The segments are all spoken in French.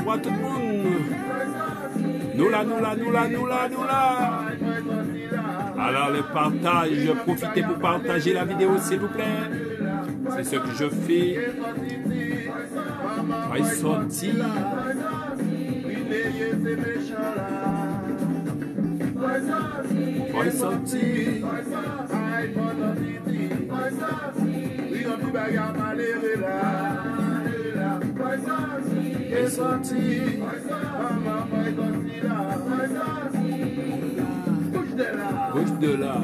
soit tout le monde. Nous la nous la nous la nous là, nous là. Alors le partage, profitez pour partager la vidéo s'il vous plaît. C'est ce que je fais. Fais ah, sorti. Fais ah, sorti. Fais sorti. sorti, maman de là, bouge de là.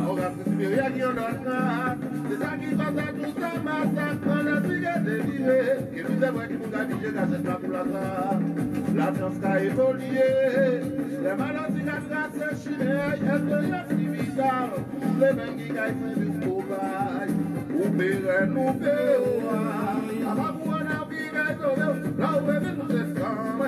La Chine, Ou là où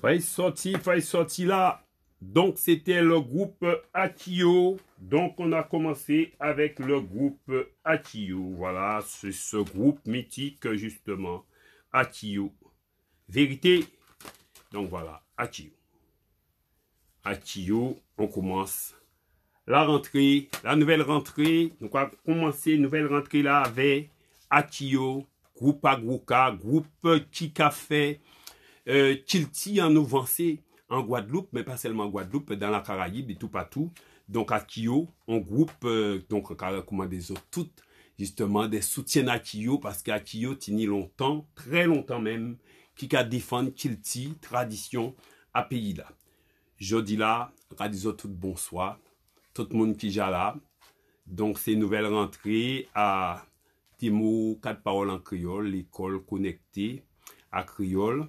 Fais sorti, fais sorti là. Donc c'était le groupe Atio. Donc on a commencé avec le groupe Atio. Voilà, c'est ce groupe mythique justement. Atio. Vérité. Donc voilà, Atio. A on commence la rentrée, la nouvelle rentrée. on va commencer nouvelle rentrée là avec Atio, groupe Agroca, groupe Kika euh, Tilti en avancé en Guadeloupe, mais pas seulement en Guadeloupe, dans la Caraïbe et tout partout. Donc Atio, on groupe, euh, donc euh, comment des autres, toutes justement des soutiens à Kio parce qu'Atio tient longtemps, très longtemps même, qui a défendu Tilti, tradition à pays là. Je dis là, Radizzo, tout bonsoir, tout le monde qui est là. Donc, c'est une nouvelle rentrée à Timou, 4 paroles en Criole, l'école connectée à Criole.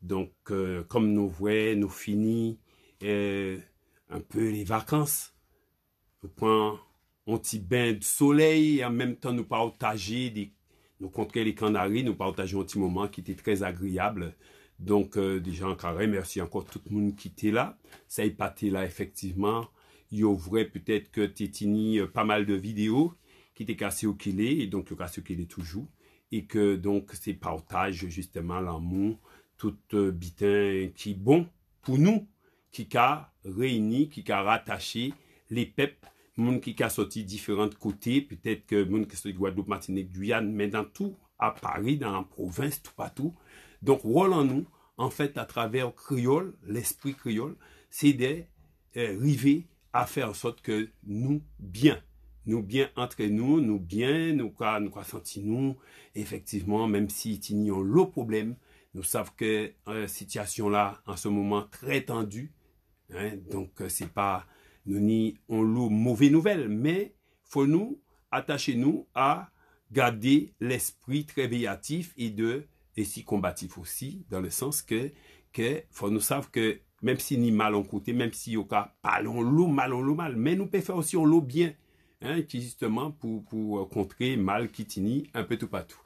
Donc, euh, comme nous voyons, nous finissons euh, un peu les vacances. Nous prenons un petit bain de soleil et en même temps nous partageons, nous contrions les Canaries, nous partageons un petit moment qui était très agréable. Donc, euh, déjà encore merci encore tout le monde qui était là. Ça y épaté, là, effectivement. Il y aurait peut-être que Tétini euh, pas mal de vidéos qui étaient cassées au qu'il est, et donc il euh, cassé au qu'il est toujours. Et que donc, c'est partage justement l'amour, tout bitin qui est bon pour nous, qui a réuni, qui a rattaché les peps, monde qui a sorti différents côtés, peut-être que qui qui sorti Guadeloupe, Martinique, Guyane, mais dans tout, à Paris, dans la province, tout partout, donc, rôle en nous, en fait, à travers créole, l'esprit créole, c'est d'arriver euh, à faire en sorte que nous, bien, nous bien entre nous, nous bien, nous quoi, nous quoi nous, effectivement, même si nous avons le problème, nous savons que la euh, situation là, en ce moment, très tendue, hein, donc euh, c'est pas, nous ni on loue mauvaise nouvelle, mais faut nous attacher nous à garder l'esprit très béatif et de et si combatif aussi, dans le sens que, que faut nous savoir que même si ni mal en côté, même si au cas, parlons l'eau mal, on l'eau mal, mais nous pouvons faire aussi on l'eau bien, hein, qui justement pour, pour euh, contrer mal qui tini un peu tout partout.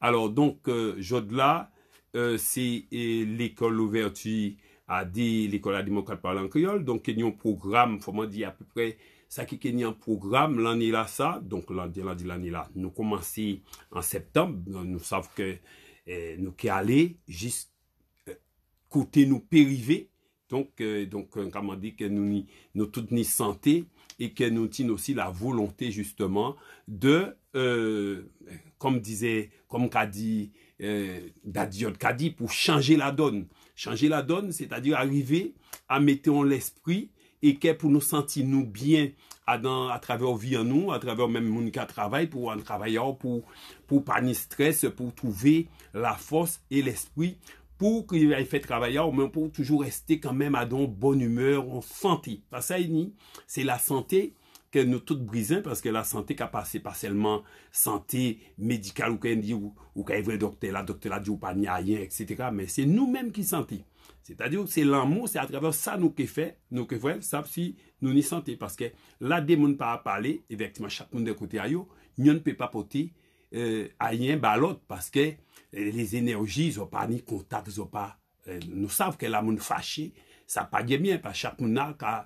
Alors donc, euh, Jodla, euh, c'est l'école l'ouverture à dit l'école à démocrate parlant créole, donc il y a un programme, faut dire à peu près, ça qui est un programme, l'année là ça, donc l'année là, l'année là, nous commençons en septembre, nous savons que euh, nous qui aller jusqu'à euh, côté nous périver. Donc, comme euh, donc comment dire que nous, nous toutes ni santé et que nous tient aussi la volonté justement de, comme disait, comme qu'a dit euh, dit, pour changer la donne. Changer la donne, c'est-à-dire arriver à mettre en l'esprit et que pour nous sentir nous bien à, dans, à travers vie en nous, à travers même monde qui travaille, pour un travailleur, pour, pour pas ni stress, pour trouver la force et l'esprit pour qu'il ait fait travailler, mais pour toujours rester quand même à dans bonne humeur, en santé. Parce que c'est la santé que nous tous brisons, parce que la santé qui a passé pas seulement santé médicale, ou qu'il dit, ou, ou vrai docteur, la docteur a dit, ou pas rien, etc. Mais c'est nous-mêmes qui sentons. Tadi yo, se lan moun, se atreve sa nou ke fe, nou ke voev, sap si nou euh, euh, ni sante, paske la de moun pa a pale, evektman, chak moun de kote a yo, nyon pe pa pote a yen ba lot, paske les enerji zo pa, ni kontak zo pa, nou sav ke la moun fache, sa pade mien, paske chak moun na ka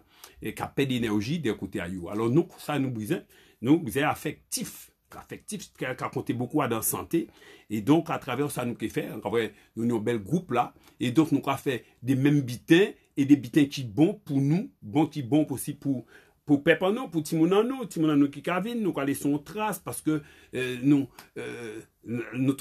pe de enerji de kote a yo. Alon nou sa nou bizen, nou ze afektif. affectif, qui compté beaucoup à dans la santé. Et donc, à travers ça, nous faisons, nous avons un bel groupe là. Et donc, nous avons fait des mêmes bitins et des bitins qui sont bons pour nous, bons qui sont bons aussi pour pour pour Timonano, Timonano qui nous qui cavine nous laissé son trace parce que euh, nous euh, nous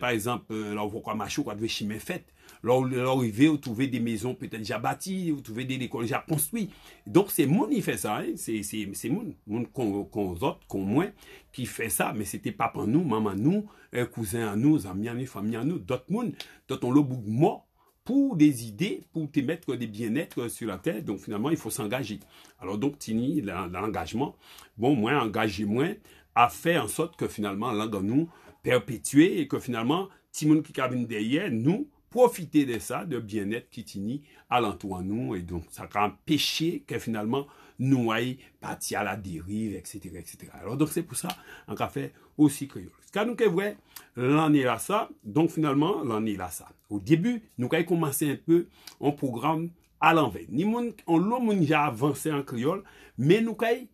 par exemple euh, là on voit quoi macho quoi de fait lors vous des maisons peut-être déjà bâties, vous trouvez des écoles déjà construites. Donc, c'est mon qui fait ça. Hein. C'est mon, mon qu'on autres, qu'on qui fait ça. Mais c'était papa nous, maman nous, cousin à nous, amis à nous, famille à nous, d'autres monde, d'autres on le bouge mort pour des idées, pour te mettre des bien-être sur la terre. Donc, finalement, il faut s'engager. Alors, donc, Tini, l'engagement, bon, moins engagé, moins, à faire en sorte que finalement, l'angle nous perpétuer et que finalement, Timon qui cabine derrière, nous, profiter de ça, de bien-être qui tini alentour nous, et donc ça va empêcher que finalement nous aillons partir à la dérive, etc., etc. Alors donc c'est pour ça qu'on a fait aussi créole. Car nous avons vrai, l'année là ça, donc finalement l'année là ça. Au début, nous avons commencé un peu un programme à l'envers. Ni mon, on l'a déjà avancé en créole, mais nous avons,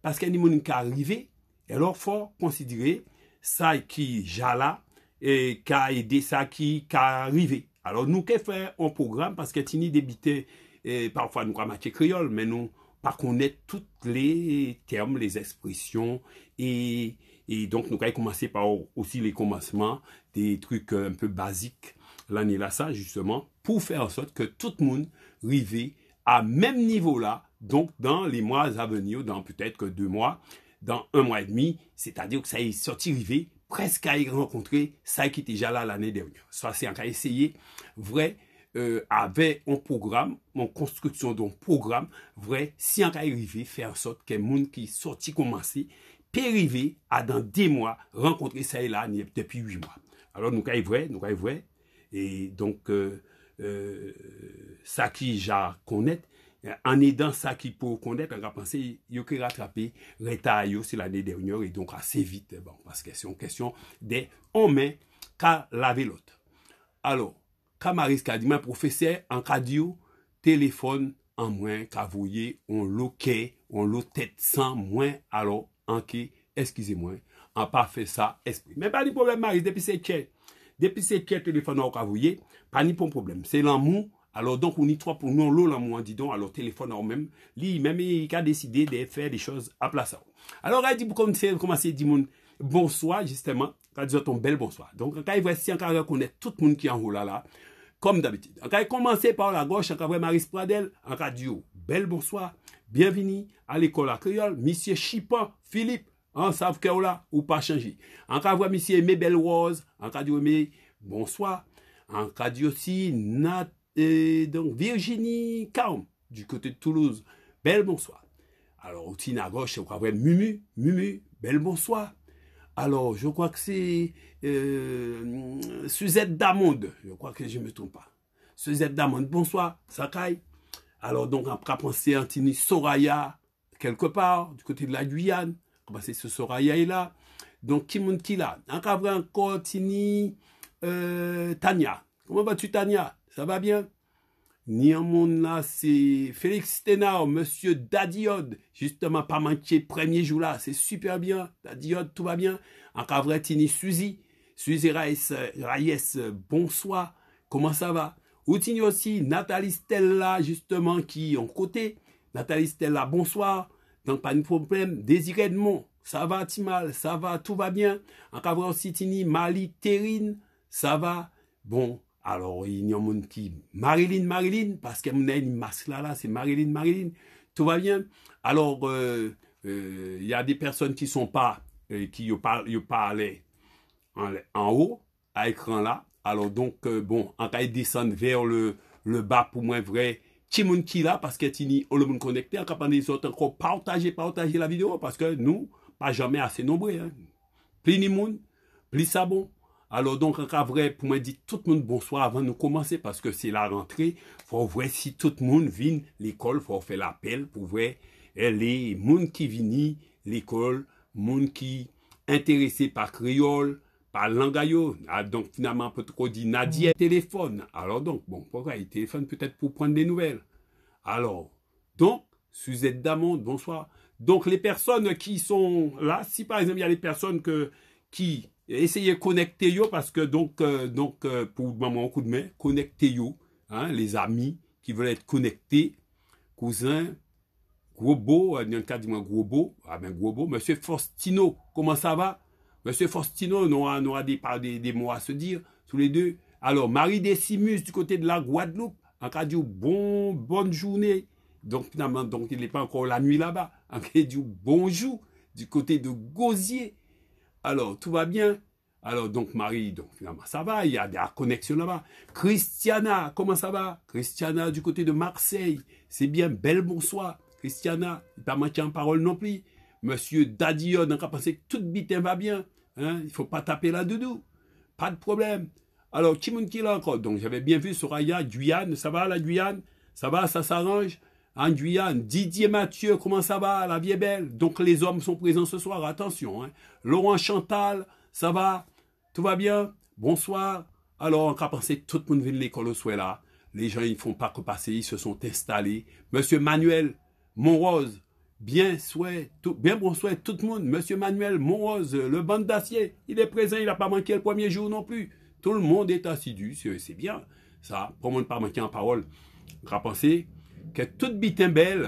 parce que ni mon qui arrivé, alors faut considérer ça qui jala et a aidé ça qui a arrivé. Alors nous qu'est fait un programme parce que tini débité et parfois nous grammaire créole mais nous pas connaître tous les termes, les expressions et, donc nous allons commencer par aussi les commencements des trucs euh, un peu basiques l'année là ça justement pour faire en sorte que tout le monde arrive à même niveau là donc dans les mois à venir dans peut-être que deux mois dans un mois et demi c'est-à-dire que ça est sorti arrivé pres kaye renkontre sa e ki te jala l ane dernyon. Sa se an kaye esye vre, euh, ave an program, an konstruksyon don program vre, si an kaye rive, fe an sot ke moun ki soti komanse, pe rive, a dan dey mwa renkontre sa e la depi 8 mwa. Alors nou kaye vre, nou kaye vre, e donk sa ki ja konet, An e dan sa ki pou kondep, an ka panse, yo ki ratrape reta yo se l ane dernyor, e donk ase vite, bon, paske se yon kesyon de omen ka la velot. Alo, ka Maris ka di, man profese, an ka di yo, telefon an mwen, ka voye, an lo ke, an lo tet san mwen, alo, an ke, eskize mwen, an pa fe sa espe. Men pa ni problem Maris, depi se kye, depi se kye telefon an wak avoye, pa ni pon problem, se lan moun, alors donc on y trois pour nous l'eau la moi dis donc alors téléphone en même lui même il a décidé de faire des choses à place alors il dit comme c'est commencé dit mon bonsoir justement quand dit ton bel bonsoir donc quand il voit si encore reconnaît tout le monde qui est en haut là là comme d'habitude quand il commence par la gauche encore vrai Marie Spradel, en radio oh, bel bonsoir bienvenue à l'école à créole monsieur Chipan Philippe en savent oh, là ou pas changé. encore cas voir monsieur Aimé Belle Rose en oh, mais bonsoir en radio aussi Nat et donc Virginie Caron, du côté de Toulouse, belle bonsoir. Alors routine à gauche, je crois que Mumu, Mumu, belle bonsoir. Alors je crois que c'est euh, Suzette Damonde, je crois que je ne me trompe pas. Suzette Damonde, bonsoir, Sakai. Alors donc après penser Antini Soraya, quelque part, du côté de la Guyane, Comment c'est ce Soraya est là. Donc Kimon Kila, encore Tini, euh, Tania. Comment vas-tu Tania ça va bien Niamon là, c'est Félix Ténard, monsieur Dadiode. Justement, pas manqué premier jour là. C'est super bien. Dadiode, tout va bien. En Tini Suzy. Suzy Raïs, Raïs, bonsoir. Comment ça va? Outini aussi, Nathalie Stella, justement, qui en côté. Nathalie Stella, bonsoir. Donc, pas de problème. Désiré Edmond, ça va, Timal, ça va, tout va bien. En Tini, Mali, Terrine, ça va. Bon, alors il y a monde qui Marilyn Marilyn parce qu'il y a une masse là là c'est Marilyn Marilyn tout va bien alors euh, euh, il y a des personnes qui sont pas euh, qui yo parlent yo en, haut à écran là alors donc bon on cas vers le bas pour moi vrai Timoun qui là parce que tini le monde connecté autres encore partager partager la vidéo parce que nous pas jamais assez nombreux hein. plus ni monde plus ça bon alors donc, vrai, pour moi, dit tout le monde bonsoir avant de commencer, parce que c'est la rentrée, faut voir si tout le monde vient l'école, faut faire l'appel pour voir eh, les gens qui viennent l'école, monde qui intéressés par créole, par langayo. Ah, donc finalement, peut-être dit Nadia mm. téléphone. Alors donc, bon, pourquoi il téléphone peut-être pour prendre des nouvelles. Alors, donc, Suzette Damonde, bonsoir. Donc les personnes qui sont là, si par exemple il y a des personnes que, qui Essayez de connecter yo parce que donc, euh, donc euh, pour maman, coup de main, connectez yo, hein, les amis qui veulent être connectés, cousins, gros beau, euh, cas gros beau, ah ben gros monsieur Faustino, comment ça va? Monsieur Faustino, on aura, on des, mots à se dire, tous les deux. Alors, Marie Décimus du côté de la Guadeloupe, en cas de bon, bonne journée. Donc, finalement, donc, il n'est pas encore la nuit là-bas. En cas de bonjour du côté de Gosier alors, tout va bien. Alors, donc, Marie, donc, finalement, ça va, il y a des connexions là-bas. Christiana, comment ça va Christiana, du côté de Marseille, c'est bien, belle bonsoir. Christiana, pas manqué en parole non plus. Monsieur Dadion, on a pensé que toute bitin va bien. Hein, il ne faut pas taper la doudou. Pas de problème. Alors, qui là encore Donc, j'avais bien vu Soraya, Guyane, ça va la Guyane Ça va, ça s'arrange en Didier Mathieu, comment ça va La vie est belle. Donc les hommes sont présents ce soir, attention. Hein. Laurent Chantal, ça va Tout va bien Bonsoir. Alors, on a pensé tout le monde vient de l'école au là. Les gens, ils font pas que passer, ils se sont installés. Monsieur Manuel Monrose, bien souhait, bien bonsoir, tout le monde. Monsieur Manuel Monrose, le bande d'acier, il est présent, il n'a pas manqué le premier jour non plus. Tout le monde est assidu, c'est bien. Ça, pour ne pas manquer en parole. On ke tout biten bel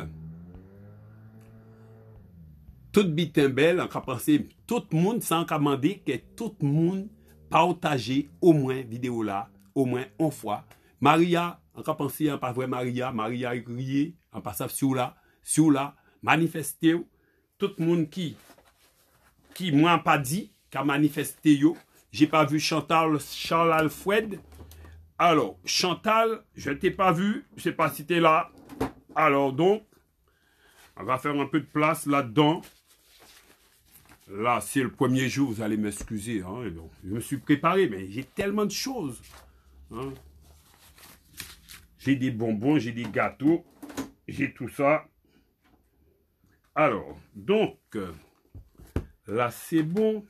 tout biten bel an ka panse tout moun san ka mande ke tout moun paotaje ou mwen video la ou mwen an fwa Maria an ka panse an pa vwe Maria Maria yu kriye an pa sav sou la manifestew tout moun ki ki mwen pa di ka manifesteyo jen pa vu Chantal Charles Alfred chantal jen te pa vu jen pa cite la Alors donc, on va faire un peu de place là-dedans. Là, c'est le premier jour, vous allez m'excuser. Hein, je me suis préparé, mais j'ai tellement de choses. Hein. J'ai des bonbons, j'ai des gâteaux, j'ai tout ça. Alors, donc, là, c'est bon.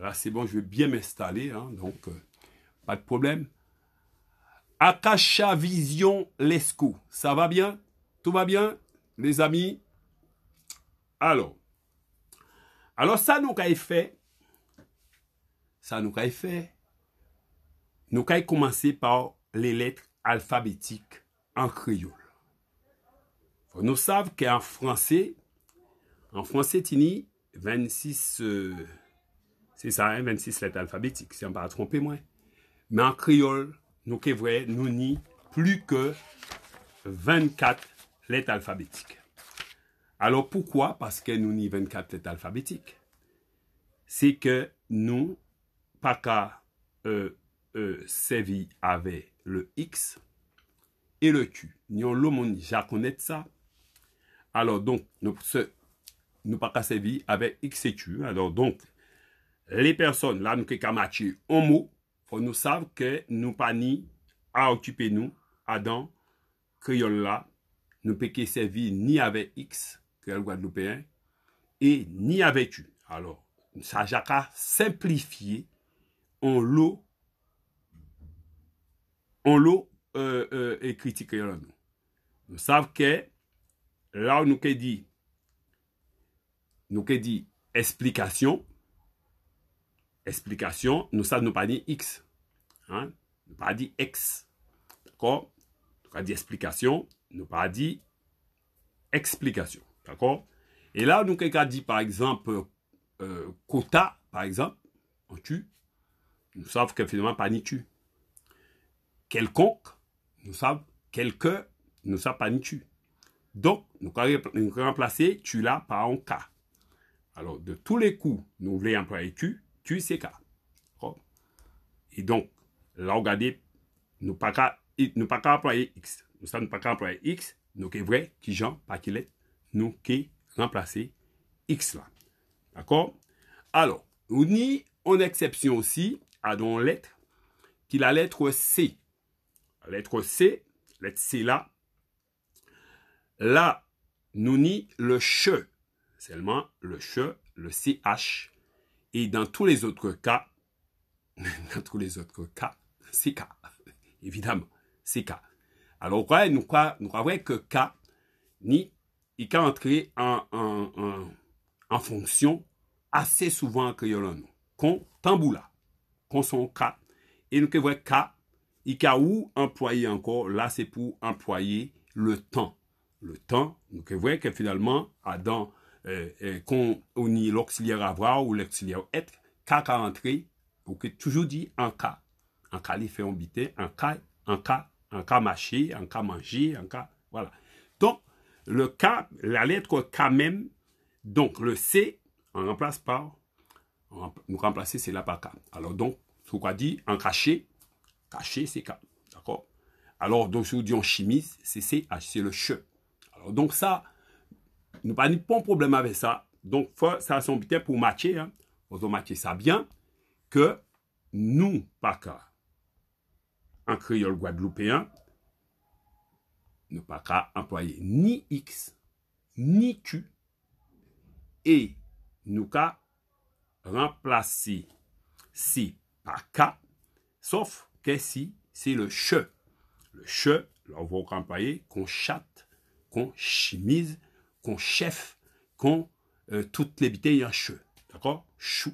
Là, c'est bon, je vais bien m'installer. Hein, donc, euh, pas de problème. Akasha Vision Lesco. Ça va bien Tout va bien, les amis Alors, alors ça nous a fait, ça nous a fait, nous a commencé par les lettres alphabétiques en créole. Nous savons qu'en français, en français, Tini, 26, euh, c'est ça, 26 hein, lettres alphabétiques, si on ne pas tromper moi. Mais en créole, nous nous n'y plus que 24 lettres alphabétiques. Alors pourquoi Parce que nous n'y 24 lettres alphabétiques. C'est que nous, pas qu'à euh, euh avec le X et le Q. Nous l'homme déjà connaître ça. Alors donc, nous, nous pas sévi avec X et Q. Alors donc, les personnes, là, nous X et nous savons que nous ni a occupé nous, Adam, créole là, nous pouvons servi ni avec X, créole guadeloupéen, et ni avec U. Alors, ça jaka simplifié en l'eau, en l'eau et critique nous. Nous savons que là où nous avons dit, nous dit explication, explication, nous savons nous pas dit X. Hein? Nous pas dit ex. D'accord Nous pas dit explication. Nous pas dit explication. D'accord Et là, nous a dit, par exemple, euh, quota, par exemple, on tue. Nous savons que finalement, pas ni tu, Quelconque, nous savons quelqu'un, nous savons pas ni tu, Donc, nous avons remplacer, tu là par un cas. Alors, de tous les coups, nous voulons employer tu, tu c'est cas. Et donc, Là, regardez, nous ne pouvons pas employer X. Nous sommes pouvons pas employer X, Nous sommes vrai Qui Jean pas qu'il est nous qui remplacer X là d'accord Alors, nous ni en exception aussi à dans lettre, qui la lettre C. lettre C, lettre C là, là, nous ni le CHE, seulement le CHE, le CH. Et dans tous les autres cas, dans tous les autres cas, c'est K. Évidemment, c'est K. Alors, on nous croyons nous que K, ni, il est entré en, en, fonction assez souvent en créole. Qu'on tamboula, qu'on son K. Et nous voit K, il est où employé encore, là c'est pour employer le temps. Le temps, nous voyons que finalement, Adam, euh, euh, qu'on on y l'auxiliaire avoir ou l'auxiliaire être, K a entré, ou que toujours dit en K en cas li bité, en cas, en cas, en cas mâché, en cas manger, en cas, voilà. Donc, le K, la lettre K même, donc le C, on remplace par, nous remplacer c'est là par K. Alors donc, ce qu'on dit, en caché, caché c'est K, d'accord Alors donc, si vous dit en chimie, c'est C, ah, c'est le CHE. Alors donc ça, nous pas pas de problème avec ça. Donc, c'est ça son pour matcher, hein. on matcher ça bien, que nous, pas en créole guadeloupéen, nous pas qu'à employer ni X, ni Q, et nous qu'à remplacer si par K, sauf que si c'est le che. Le che, on va employer qu'on chatte, qu'on chimise, qu'on chef, qu'on euh, toutes les a en che. D'accord Chou.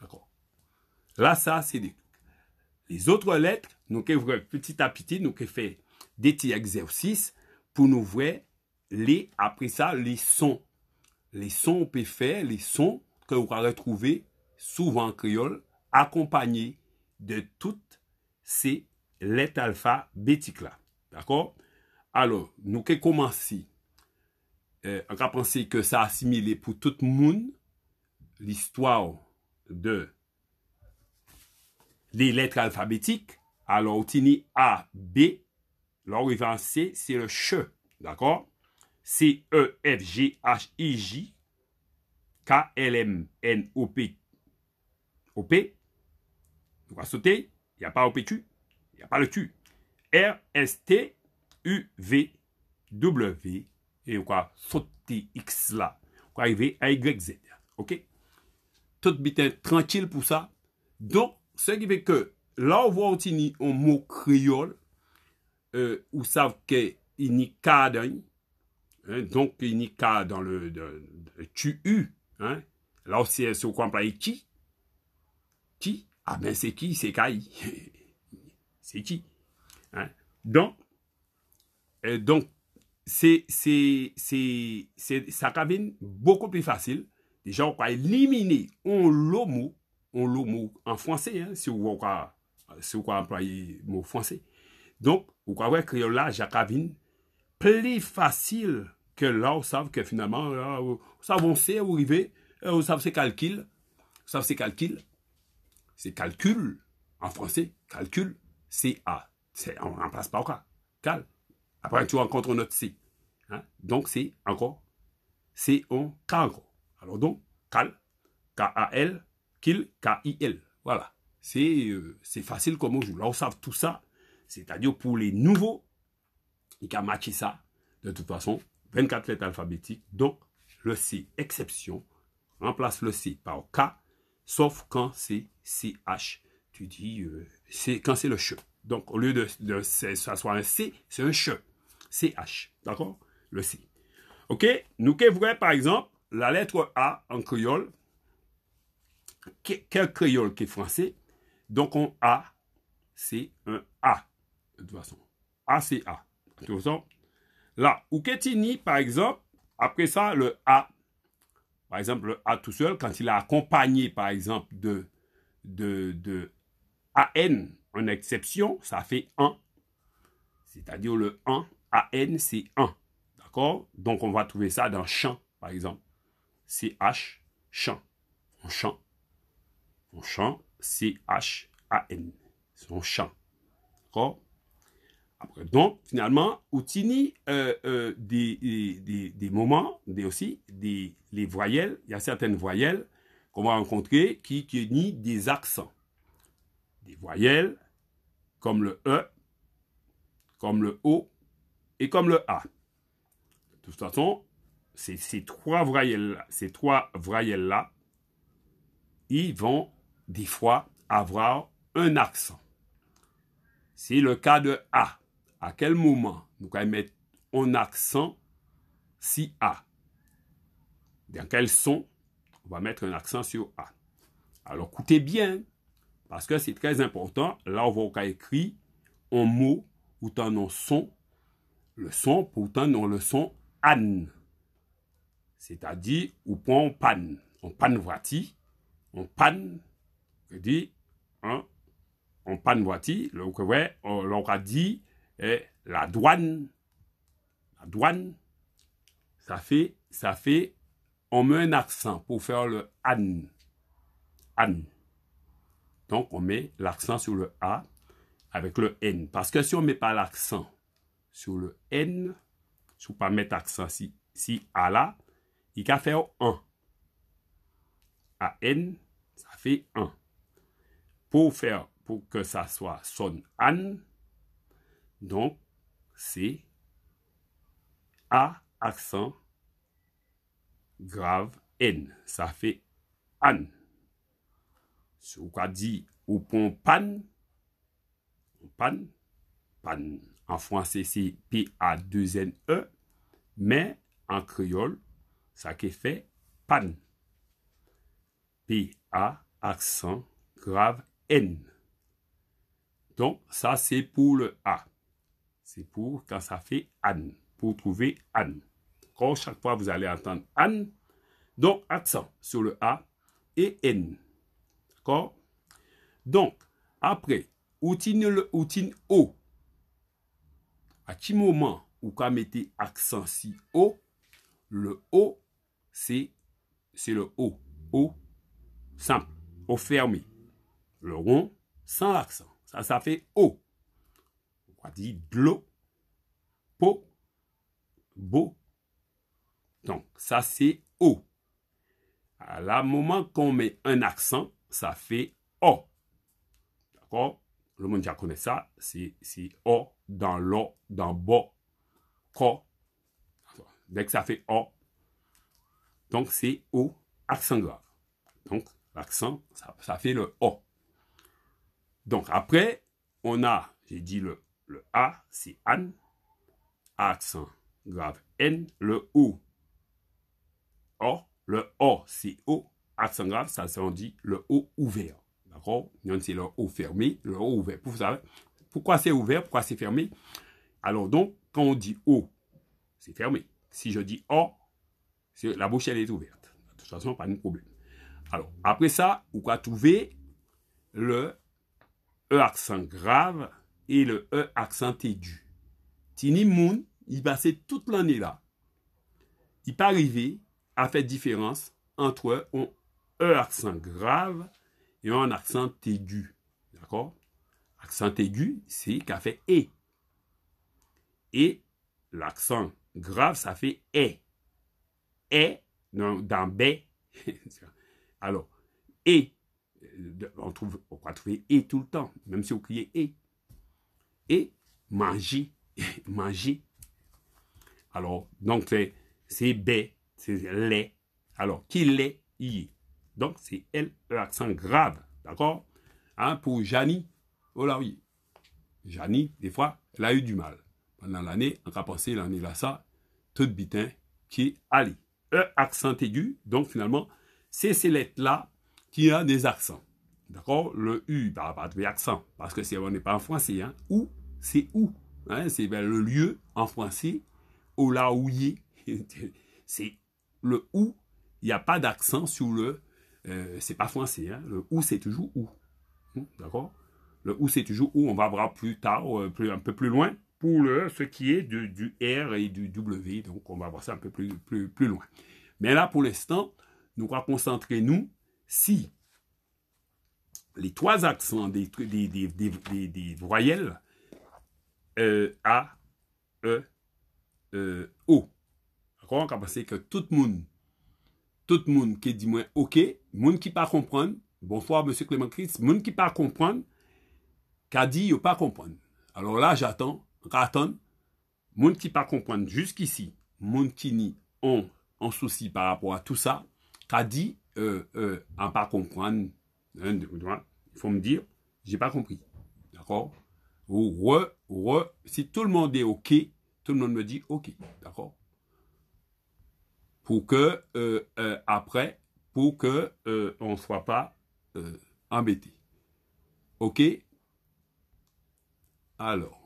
D'accord Là, ça, c'est des les autres lettres, nous avons petit à petit, nous avons fait des petits exercices pour nous voir les, après ça, les sons. Les sons on peut faire, les sons que vous allez retrouver souvent en créole, accompagnés de toutes ces lettres alphabétiques-là. D'accord Alors, nous avons commencé. Euh, on a penser que ça assimilé pour tout le monde l'histoire de les lettres alphabétiques, alors tini A, B, en C, c'est le CHE, d'accord C, E, F, G, H, I, J, K, L, M, N, O, P. O, P, on va sauter, il n'y a pas O, P, tu, il n'y a pas le tu. R, S, T, U, V, W, et on va sauter X là, on va arriver à Y, Z, ok Tout est tranquille pour ça, donc ce qui fait que là on voit aussi un mot créole, euh, où savent qu'il n'y a hein, donc il n'y a dans le de, tu u hein, là aussi c'est qu'on complet qui, qui, ah ben c'est qui, c'est qui, c'est qui, hein. donc, euh, donc c'est ça devient beaucoup plus facile. Déjà, on va éliminer un mot on le en français, hein, si vous quoi euh, si vous le mot français. Donc, vous croyez que là, jacobine, plus facile que là, Vous savent que finalement, là, on savent on arriver, euh, on savent c'est calcul, savent c'est calcul, c'est calcul, en français, calcul, c'est A, on ne remplace pas au cas, cal. Après, tu rencontres notre C. Hein. Donc, c'est encore, c on, cal. Alors donc, cal, K-A-L, Kil, K-I-L. Voilà. Euh, c'est facile comme on Là, on savent tout ça. C'est-à-dire pour les nouveaux, il a matché ça. De toute façon, 24 lettres alphabétiques. Donc, le C, exception, remplace le C par K, sauf quand c'est CH. Tu dis, euh, quand c'est le CH. Donc, au lieu de, ça soit un C, c'est un CH. CH. D'accord Le C. OK Nous, que voyez, par exemple, la lettre A en créole, quel créole qui est français. Donc, on A, c'est un A. De toute façon, A, c'est A. De toute façon, là, ouquetini par exemple, après ça, le A, par exemple, le A tout seul, quand il est accompagné, par exemple, de, de, de AN en exception, ça fait un C'est-à-dire le 1, AN, c'est 1. D'accord Donc, on va trouver ça dans champ, par exemple. h champ. En champ. Son chant, C-H-A-N. son chant. D'accord Après, donc, finalement, Outini, euh, euh des, des, moments, des aussi, des, les voyelles, il y a certaines voyelles qu'on va rencontrer qui, qui nient des accents. Des voyelles, comme le E, comme le O et comme le A. De toute façon, ces, trois voyelles ces trois voyelles-là, ils vont des fois avoir un accent. C'est le cas de A. À quel moment nous allons mettre un accent si A Dans quel son on va mettre un accent sur A Alors, écoutez bien, parce que c'est très important. Là, on va écrire un mot ou un son. Le son, pourtant, dans le son an. C'est-à-dire, ou prend pan. On panne voici, on panne dit, hein, on ouais, on leur dit, eh, la douane, la douane, ça fait, ça fait, on met un accent pour faire le an, an. Donc, on met l'accent sur le A avec le N. Parce que si on ne met pas l'accent sur le N, si on ne pas mettre l'accent si, si A là, il va faire un, A N, ça fait un pour faire pour que ça soit son Anne, donc c'est A accent grave N. Ça fait Anne. Si vous dit au pont pan, pan, pan. En français, c'est P-A-2-N-E, mais en créole, ça fait pan. P-A accent grave N. Donc, ça, c'est pour le A. C'est pour quand ça fait Anne, pour trouver Anne. Quand chaque fois, vous allez entendre Anne, donc accent sur le A et N. D'accord Donc, après, outine le outine O. À qui moment ou quand mettez accent si O, le O, c'est le O. O, simple, O fermé. Le rond sans l'accent. Ça, ça fait O. On va dire l'eau po, bo. Donc, ça, c'est O. À la moment qu'on met un accent, ça fait O. D'accord Le monde déjà connaît ça. C'est O dans l'O, dans bo, CO. Dès que ça fait O, donc c'est O, accent grave. Donc, l'accent, ça, ça fait le O. Donc après, on a, j'ai dit le, A, c'est an, accent grave N, le O, O, le O, c'est O, accent grave, ça, on dit le O ouvert. D'accord c'est le O fermé, le O ouvert. pourquoi c'est ouvert, pourquoi c'est fermé Alors donc, quand on dit O, c'est fermé. Si je dis O, la bouche, elle est ouverte. De toute façon, pas de problème. Alors, après ça, vous pouvez trouver le E accent grave et le E accent aigu. Tini Moon, il passait toute l'année là. Il pas arrivé à faire différence entre un E accent grave et un accent aigu. D'accord Accent aigu, c'est qu'a fait E. Et l'accent grave, ça fait E. E dans, dans B. Alors, E on, trouve, on va trouver et tout le temps, même si vous criez et. Et manger, manger. Alors, donc c'est, c'est ben c'est L. Alors, qui l'est, y Donc, c'est L, accent grave, d'accord hein, Pour Janie, oh là oui. Janie, des fois, elle a eu du mal. Pendant l'année, on va passé l'année là, ça, tout bitin qui est E accent aigu, donc finalement, c'est ces lettres-là qui a des accents. D'accord Le U, par rapport à accent, parce que si on n'est pas en français. Hein? Ou, c'est où hein. C'est ben, le lieu en français, ou là où est. c'est le ou, il n'y a pas d'accent sur le. Euh, c'est pas français. Hein. Le ou, c'est toujours où. Hmm, d'accord Le ou, c'est toujours où. On va voir plus tard, euh, plus, un peu plus loin, pour le, ce qui est du R et du W. Donc, on va voir ça un peu plus, plus, plus loin. Mais là, pour l'instant, nous allons concentrer, nous, si les trois accents des, des, voyelles euh, A, E, euh, O. D'accord On que tout le monde, tout le monde qui dit moins OK, monde qui pas comprendre, bonsoir monsieur Clément Christ, monde qui pas comprendre, qui dit ou pas comprendre. Alors là, j'attends, j'attends, monde qui pas comprendre jusqu'ici, monde qui a ont un souci par rapport à tout ça, qu'a dit euh, euh, à ne pas comprendre, hein, il faut me dire, j'ai pas compris. D'accord Ou re, re, si tout le monde est OK, tout le monde me dit OK. D'accord Pour que, euh, après, pour que on ne soit pas embêté. OK Alors.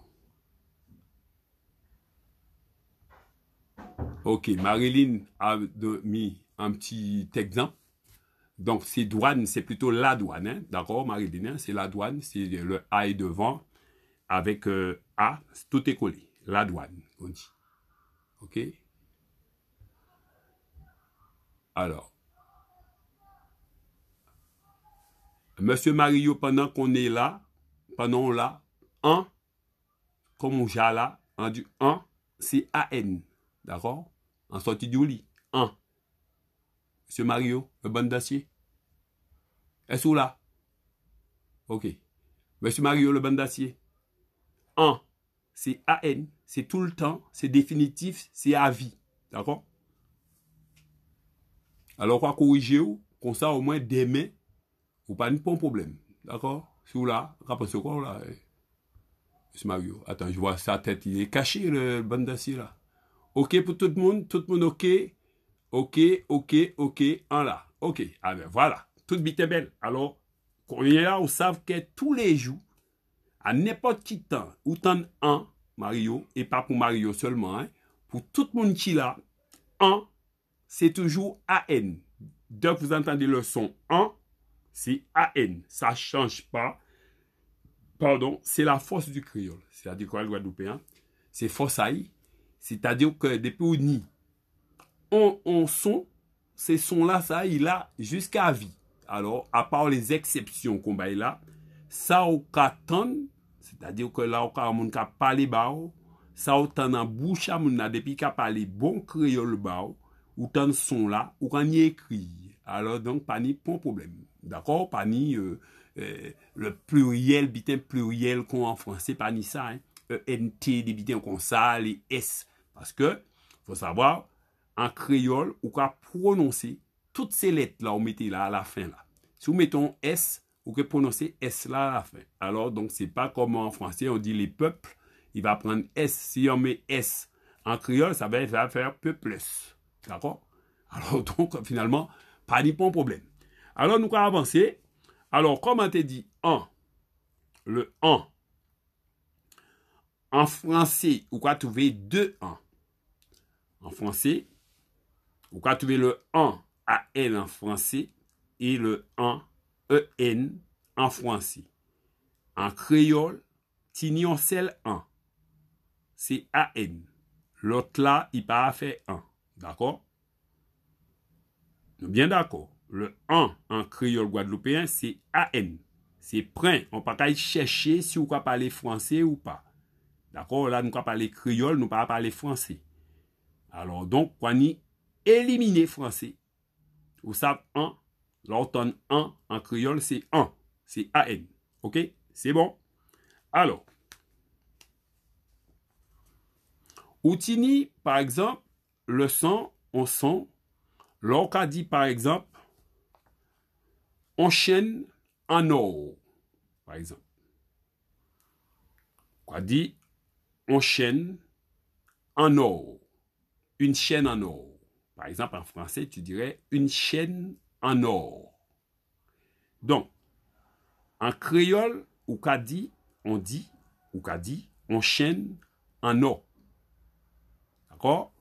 Ok, Marilyn a mis un petit exemple. Donc, c'est « douane, c'est plutôt la douane, hein, d'accord, Marie-Lina, c'est la douane, c'est le A est devant, avec euh, A, tout est collé, la douane, on dit. OK Alors, Monsieur Mario, pendant qu'on est là, pendant là, un », comme on jala, en du en, c'est N. d'accord En sortie du lit, un ». Mario, le bandassier. d'acier Est-ce où là Ok. Monsieur Mario, le bandassier. d'acier. An, c'est AN, c'est tout le temps, c'est définitif, c'est à vie. D'accord Alors, quoi corriger ou, comme ça, au moins, demain, ou pas, pas de problème. D'accord Si vous là, rappelez quoi là Mario, attends, je vois sa tête, il est caché, le bandassier, là. Ok pour tout le monde, tout le monde ok Ok, ok, ok, en là. Ok, ah ben voilà, toute bite est belle. Alors, là, on savent que tous les jours, à n'importe qui temps, ou tant un, Mario, et pas pour Mario seulement, hein, pour tout le monde qui là, un, c'est toujours AN. Dès que vous entendez le son 1, c'est AN. Ça ne change pas. Pardon, c'est la force du créole. C'est-à-dire quoi, le Guadeloupéen hein? C'est force C'est-à-dire que depuis au ni on un son, ces sons-là, ça, il a jusqu'à vie. Alors, à part les exceptions qu'on a là, ça au katon, c'est-à-dire que là, au a parlé bas, ça au tan en bouche à depuis parler bon créole bas, ou de son là, ou kan y écrit. Alors, donc, pas ni problème. D'accord? Pas ni euh, euh, le pluriel, bitin pluriel qu'on en français, pas ni ça, hein? ENT, des bitins comme ça, les S. Parce que, faut savoir, en créole, ou quoi prononcer toutes ces lettres là, on mettait là à la fin là. Si vous mettez S, vous pouvez prononcer S là à la fin. Alors, donc, c'est pas comme en français, on dit les peuples, il va prendre S. Si on met S en créole, ça va, faire peuples. D'accord Alors, donc, finalement, pas de problème. Alors, nous allons avancer. Alors, comment on dit en Le en. En français, ou quoi trouver deux en. En français, vous pouvez trouver le an en français et le 1 EN, e, en français. En créole, ti un sel 1. C'est AN. L'autre là, il pas fait an. D'accord Nous Bien d'accord. Le an en créole guadeloupéen, c'est AN. C'est print. On peut pas chercher si on peut parler français ou pas. D'accord Là, nous ne parler créole, nous ne parler français. Alors donc, quoi ni Éliminer français. Vous savez, un. l'automne un en créole C'est un, c'est an. Ok? C'est bon? Alors, outini, par exemple, le son, on son. L'orca dit, par exemple, on chaîne en or. Par exemple. Qu'a dit, on chaîne en or. Une chaîne en or. Par exemple, en français, tu dirais une chaîne en or. Donc, en créole, ou dit, on dit, ou dit, on chaîne en or. D'accord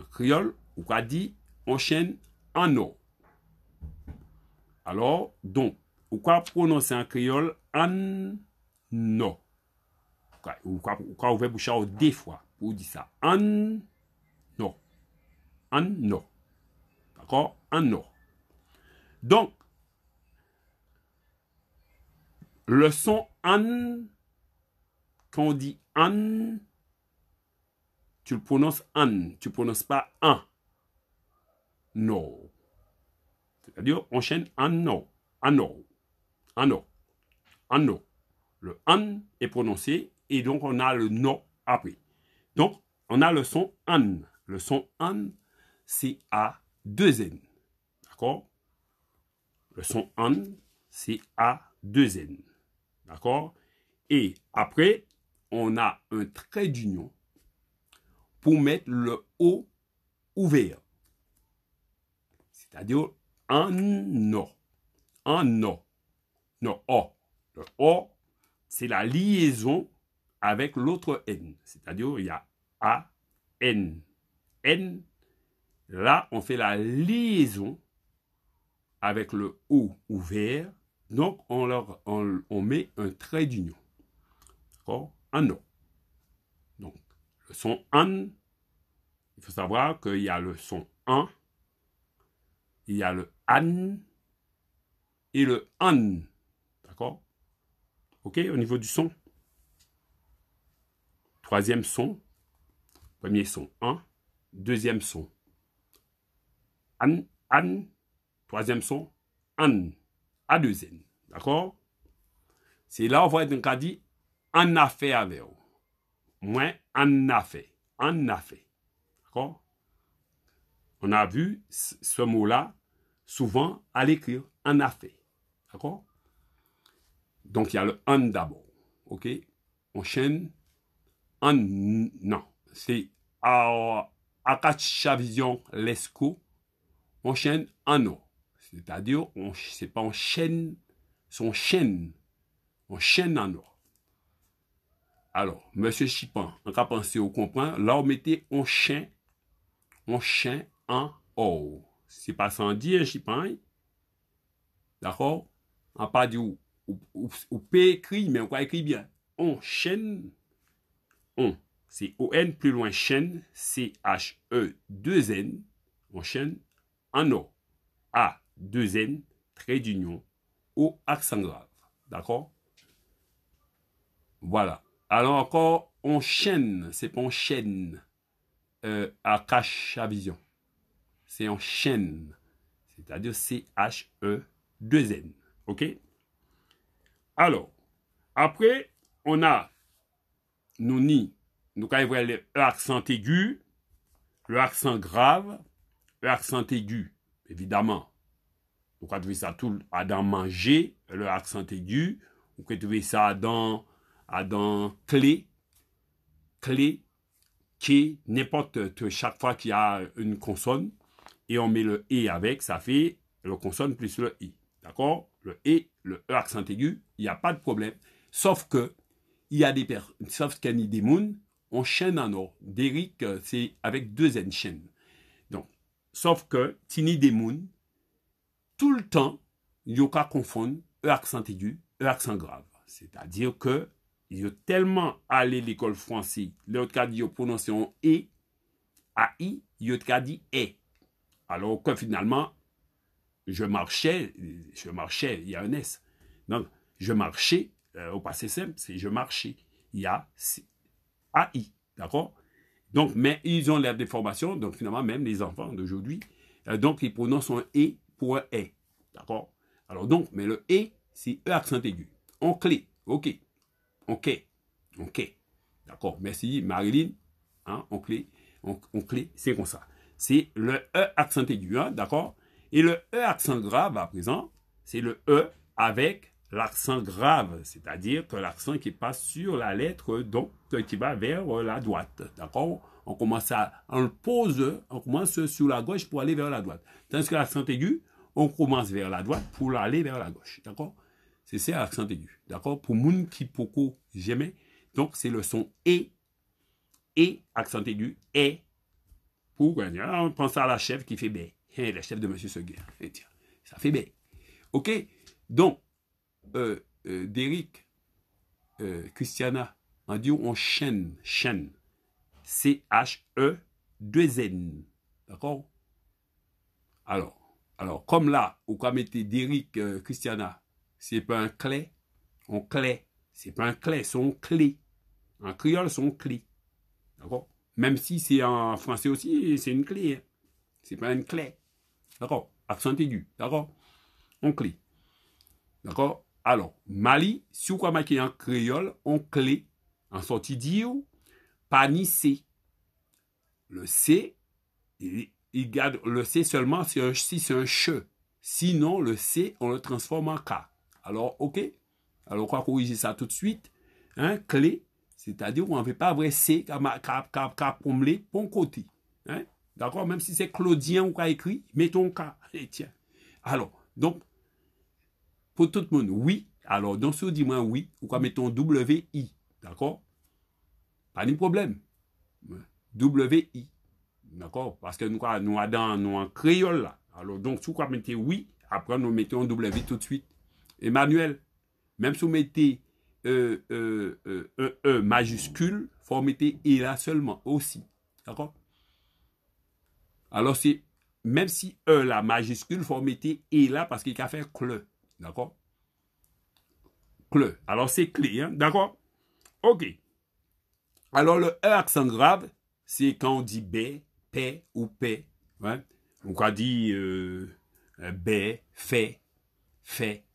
En créole, ou dit, on chaîne en or. Alors, donc, ou prononcer en créole en no. Ou quoi ouvrir bouche deux fois pour dire ça. En un no D'accord Un no Donc, le son an, quand on dit an, tu le prononces an, tu ne prononces pas un. No. C'est-à-dire, on chaîne un no, un no, an no, un no. Le an est prononcé et donc on a le no après. Donc, on a le son an, le son an c'est A2N. D'accord Le son an, c'est A2N. D'accord Et après, on a un trait d'union pour mettre le O ouvert. C'est-à-dire un no. Non, O. Le O, c'est la liaison avec l'autre N. C'est-à-dire, il y a A, N. N Là, on fait la liaison avec le O ouvert. Donc, on, leur, on, met un trait d'union. D'accord Un O. Donc, le son an, il faut savoir qu'il y a le son an, il y a le an et le an. D'accord OK Au niveau du son. Troisième son. Premier son an. Deuxième son An, an. Troisième son, an. À deux D'accord C'est là où on voit être un dit en a fait avec vous. Moins en a fait. En a fait. D'accord On a vu ce mot-là souvent à l'écrire en a fait. D'accord Donc il y a le an d'abord. OK On chaîne en non. C'est à Akachavision Lesco on chaîne en or. C'est-à-dire, on, c'est pas en chaîne, c'est on chaîne. On chaîne en or. Alors, monsieur Chipan, on va penser au comprendre. Là, on mettait en chaîne, on chaîne en eau. C'est pas sans dire, Chipan. D'accord? On pas dit où. Ou peut écrit, mais on va écrire bien. On chaîne, on. C'est O-N plus loin chaîne, C-H-E-2-N, on chaîne en o A, 2 N, trait d'union, ou accent grave. D'accord Voilà. Alors encore, on chaîne, c'est pas on chaîne euh, à cache à vision. C'est en chaîne, c'est-à-dire C-H-E-2-N. OK Alors, après, on a nous ni, nous avons le l'accent e aigu, le accent grave, accent aigu, évidemment. Vous pouvez trouver ça tout dans manger, le accent aigu. Vous peut trouver ça dans, dans clé, clé, qui, n'importe, euh, chaque fois qu'il y a une consonne, et on met le E avec, ça fait le consonne plus le I. D'accord Le E, le E accent aigu, il n'y a pas de problème. Sauf que, il y a des personnes, sauf qu'il y a des moules, on chaîne en or. Derrick, euh, c'est avec deux N chaînes. Sauf que, tini des tout le temps, yo ka confondre e accent aigu, e accent grave. C'est-à-dire que, a tellement allé l'école française, l'autre cas dit yo prononciation E, a I, yo dit E. Alors que finalement, je marchais, je marchais, il y a un S. Donc, je marchais, euh, au passé simple, c'est je marchais. Il y a i d'accord donc, mais ils ont l'air déformation, donc finalement, même les enfants d'aujourd'hui, euh, donc ils prononcent un « E pour un « E, D'accord Alors donc, mais le « E, c'est « e » accent aigu. On clé, OK, OK, OK. D'accord Merci Marilyn, On hein, clé, on clé, c'est comme ça. C'est le « e » accent aigu, hein, d'accord Et le « e » accent grave, bah, à présent, c'est le « e » avec l'accent grave, c'est-à-dire que l'accent qui passe sur la lettre donc qui va vers la droite. D'accord On commence à on pose, on commence sur la gauche pour aller vers la droite. Tandis que l'accent aigu, on commence vers la droite pour aller vers la gauche. D'accord C'est ça l'accent aigu. D'accord Pour moun qui Donc c'est le son E. et accent aigu E. pour on pense à la chef qui fait bé. Eh, la chef de monsieur Seguin. Eh, ça fait bé. OK Donc euh, euh, euh, Christiana on dit on chaîne, chaîne. C-H-E-2-N. D'accord Alors, alors, comme là, ou comme était d'Eric euh, Christiana, c'est pas un clé, on clé. C'est pas un clé, son un clé. En créole, son clé. D'accord Même si c'est en français aussi, c'est une clé. Hein. C'est pas une clé. D'accord Accent aigu. D'accord On clé. D'accord alors, Mali, si vous remarquez en créole, on clé, en sortie ni C. Le C, il, garde le C seulement si c'est un che. Sinon, le C, on le transforme en K. Alors, OK. Alors, on va corriger ça tout de suite. clé, c'est-à-dire qu'on ne fait pas vrai C, K, me bon côté. Hein? D'accord Même si c'est Claudien ou a écrit, mettons K. Allez, tiens. Alors, donc, pour tout le monde, oui. Alors, donc, si vous dites oui, ou quoi mettons i D'accord Pas de problème. W-I. D'accord Parce que nous, nous avons nous en créole là. Alors, donc, si vous mettez oui, après, nous mettons W tout de suite. Emmanuel, même si vous mettez e, majuscule, il faut mettre E là seulement aussi. D'accord Alors, c'est même si E la majuscule, il faut mettre là parce qu'il a fait CLE. D'accord Clé. Alors, c'est clé, hein? D'accord OK. Alors, le E accent grave, c'est quand on dit B, ben, P ou P. Ou a on dit euh, euh, B, ben, fait, fait,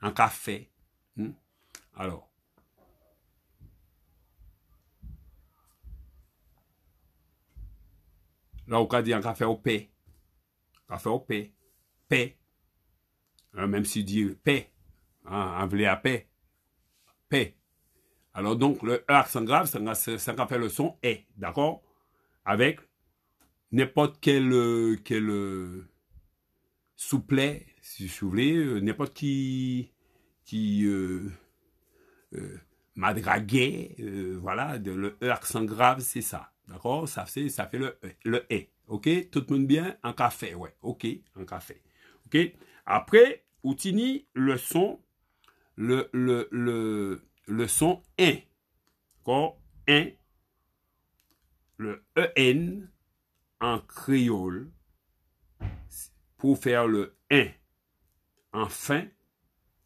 un café. Hmm? Alors. Là, on dit un café au P. Café au P. P. Hein, même si dit paix, hein, Envelé à paix, paix. Alors donc, le E accent grave, ça, ça, le son E, d'accord Avec n'importe quel, euh, quel euh, souplet, si vous voulez, euh, n'importe qui, qui voilà, le E accent grave, c'est ça, d'accord ça, ça fait le, le E, ok Tout le monde bien Un café, ouais, ok, Un café, ok Après, outini le son le le le son in d'accord in le en en créole pour faire le in enfin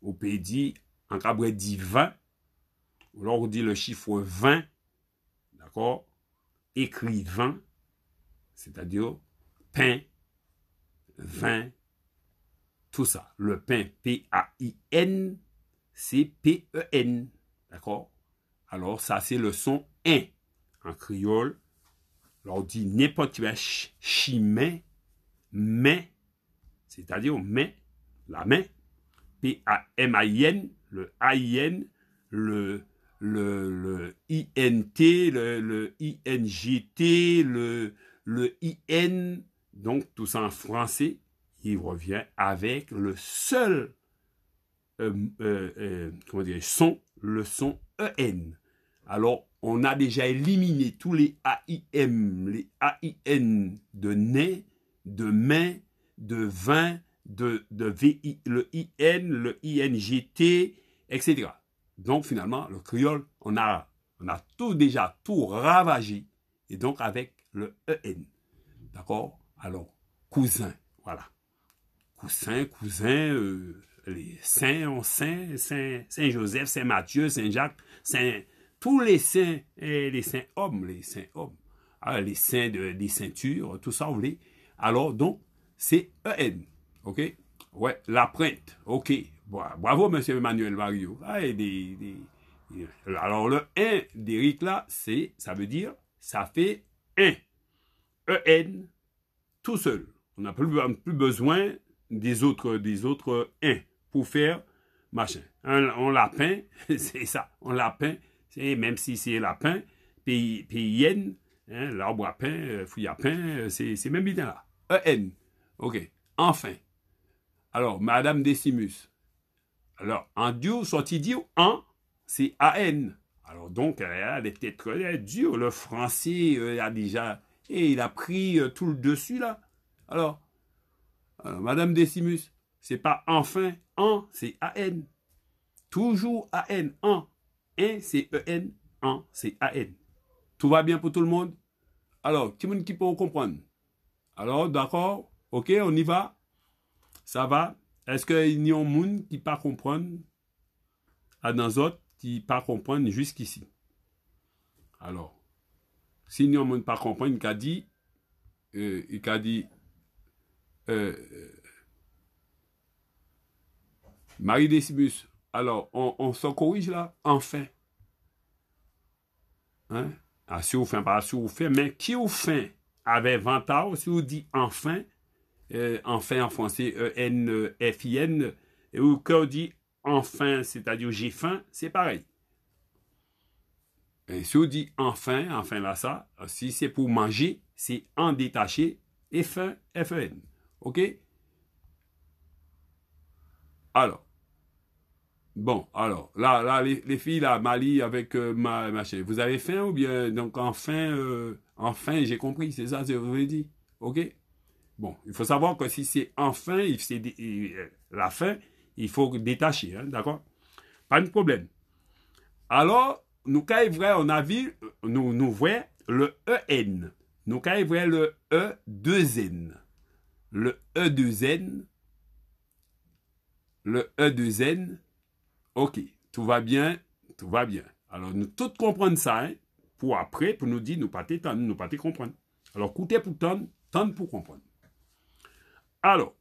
on peut dire en cabré dit 20 alors on dit le chiffre 20 d'accord 20. c'est-à-dire pain 20 ça. Le pain, P-A-I-N, c'est P-E-N. D'accord Alors, ça, c'est le son 1 En créole, on dit n'importe quoi, chimé mais, c'est-à-dire mais, la main, P-A-M-I-N, le A-I-N, le le, le i le, g t le, le n donc tout ça en français, il revient avec le seul euh, euh, euh, son, le son EN. Alors, on a déjà éliminé tous les AIM, les AIN de nez, de main, de vin, de, de VI, le IN, le INGT, etc. Donc, finalement, le créole, on a, on a tout déjà, tout ravagé. Et donc, avec le EN. D'accord Alors, cousin, voilà cousins, cousins, euh, les saints, en saint, saint, Joseph, saint Matthieu, saint Jacques, tous les saints, et les saints hommes, les saints hommes, ah, les saints de, des ceintures, tout ça, vous voulez. Alors, donc, c'est EN, ok? Ouais, la printe, ok. Bravo, monsieur Emmanuel Mario. Ah, alors, le 1 d'Éric, là, c'est, ça veut dire, ça fait 1. EN, tout seul. On n'a plus besoin des autres, des autres un pour faire machin. Un, lapin, c'est ça, Un lapin, c'est même si c'est lapin, pays pays yen, hein, l'arbre à pain, euh, fouille à pain, euh, c'est même bien là. EN. OK. Enfin. Alors, Madame Décimus. Alors, en duo, sont idiot en, c'est AN. Alors, donc, elle est peut-être dure. Le français euh, a déjà. Et il a pris tout le dessus, là. Alors, Madame Décimus, c'est pas enfin en, c'est A-N. Toujours AN, en. E, e en, c'est EN, en, c'est AN. Tout va bien pour tout le monde Alors, qui qui peut comprendre Alors, d'accord, ok, on y va. Ça va. Est-ce qu'il y a un monde qui pas comprendre à dans autres qui pas comprendre jusqu'ici Alors, s'il y a un monde pas comprendre, il a dit, euh, il a dit euh, Marie Décimus, alors on, s'en corrige là, enfin. Hein? Ah, si vous pas, mais qui vous fin avec vantard, si vous dit enfin, euh, enfin en français, E-N-F-I-N, et ou quand dit enfin, c'est-à-dire j'ai faim, c'est pareil. Et si on dit enfin, enfin là ça, si c'est pour manger, c'est en détaché et F-E-N. Ok Alors. Bon, alors, là, là les, filles, là, Mali avec euh, ma, vous avez faim ou bien, donc, enfin, euh, enfin, j'ai compris, c'est ça, je vous ai dit. OK Bon, il faut savoir que si c'est enfin, c'est euh, la fin, il faut détacher, hein, d'accord Pas de problème. Alors, nous, quand vrai, on a vu, nous, nous, voyons le EN. Nous, quand le E2N le E2N, le E2N, ok, tout va bien, tout va bien. Alors, nous tous comprendre ça, hein, pour après, pour nous dire, nous pas t'étendre, nous pas comprendre. Alors, coûtez pour tendre, tendre pour comprendre. Alors,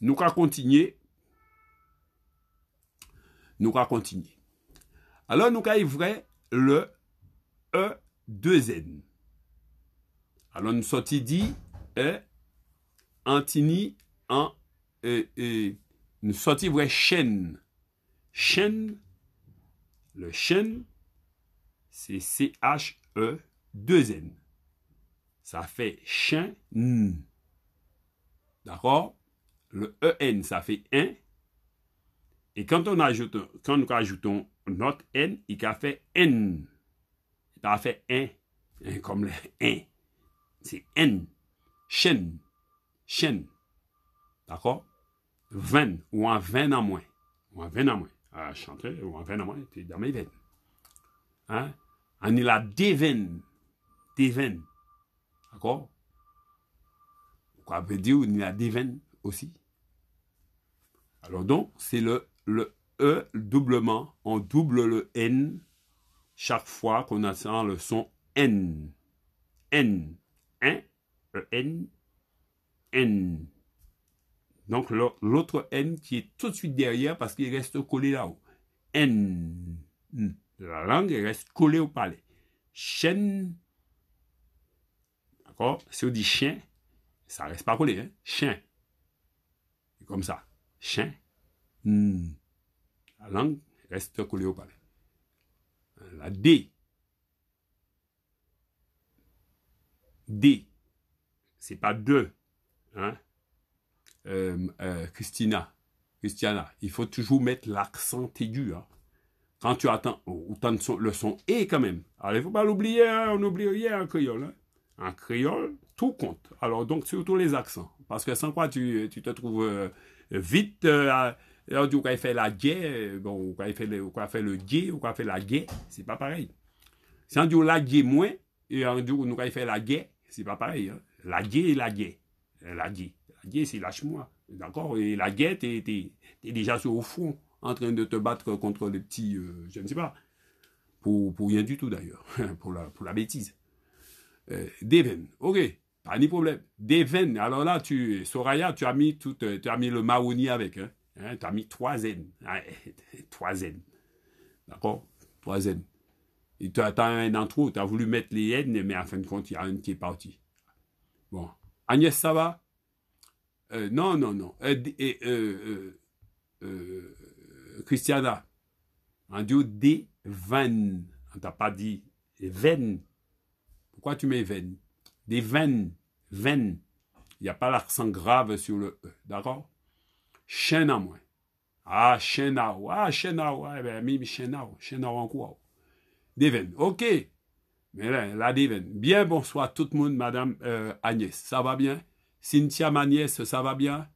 nous allons continuer. Nous allons continuer. Alors, nous allons vrai le E2N. Alors, nous sortons dit E Antini en euh, euh, une e, chêne. soti le chêne, c'est C-H-E-2-N. Ça fait chen, e n. Le E-N, ça fait 1 Et quand, on ajoute, quand nous ajoutons notre N, il a fait N. Il a fait un, hein, comme le 1. C'est N. chaîne chaîne. D'accord 20 ou en 20 en moins. Ou en 20 en moins. À chanter ou en 20 en moins, tu es dans mes veines. Hein On est là des veines. Des D'accord Quoi veut dire on est là des aussi. Alors donc, c'est le, le E doublement. On double le N chaque fois qu'on a le son N. N. Un. Hein? E N. N. Donc l'autre N qui est tout de suite derrière parce qu'il reste collé là-haut. N. La langue reste collée au palais. Chen. D'accord Si on dit chien, ça reste pas collé. Hein? Chien. Comme ça. Chien. La langue reste collée au palais. La D. D. C'est pas deux. Hein? Euh, euh, Christina, Christiana, il faut toujours mettre l'accent aigu. Hein. Quand tu attends, ou le son est quand même. Allez, il ne faut pas l'oublier, hein, on oublie rien en créole. En créole, tout compte. Alors, donc, surtout les accents. Parce que sans quoi, tu, te trouves euh, vite. à, alors, tu fait la guerre, bon, ou quand fait le, ou fait le gué, ou fait la guerre, c'est pas pareil. Si on dit la guerre moins, et on dit fait la guerre, c'est pas pareil. La guerre et la guerre. Elle a dit. La dit, c'est lâche-moi. D'accord Et la guette, t'es es, déjà sur au fond, en train de te battre contre les petits, euh, je ne sais pas. Pour, pour rien du tout d'ailleurs, pour la, pour la bêtise. Euh, Deven, ok, pas de problème. Deven, alors là, tu, Soraya, tu as mis, tout, euh, tu as mis le Mahoni avec. Hein, hein tu as mis trois N. trois N. D'accord Trois N. Et tu as, un un en trop, tu as voulu mettre les N, mais en fin de compte, il y a un qui est parti. Bon, Agnès va euh, Non, non, non. Euh, et, euh, euh, Christiana. On dit des veines On t'a pas dit veines. Pourquoi tu mets veines Des veines. Veines. Il n'y a pas l'accent grave sur le E. D'accord Chêne à moins. Ah, chêne à Ah, chêne à Eh bien, chêne à à Des veines. OK la divine. Bien bonsoir tout le monde, Madame euh, Agnès. Ça va bien? Cynthia Magnès, ça va bien?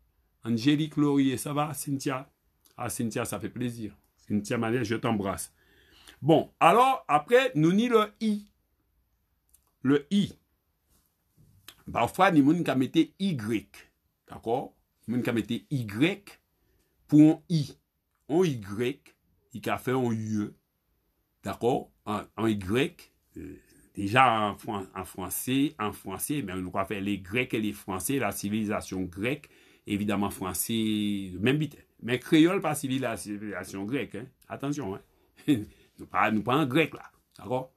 Angélique Laurier, ça va, Cynthia? Ah, Cynthia, ça fait plaisir. Cynthia Magnès, je t'embrasse. Bon, alors, après, nous ni le I. Le I. Parfois, nous avons mis Y. D'accord? Nous avons mis Y pour un I. Un Y, il a fait un u ». D'accord? Un « en Y, Déjà en, français, en français, en ne ben, pas faire les Grecs et les Français, la civilisation grecque, évidemment français, même vite. Mais créole pas civilisation grecque, hein? attention. Hein? nous pas nous pas en grec là, d'accord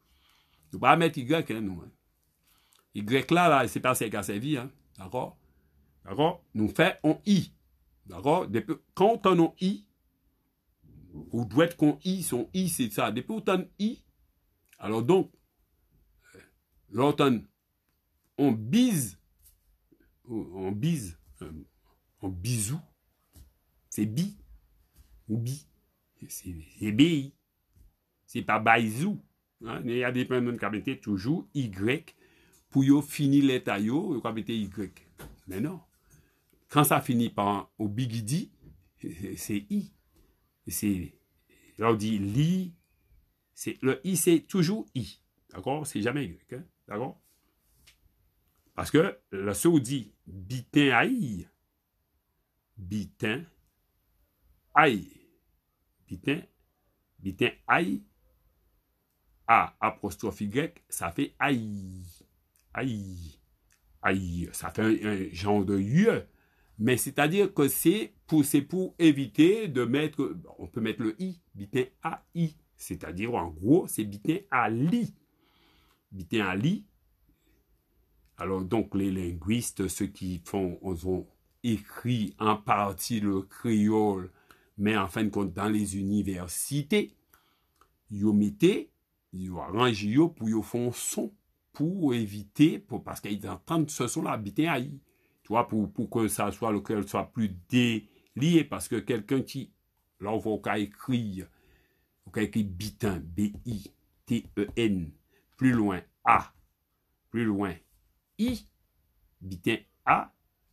Nous pas mettre Y, hein, nous. Hein? Y là, là c'est pas c'est qu'à servi, hein? d'accord D'accord Nous faisons on I, d'accord Quand on a I, ou doit qu'on I, son I c'est ça. Depuis on I, alors donc, l'automne. On bise, on bise, euh, on bisou, c'est bi ou bi, c'est bi, c'est pas baizou. Hein, il y a des personnes qui été toujours Y pour y finir l'état yo, ont mettre Y. Mais non, quand ça finit par au bigidi, c'est I. C'est, là on dit li, c'est, le I c'est toujours I, d'accord? C'est jamais Y. Hein. D'accord? Parce que le Saoudi bitin aïe, bitin aïe, bitin, bitin aïe, A ah, apostrophe Y, ça fait aïe, aïe, aïe, ça fait un, genre de yeux. Mais c'est-à-dire que c'est pour, pour éviter de mettre, on peut mettre le i, bitin AI, c'est-à-dire en gros, c'est bitin Ali bitin Ali. Alors donc les linguistes, ceux qui font, ont écrit en partie le créole, mais en fin de compte dans les universités, ils mis, ils arrangé pour ils font son pour éviter, pour, parce qu'ils entendent ce son-là, bitin Ali. Tu vois, pour, que ça soit, le soit plus délié, parce que quelqu'un qui, là on va écrire, on va Biten, B-I-T-E-N, plus loin, A, plus loin, I, bitin A,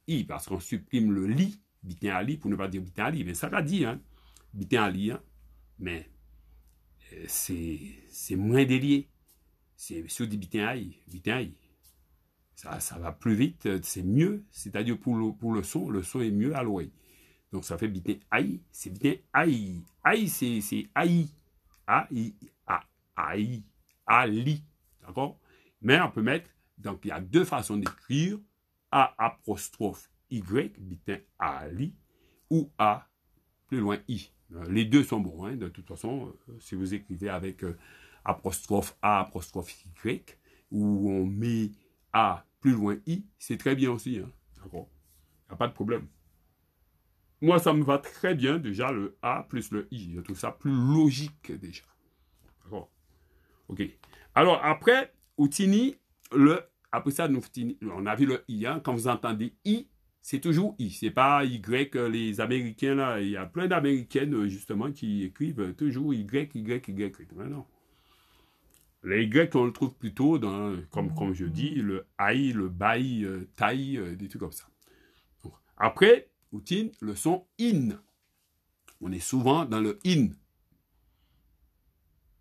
I, parce qu'on supprime le li, bitin Ali, pour ne pas dire bitin Ali, mais ça l'a dit, hein, bitin hein. Ali, mais euh, c'est c'est moins délié. C'est sur dit bitin aïe, bitin aïe. Ça, ça va plus vite, c'est mieux, c'est-à-dire pour le, pour le son, le son est mieux à l'oreille. Donc ça fait bitin aïe, c'est bitin aïe. Aïe, c'est aïe. A-I, A, aïe, ali. D'accord Mais on peut mettre, donc il y a deux façons d'écrire A apostrophe Y, bitin A, ou A, plus loin, I. Euh, les deux sont bons, hein. de toute façon, euh, si vous écrivez avec euh, apostrophe A, apostrophe Y, ou on met A plus loin I, c'est très bien aussi. Hein. D'accord Il n'y a pas de problème. Moi, ça me va très bien déjà le A plus le I. Je trouve ça plus logique déjà. D'accord Ok. Alors après, Outini, le, après ça, nous, on a vu le I. Hein, quand vous entendez I, c'est toujours I. C'est pas Y, les Américains, là. Il y a plein d'Américaines, euh, justement, qui écrivent toujours Y, Y, Y. Mais non. Les Y, on le trouve plutôt dans, comme, comme je dis, le i, le bai, euh, taille, euh, des trucs comme ça. après, outine, le son in. On est souvent dans le in.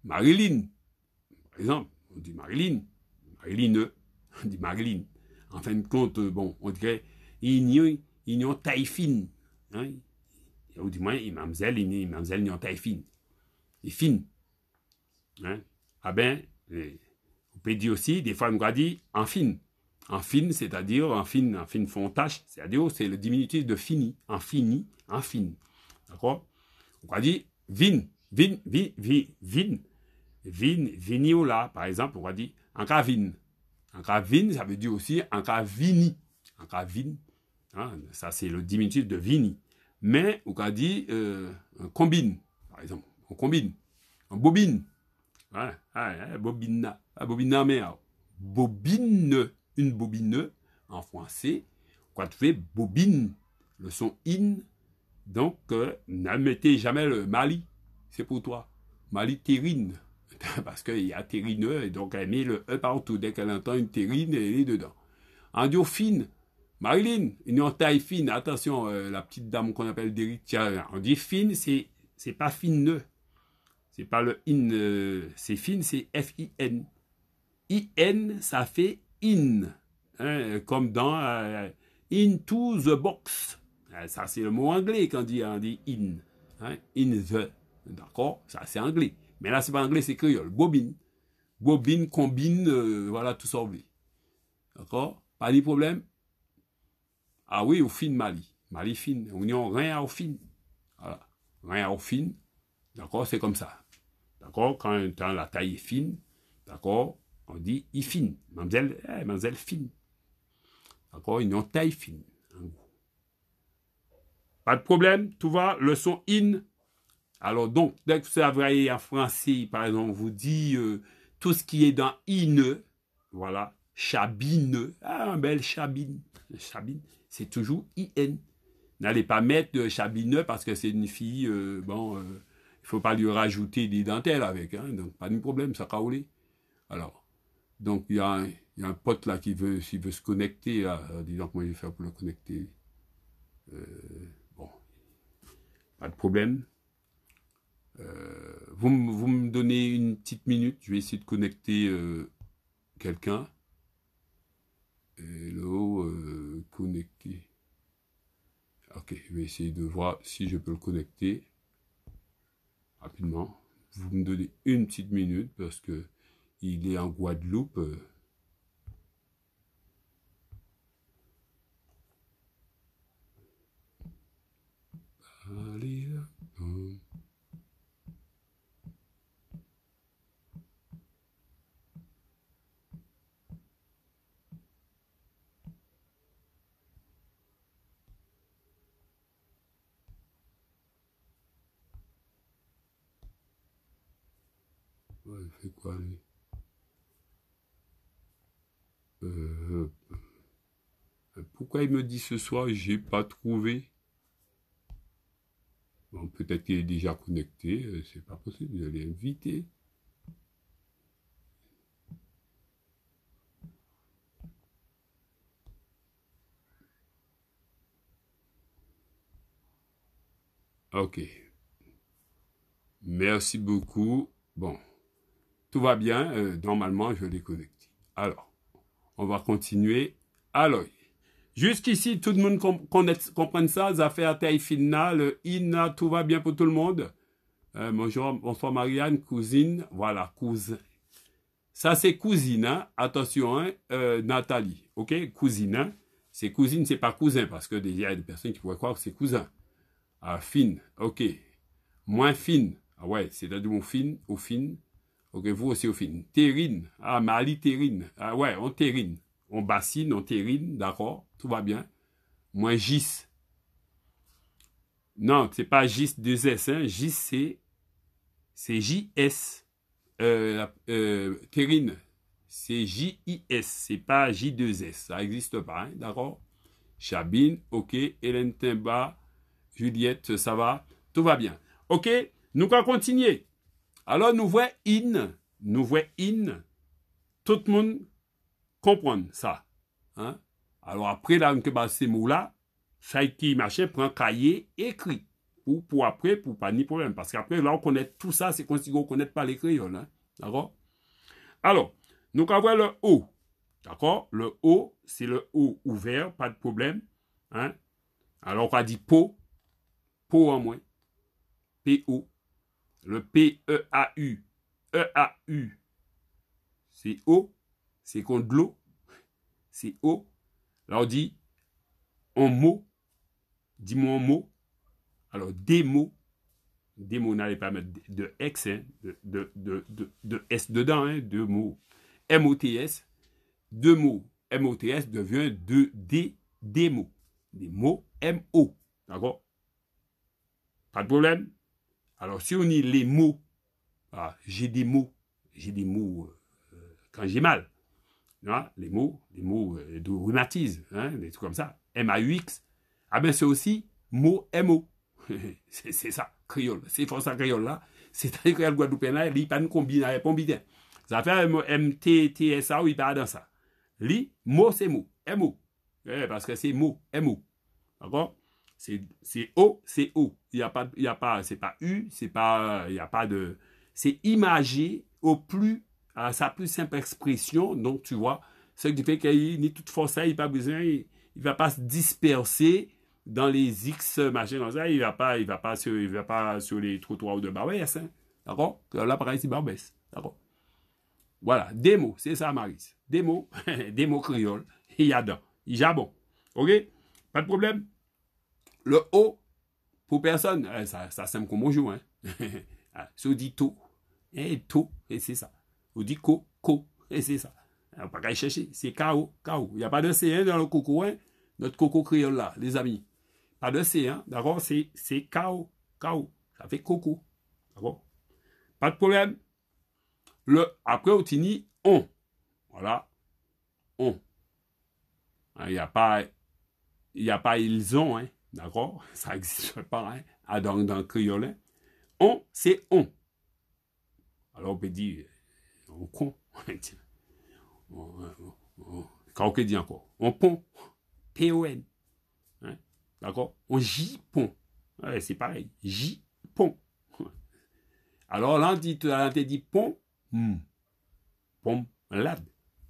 Marilyn, par exemple, on dit Marilyn, Marilyn, on dit Marilyn. En fin de compte, bon, on dirait Ignon, taille taille Hein? Ou du moins, Imamzel, Imamzel, Ignon fine, Et fine. Hein? Ah ben, on peut dire aussi, des fois, on va dire en fine. En fine, c'est-à-dire en fine, en fine fontache, c'est-à-dire c'est le diminutif de fini, en fini, en fine. D'accord On va dire vin, vin, vin, vin, vin. Vin, viniola, par exemple, on va dire anka vin. Anka vin, ça veut dire aussi anka vini. Hein, ça c'est le diminutif de vini. Mais on va dire euh, combine, par exemple. On combine. On bobine. Voilà, bobina. Bobina, bobine. Une bobine, en français, on va trouver bobine. Le son in. Donc, euh, n'admettez jamais le Mali. C'est pour toi. Mali terrine. parce qu'il y a terrineux, et donc elle met le E partout. Dès qu'elle entend une terrine, elle est dedans. fine. Marilyn, une entaille fine. Attention, euh, la petite dame qu'on appelle d'héritière. On dit fine, c'est, c'est pas fine. C'est pas le in. Euh, c'est fine, c'est F-I-N. I-N, ça fait in. Hein, comme dans euh, into the box. Ça, c'est le mot anglais qu'on dit, on dit in. Hein, in the. D'accord Ça, c'est anglais. Mais là, c'est pas anglais, c'est créole. Bobine. Bobine, combine, euh, voilà, tout ça D'accord Pas de problème Ah oui, au fin Mali. Mali fin. a rien au fin. Voilà. Rien au fin. D'accord C'est comme ça. D'accord quand, la taille est fine, d'accord On dit il fine. Mademoiselle, eh, fine. D'accord une taille fine. Pas de problème, tout va. Le son in alors donc, dès que vous savez en français, par exemple, on vous dit euh, tout ce qui est dans ine, voilà, chabine, ah, un bel « chabine, chabine, c'est toujours in. N'allez pas mettre euh, chabine parce que c'est une fille, euh, bon, il ne faut pas lui rajouter des dentelles avec, hein, donc pas de problème, ça caoulé. Alors, donc il y, a un pote là qui veut, veut se connecter, là, dis moi je vais faire pour le connecter. bon, pas de problème. Euh, vous, me donnez une petite minute, je vais essayer de connecter euh, quelqu'un. Hello, euh, connecté. Ok, je vais essayer de voir si je peux le connecter rapidement. Vous me donnez une petite minute parce que il est en Guadeloupe. Allez. Euh, pourquoi il me dit ce soir, j'ai pas trouvé Bon, peut-être qu'il est déjà connecté, euh, c'est pas possible, vous allez inviter. Ok. Merci beaucoup. Bon. Tout va bien, euh, normalement je l'ai connecté. Alors, on va continuer. Alors, jusqu'ici, tout le monde comprend ça, Zafé fait final taille finale, Ina, tout va bien pour tout le monde. Euh, bonjour, bonsoir Marianne, cousine, voilà, cousin. Ça c'est cousine, hein? attention, hein, euh, Nathalie, ok, cousine. Hein? C'est cousine, c'est pas cousin, parce que il y a des personnes qui pourraient croire que c'est cousin. Ah, fine, ok. Moins fine, ah ouais, c'est là du mot fine, ou fine. Ok, vous aussi au fin. Terrine. Ah, Mali terrine. Ah ouais, on terrine. On bassine, on terrine, d'accord, tout va bien. Moi, gis. Non, c'est pas gis 2S, hein. Gis, c'est, c'est euh, euh, terrine, c'est JIS, c'est pas J2S, ça n'existe pas, hein, d'accord Chabine, ok, Hélène Timba, Juliette, ça va, tout va bien. Ok, nous allons continuer. Alors nous voyons in, nous voyons in, tout le monde comprend ça. Hein? Alors après, là, on peut ces mots-là, Ça qui marche prend cahier, écrit. Pour, pour après, pour pas ni problème. Parce qu'après, là, on connaît tout ça, c'est comme si on ne connaît pas les hein? D'accord Alors, nous avons le O. D'accord Le O, c'est le O ouvert, pas de problème. Hein? Alors, on va dire PO. PO en moins. P-O le P-E-A-U, E-A-U, c'est O, c'est contre l'eau, c'est O. Là, on dit en mot, dis-moi en mot. Alors, des mots, des mots, n'allez pas mettre de X, hein. de, S dedans, hein. deux mots. M-O-T-S, deux mots. M-O-T-S devient deux, D, des mots. Des mots M-O. D'accord Pas de problème alors, si on dit les mots, ah, j'ai des mots, j'ai des mots euh, quand j'ai mal. Hein, les mots, les mots euh, de rhumatisme, hein, des trucs comme ça. M-A-U-X. Ah ben, c'est aussi mot M-O. c'est ça, créole. C'est français créole là. C'est-à-dire que le Guadeloupéen là, il n'y a pas de combinaison. Ça fait M-T-T-S-A ou il parle dans ça. Li, mot, c'est mot. M-O. Eh, parce que c'est mot, M-O. D'accord c'est O, c'est O. Il n'y a pas, il y a pas, c'est pas U, c'est pas, il n'y a pas de, c'est imagé au plus, à sa plus simple expression. Donc, tu vois, ce qui fait qu'il n'est toute force, il pas besoin, il ne va pas se disperser dans les X machin il va pas, il va pas sur, il va pas sur les trottoirs ou de Barbès, hein. D'accord? Là, pareil, c'est Barbès. D'accord? Voilà. mots, c'est ça, Maris. des mots créole. Il y a dedans. Il Bon, OK? Pas de problème? Le O, pour personne, euh, ça, ça comme on joue. Hein? Ah, si on dit tout, et hein, tout, et c'est ça. On dit co, co, et c'est ça. On pas qu'à chercher, c'est KO, KO. Il n'y a pas de c hein, dans le coco, hein? notre coco créole là, les amis. Pas de C1, hein. d'accord C'est KO, KO. Ça fait coco, d'accord Pas de problème. Le, après, on tini on. Voilà, on. Ah, il n'y a pas, il n'y a pas ils ont, hein? D'accord Ça existe pareil hein, dans, dans le hein. On, c'est on. Alors on peut dire, euh, on con. Quand on dire encore, on pont. P-O-N. Hein, d'accord On J-pont. c'est pareil. J-pont. Alors là, on dit, pon. dit pont. Hmm. lad.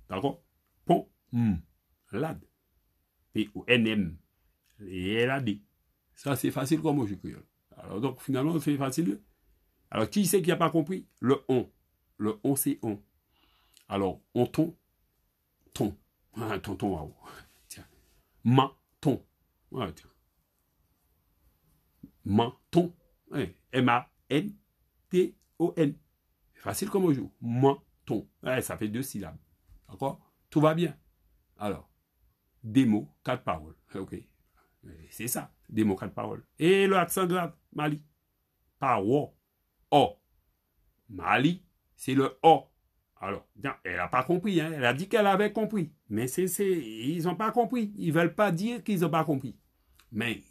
D'accord Pont hmm. lad. P-O-N-M. Et elle a dit. Ça, c'est facile comme au joue. Alors, donc, finalement, c'est facile. Alors, qui c'est qui n'a pas compris Le on. Le on, c'est on. Alors, on ton. Ton. Ah, ton, waouh. Tiens. Ma, ton. Ah, tiens. Ma, M-A-N-T-O-N. Facile comme au jour. Ma, ton. ça fait deux syllabes. D'accord Tout va bien. Alors, des mots, quatre paroles. OK. C'est ça, démocrate parole. Et le accent grave, Mali. Paro, O. Mali, c'est le O. Alors, elle n'a pas compris, hein. elle a dit qu'elle avait compris. Mais c'est, ils n'ont pas compris. Ils ne veulent pas dire qu'ils n'ont pas compris. Mais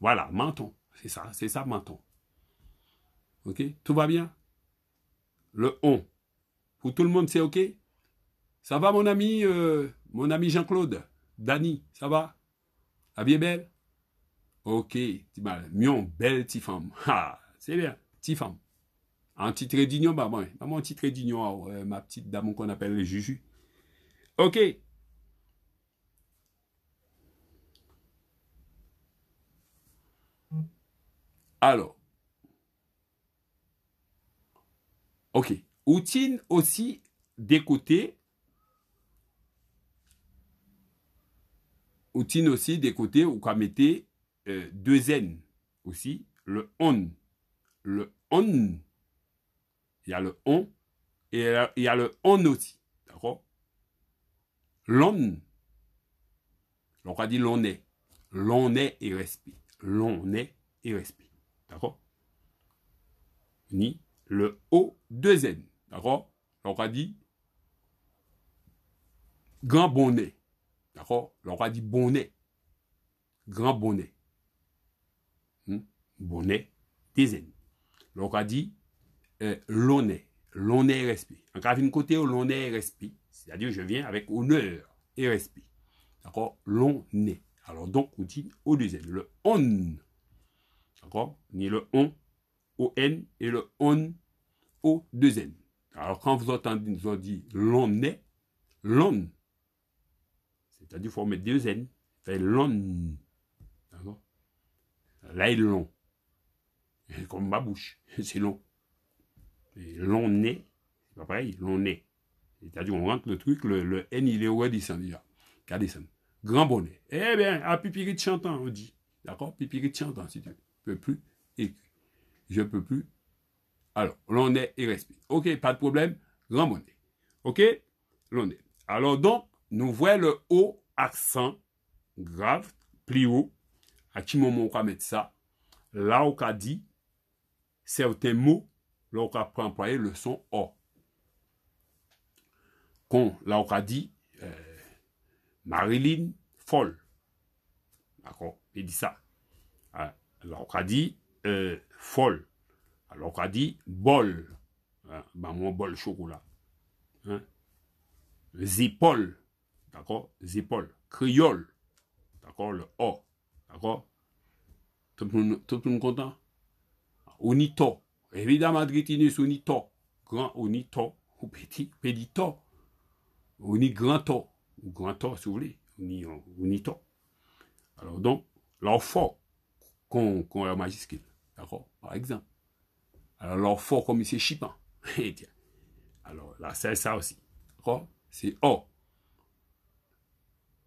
voilà, menton. C'est ça, c'est ça, menton. OK Tout va bien Le on. Pour tout le monde, c'est OK Ça va, mon ami, euh, mon ami Jean-Claude Dany, ça va ah bien belle? Ok, ti Mion, belle ti femme. Ha, c'est bien, ti femme. En titre d'union, bah moi. Bah moi, titre d'union, ah ma petite dame qu'on appelle Juju. Ok. Alors. Ok. Outine aussi d'écouter outine aussi des côtés où on mettait euh, deux N aussi, le on. Le on. Il y a le on et il y a le on aussi. D'accord L'on. l'on a dit l'on est. L'on est et respect. L'on est et respect. D'accord Ni le O, deux N. D'accord on on dit grand bonnet. D'accord Le roi dit bonnet. Grand bonnet. Hmm? Bonnet, Dizaine. Le roi dit euh, l'onnet L'honneur et respect. En cas de côté, l'honneur et respect. C'est-à-dire, je viens avec honneur et respect. D'accord Alors, donc, on dit au deuxième. Le on. D'accord Ni le on, O-N, et le on, au deuxième. Alors, quand vous entendez, nous on dit l'on est, l'on c'est-à-dire qu'il faut mettre deux N. C'est long. D'accord Là est long. Comme ma bouche, c'est long. Et long nez, c'est pas pareil, long nez. C'est-à-dire on rentre le truc, le, N il est redescend déjà. Qu'à Grand bonnet. Eh bien, à de chantant, on dit. D'accord de chantant, si tu veux. Je peux plus écrire. Je peux plus. Alors, l'on est et respire. OK, pas de problème. Grand bonnet. OK L'on est. Alors donc, nous voyons le haut accent grave, plus haut, à qui moment on va mettre ça, là où on dit certains mots, là où on le son O. Quand là où on a dit euh, Marilyn folle, d'accord, il dit ça. Ah, là on a dit euh, folle, alors ah, on a dit bol, ah, bah, mon bol chocolat. Hein? zipol d'accord épaules. créole, d'accord Le O, d'accord Tout le monde content Onito, évidemment, Madridinus, Onito, grand Onito, ou petit, petit to, Oni grand to, ou grand to, si vous voulez, Oni, euh, onito. Alors donc, l'enfant qu'on qu a majuscule. d'accord Par exemple. Alors l'enfant comme se eh bien. alors là, c'est ça aussi, d'accord C'est O.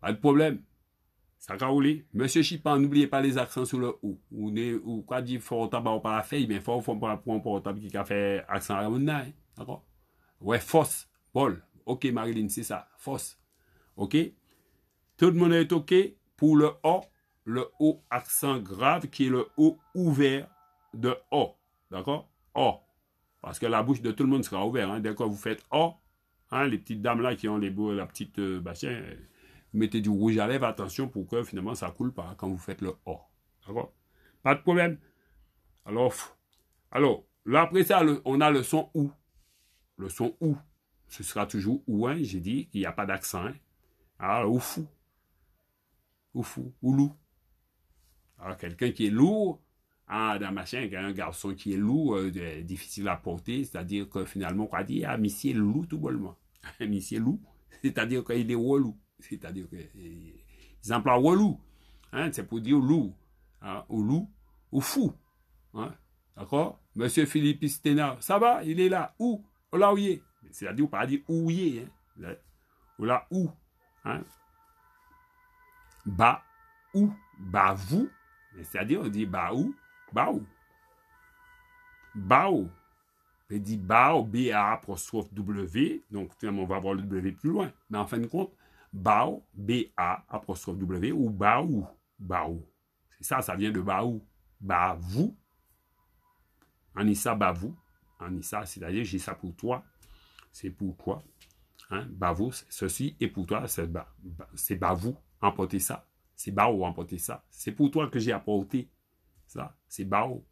Pas de problème. Ça rouler Monsieur Chipan, n'oubliez pas les accents sur le O. Ou, ou quoi dit fort tabac pas la feuille, mais fort fort pour qui a fait accent à D'accord? Ouais, force. Paul. Ok, Marilyn, c'est ça. Force. Ok? Tout le monde est ok pour le O. Le O accent grave qui est le O ouvert de O. D'accord? O. Parce que la bouche de tout le monde sera ouverte. Hein. D'accord? vous faites O, hein, les petites dames là qui ont les beaux, la petite euh, mettez du rouge à lèvres, attention pour que finalement ça coule pas quand vous faites le O. D'accord Pas de problème. Alors, alors là après ça, on a le son OU. Le son OU. Ce sera toujours OU, hein, j'ai dit qu'il n'y a pas d'accent. Hein. Ah, ou fou. Ou Alors quelqu'un qui est lourd, ah, dans machin, un garçon qui est lourd, euh, difficile à porter, c'est-à-dire que finalement, on va dire, ah, monsieur loup tout bonnement. monsieur loup, c'est-à-dire qu'il est relou. C'est-à-dire qu'ils emploient Walou. Hein, c'est pour dire loup, hein, au loup, ou fou. Hein, d'accord Monsieur Philippe Stena, ça va, il est là. Où Là où il C'est-à-dire, on ne dire où il est. Hein. Là où. Hein. Bah, où Bah, vous. C'est-à-dire, on dit bah, où Bah, où Bah, où Il dit bah, B-A apostrophe W. Donc, on va voir le W plus loin. Mais en fin de compte, Bao, B-A, apostrophe W, ou Baou, Baou. C'est ça, ça vient de Baou. Bavou. Anissa Bavou. Anissa, c'est-à-dire j'ai ça pour toi. C'est pour Hein? Bavou, ceci est pour toi, c'est Bavou. Emporter ça. C'est Baou, emporter ça. C'est pour toi que j'ai apporté ça. C'est Bao.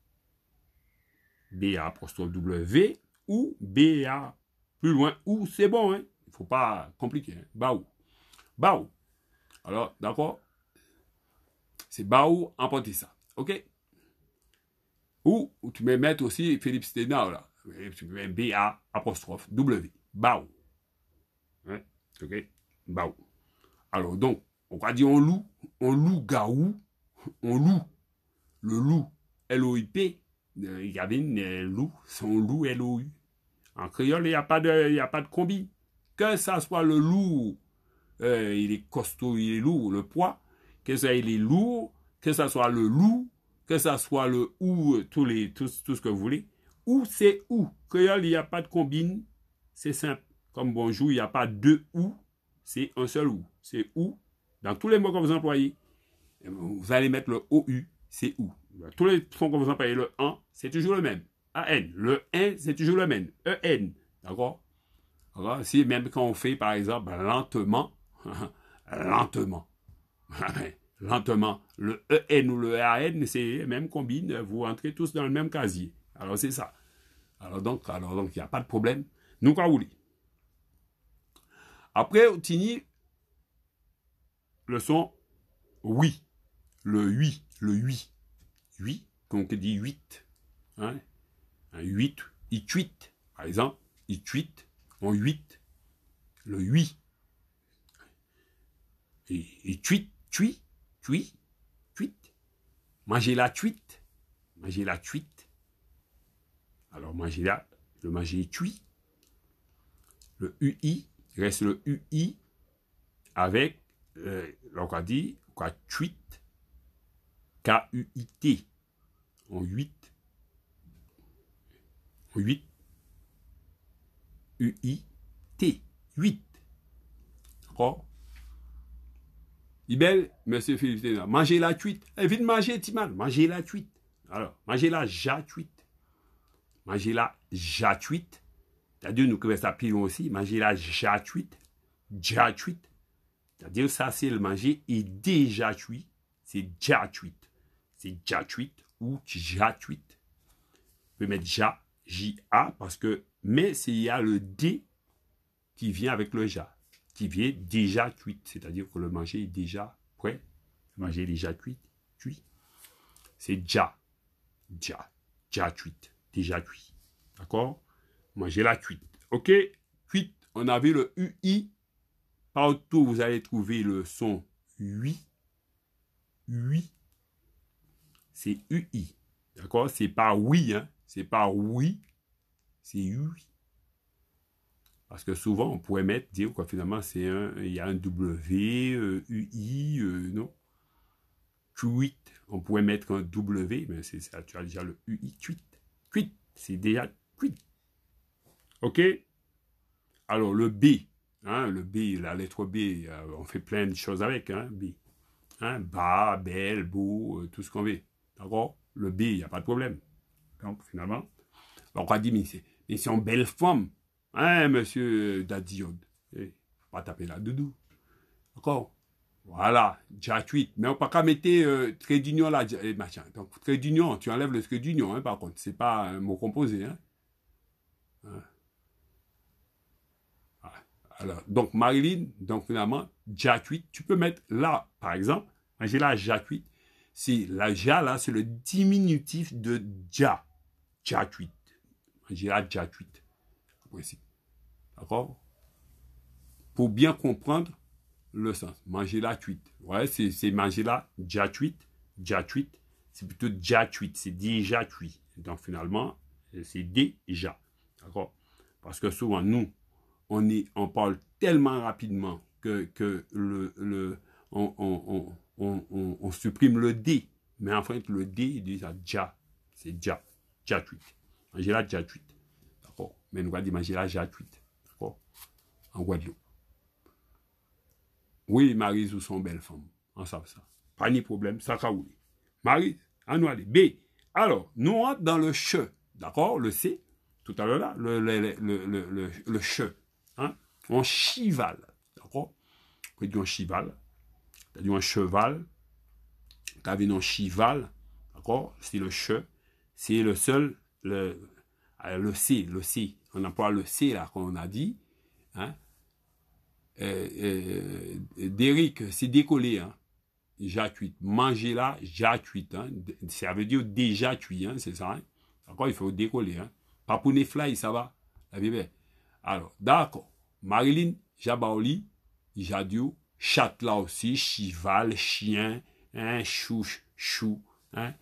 B-A, apostrophe W, ou B-A. Plus loin, ou c'est bon, hein. Il ne faut pas compliquer. Hein? Baou. Baou. Alors, d'accord C'est Baou emporter ça. OK ou, tu peux mettre aussi Philippe Stenau, là. Tu peux mettre B-A apostrophe W. Baou. Hein? OK Baou. Alors donc, on va dire on loue. On loue Gaou. On loue. Le loup. L-O-I-P. Euh, une euh, loup. Son loup, L-O-U. En créole, il n'y a, pas de, a pas de combi. Que ça soit le loup euh, il est costaud, il est lourd, le poids, que ça il est lourd, que ça soit le loup, que ça soit le ou, euh, tous les, tout, tout ce que vous voulez. Ou c'est ou. Créole, il n'y a pas de combine, c'est simple. Comme bonjour, il n'y a pas deux ou, c'est un seul ou. C'est ou. Dans tous les mots que vous employez, vous allez mettre le OU, c'est ou. Dans tous les sons que vous employez, le an, c'est toujours le même. AN. Le N, c'est toujours le même. EN. D'accord si même quand on fait, par exemple, lentement, lentement. lentement. Le EN ou le AN, c'est même combine Vous entrez tous dans le même casier. Alors, c'est ça. Alors, donc, alors, donc, il n'y a pas de problème. Nous, quand vous Après, Tini, le son oui. Le oui, le oui. Oui, comme dit 8. Hein? Un 8, il tweet. Par exemple, il 8 en 8. Le 8 et, tuit tuit, tuit, tuit Manger la tuite, Mangez la tuite. Alors mangez la, le manger tuit. Le UI, reste le UI avec, alors euh, on a dit, quoi, tweet, K-U-I-T, en 8. En 8. U-I-T, 8. D'accord Ibel, monsieur Philippe, mangez la tuite. Évite eh, de manger, Timal, mangez la tuite. Alors, mangez la jatuite. Manger la jatuite. C'est-à-dire, nous connaissons ça pilon aussi. Manger la jatuite. Jatuite. C'est-à-dire, ça, c'est le manger et déjà tweet. C'est jatuite. C'est jatuite ou jatuite. On peut mettre ja, J-A, parce que, mais il y a le D qui vient avec le ja qui vient déjà cuite, c'est-à-dire que le manger est déjà prêt, le manger est déjà cuit, cuit. C'est déjà, déjà, déjà cuite, déjà cuit. D'accord Manger la cuite. Ok Cuite, on avait le UI. Partout, vous allez trouver le son UI. UI. C'est UI. D'accord C'est pas oui, hein. C'est pas oui. C'est UI. Parce que souvent, on pourrait mettre, dire quoi, finalement, c'est un, il y a un W, UI, euh, euh, non Tweet. On pourrait mettre un W, mais c'est ça, tu as déjà le UI, tweet. Tweet, c'est déjà tweet. OK Alors, le B, hein, le B, la lettre B, euh, on fait plein de choses avec, hein, B. Hein, bas, belle, beau, tout ce qu'on veut. D'accord Le B, il n'y a pas de problème. Donc, finalement, on va dire, mais c'est en belle forme. Hein, monsieur Dadion eh, Pas taper la doudou. D'accord Voilà, jacuite. Mais on peut pas mettre euh, trait d'union là. Eh, machin. Donc, trait d'union, tu enlèves le trait d'union, hein, par contre. C'est pas un mot composé. Hein. hein. Alors, donc, Marilyn, donc finalement, jacuite. Tu peux mettre là, par exemple, j'ai là C'est la ja là, c'est le diminutif de ja. Jatuit. J'ai là D'accord Pour bien comprendre le sens. Manger la tweet. Ouais, c'est manger la déjà tweet, déjà tweet. C'est plutôt déjà tweet, c'est déjà tweet. Donc finalement, c'est déjà. D'accord Parce que souvent, nous, on, est, on parle tellement rapidement que, le, on, supprime le D. Mais en fait, le D, il dit déjà. C'est déjà. Déjà tweet. la déjà mais nous allons imaginer la D'accord en Guadeloupe. Oui, Marie, ou sont belle femme. On sait ça. Pas ni problème, ça où Marie, à nous aller. B. Alors, nous rentrons dans le che, d'accord Le C, tout à l'heure là, le, le, le, le, che. Hein? En chival, d'accord On dit en chival. C'est-à-dire un cheval. en chival, d'accord C'est le che. C'est le seul, le, le C, le C. On pas le C là qu'on a dit. Hein. Euh, euh, c'est décollé. Hein. J'attuite. Manger là, j'attuite. Hein. Ça veut dire déjà tué », hein, c'est ça. D'accord hein. Il faut décoller. Hein. Papounet fly, ça va. La Alors, d'accord. Marilyn, Jabaoli, Jadio, là aussi, Chival, Chien, hein, Chou, Chou, hein,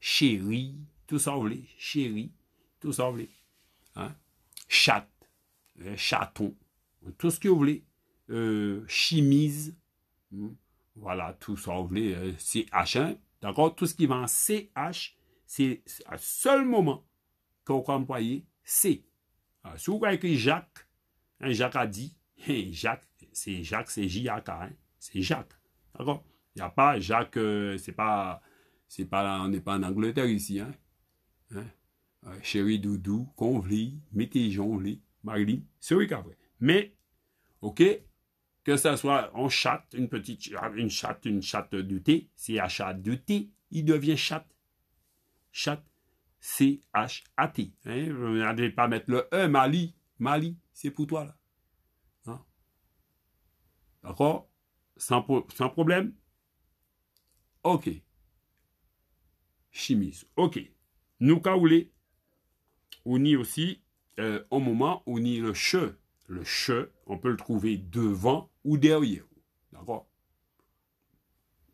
Chéri, tout ça, vous voulez. Chéri, tout ça, vous voulez. Hein chatte, euh, chaton, tout ce que vous voulez, euh, chimise, hmm, voilà, tout ça, vous voulez, euh, c CH, 1 hein. d'accord Tout ce qui va en CH, c'est un seul moment qu'on va employer C. Euh, si vous écrit Jacques, hein, Jacques a dit, Jacques, c'est Jacques, c'est J-A-K, hein, c'est Jacques, d'accord Il n'y a pas Jacques, c'est pas, c'est pas, on n'est pas en Angleterre ici, hein? hein. Euh, chéri Doudou, Convli, Météjon, Magli, c'est oui vrai. Mais, ok, que ça soit en chatte, une petite une chatte, une chatte du thé, c'est h a thé, il devient chatte. Chatte, C-H-A-T. Hein? n'allez pas mettre le E, Mali, Mali, c'est pour toi là. Hein? D'accord sans, problème Ok. Chimise. Ok. Nous, voulez, on y aussi euh, au moment où on y le che. Le che, on peut le trouver devant ou derrière. D'accord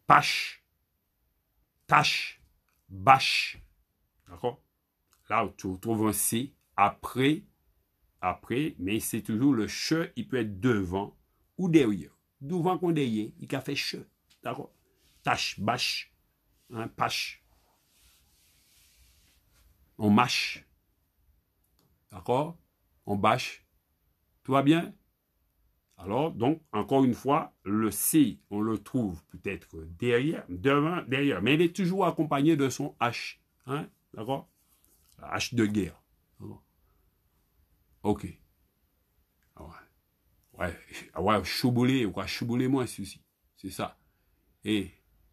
Pache, tache, bâche. D'accord Là, tu retrouves un C après, après, mais c'est toujours le che, il peut être devant ou derrière. Devant qu'on derrière, il a fait che. D'accord Tache, bâche, hein, pache. On mâche. D'accord On bâche. Tout va bien Alors, donc, encore une fois, le C, on le trouve peut-être derrière, devant, derrière. Mais il est toujours accompagné de son H. Hein? D'accord H de guerre. Ok. Ah ouais, ouais, ah chouboulé, ou quoi, moins ceci. C'est ça. Et,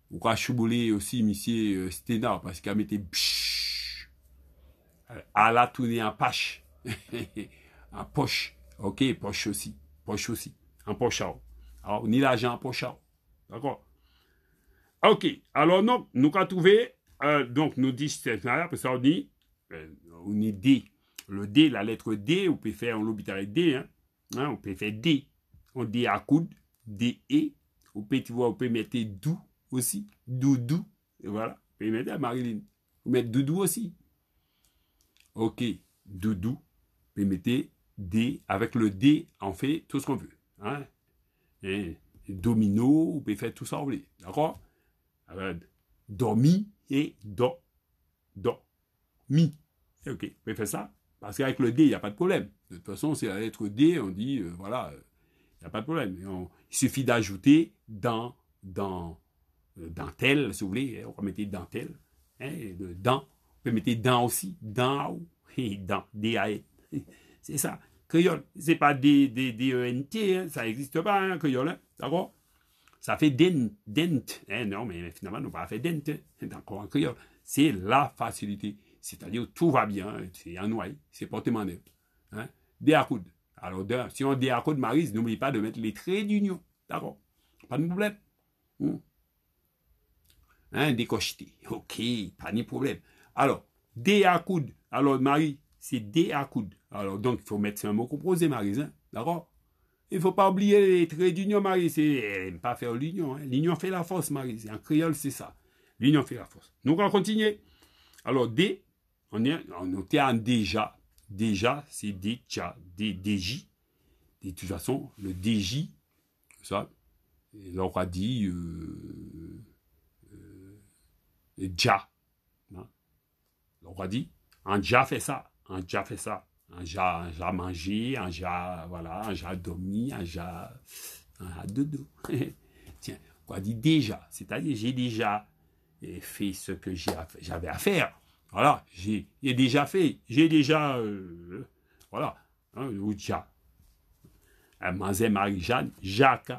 ou quoi, chouboulé aussi, monsieur euh, Stena, parce qu'il a euh, à la tournée en pâche. en poche. OK, poche aussi. Poche aussi. En poche. Alors, ni l'argent en poche. D'accord OK. Alors, non nous avons trouvé, euh, donc, nous dit, c'est parce dit, on dit euh, Le D, la lettre D, on peut faire, on l'hôpital D, hein. hein? on peut faire D. On dit à coude, D, Et On peut, mettre doux aussi. Doudou. Et voilà. On peut mettre à Marilyn. vous mettez mettre doudou aussi. OK. Doudou mettez D. Avec le D, on fait tout ce qu'on veut. Hein. domino, vous pouvez faire tout ça, vous voulez. D'accord Dormi et do. Do. Mi. Ok, vous pouvez faire ça. Parce qu'avec le D, il n'y a pas de problème. De toute façon, c'est la lettre D, on dit, euh, voilà, il n'y a pas de problème. il suffit d'ajouter dans, dans, euh, dentelle, si vous voulez. Hein, on mettre dentelle. Hein, dans. Vous pouvez mettre dans aussi. Dans. Et dans. d a C'est ça. Créole, c'est pas des D-E-N-T, euh, hein. ça n'existe pas, hein, créole, d'accord hein. Ça fait dent, dent, hein. non, mais finalement, on va faire dent, d'accord, en créole. C'est la facilité, c'est-à-dire tout va bien, c'est en noyé. c'est porte-monnaie, hein, à coude. Alors, si on D-A-C-O-D, Marie, n'oublie pas de mettre les traits d'union, d'accord Pas de problème. Hmm. Hein, décocheté, ok, pas de problème. Alors, D-A-Coude. alors Marie, c'est D-A-Coude. Alors donc, il faut mettre un mot composé, Marise, hein, d'accord Il ne faut pas oublier les traits d'union, Marise. Elle n'aime pas faire l'union. Hein. L'union fait la force, Marise. En créole, c'est ça. L'union fait la force. Donc, on va continuer. Alors, D, on est on en déjà. Déjà, c'est déjà, D, DJ. De toute façon, le DJ, ça, il aura dit déjà. euh, euh hein? dit, un déjà fait ça, un ja fait ça un j'a, un un j'a, voilà, un j'a dormi, un j'a, un Tiens, quoi dit déjà, c'est-à-dire j'ai déjà fait ce que j'avais à faire. Voilà, j'ai déjà fait, j'ai déjà, euh, voilà, hein, déjà. Marie-Jeanne, Jacques.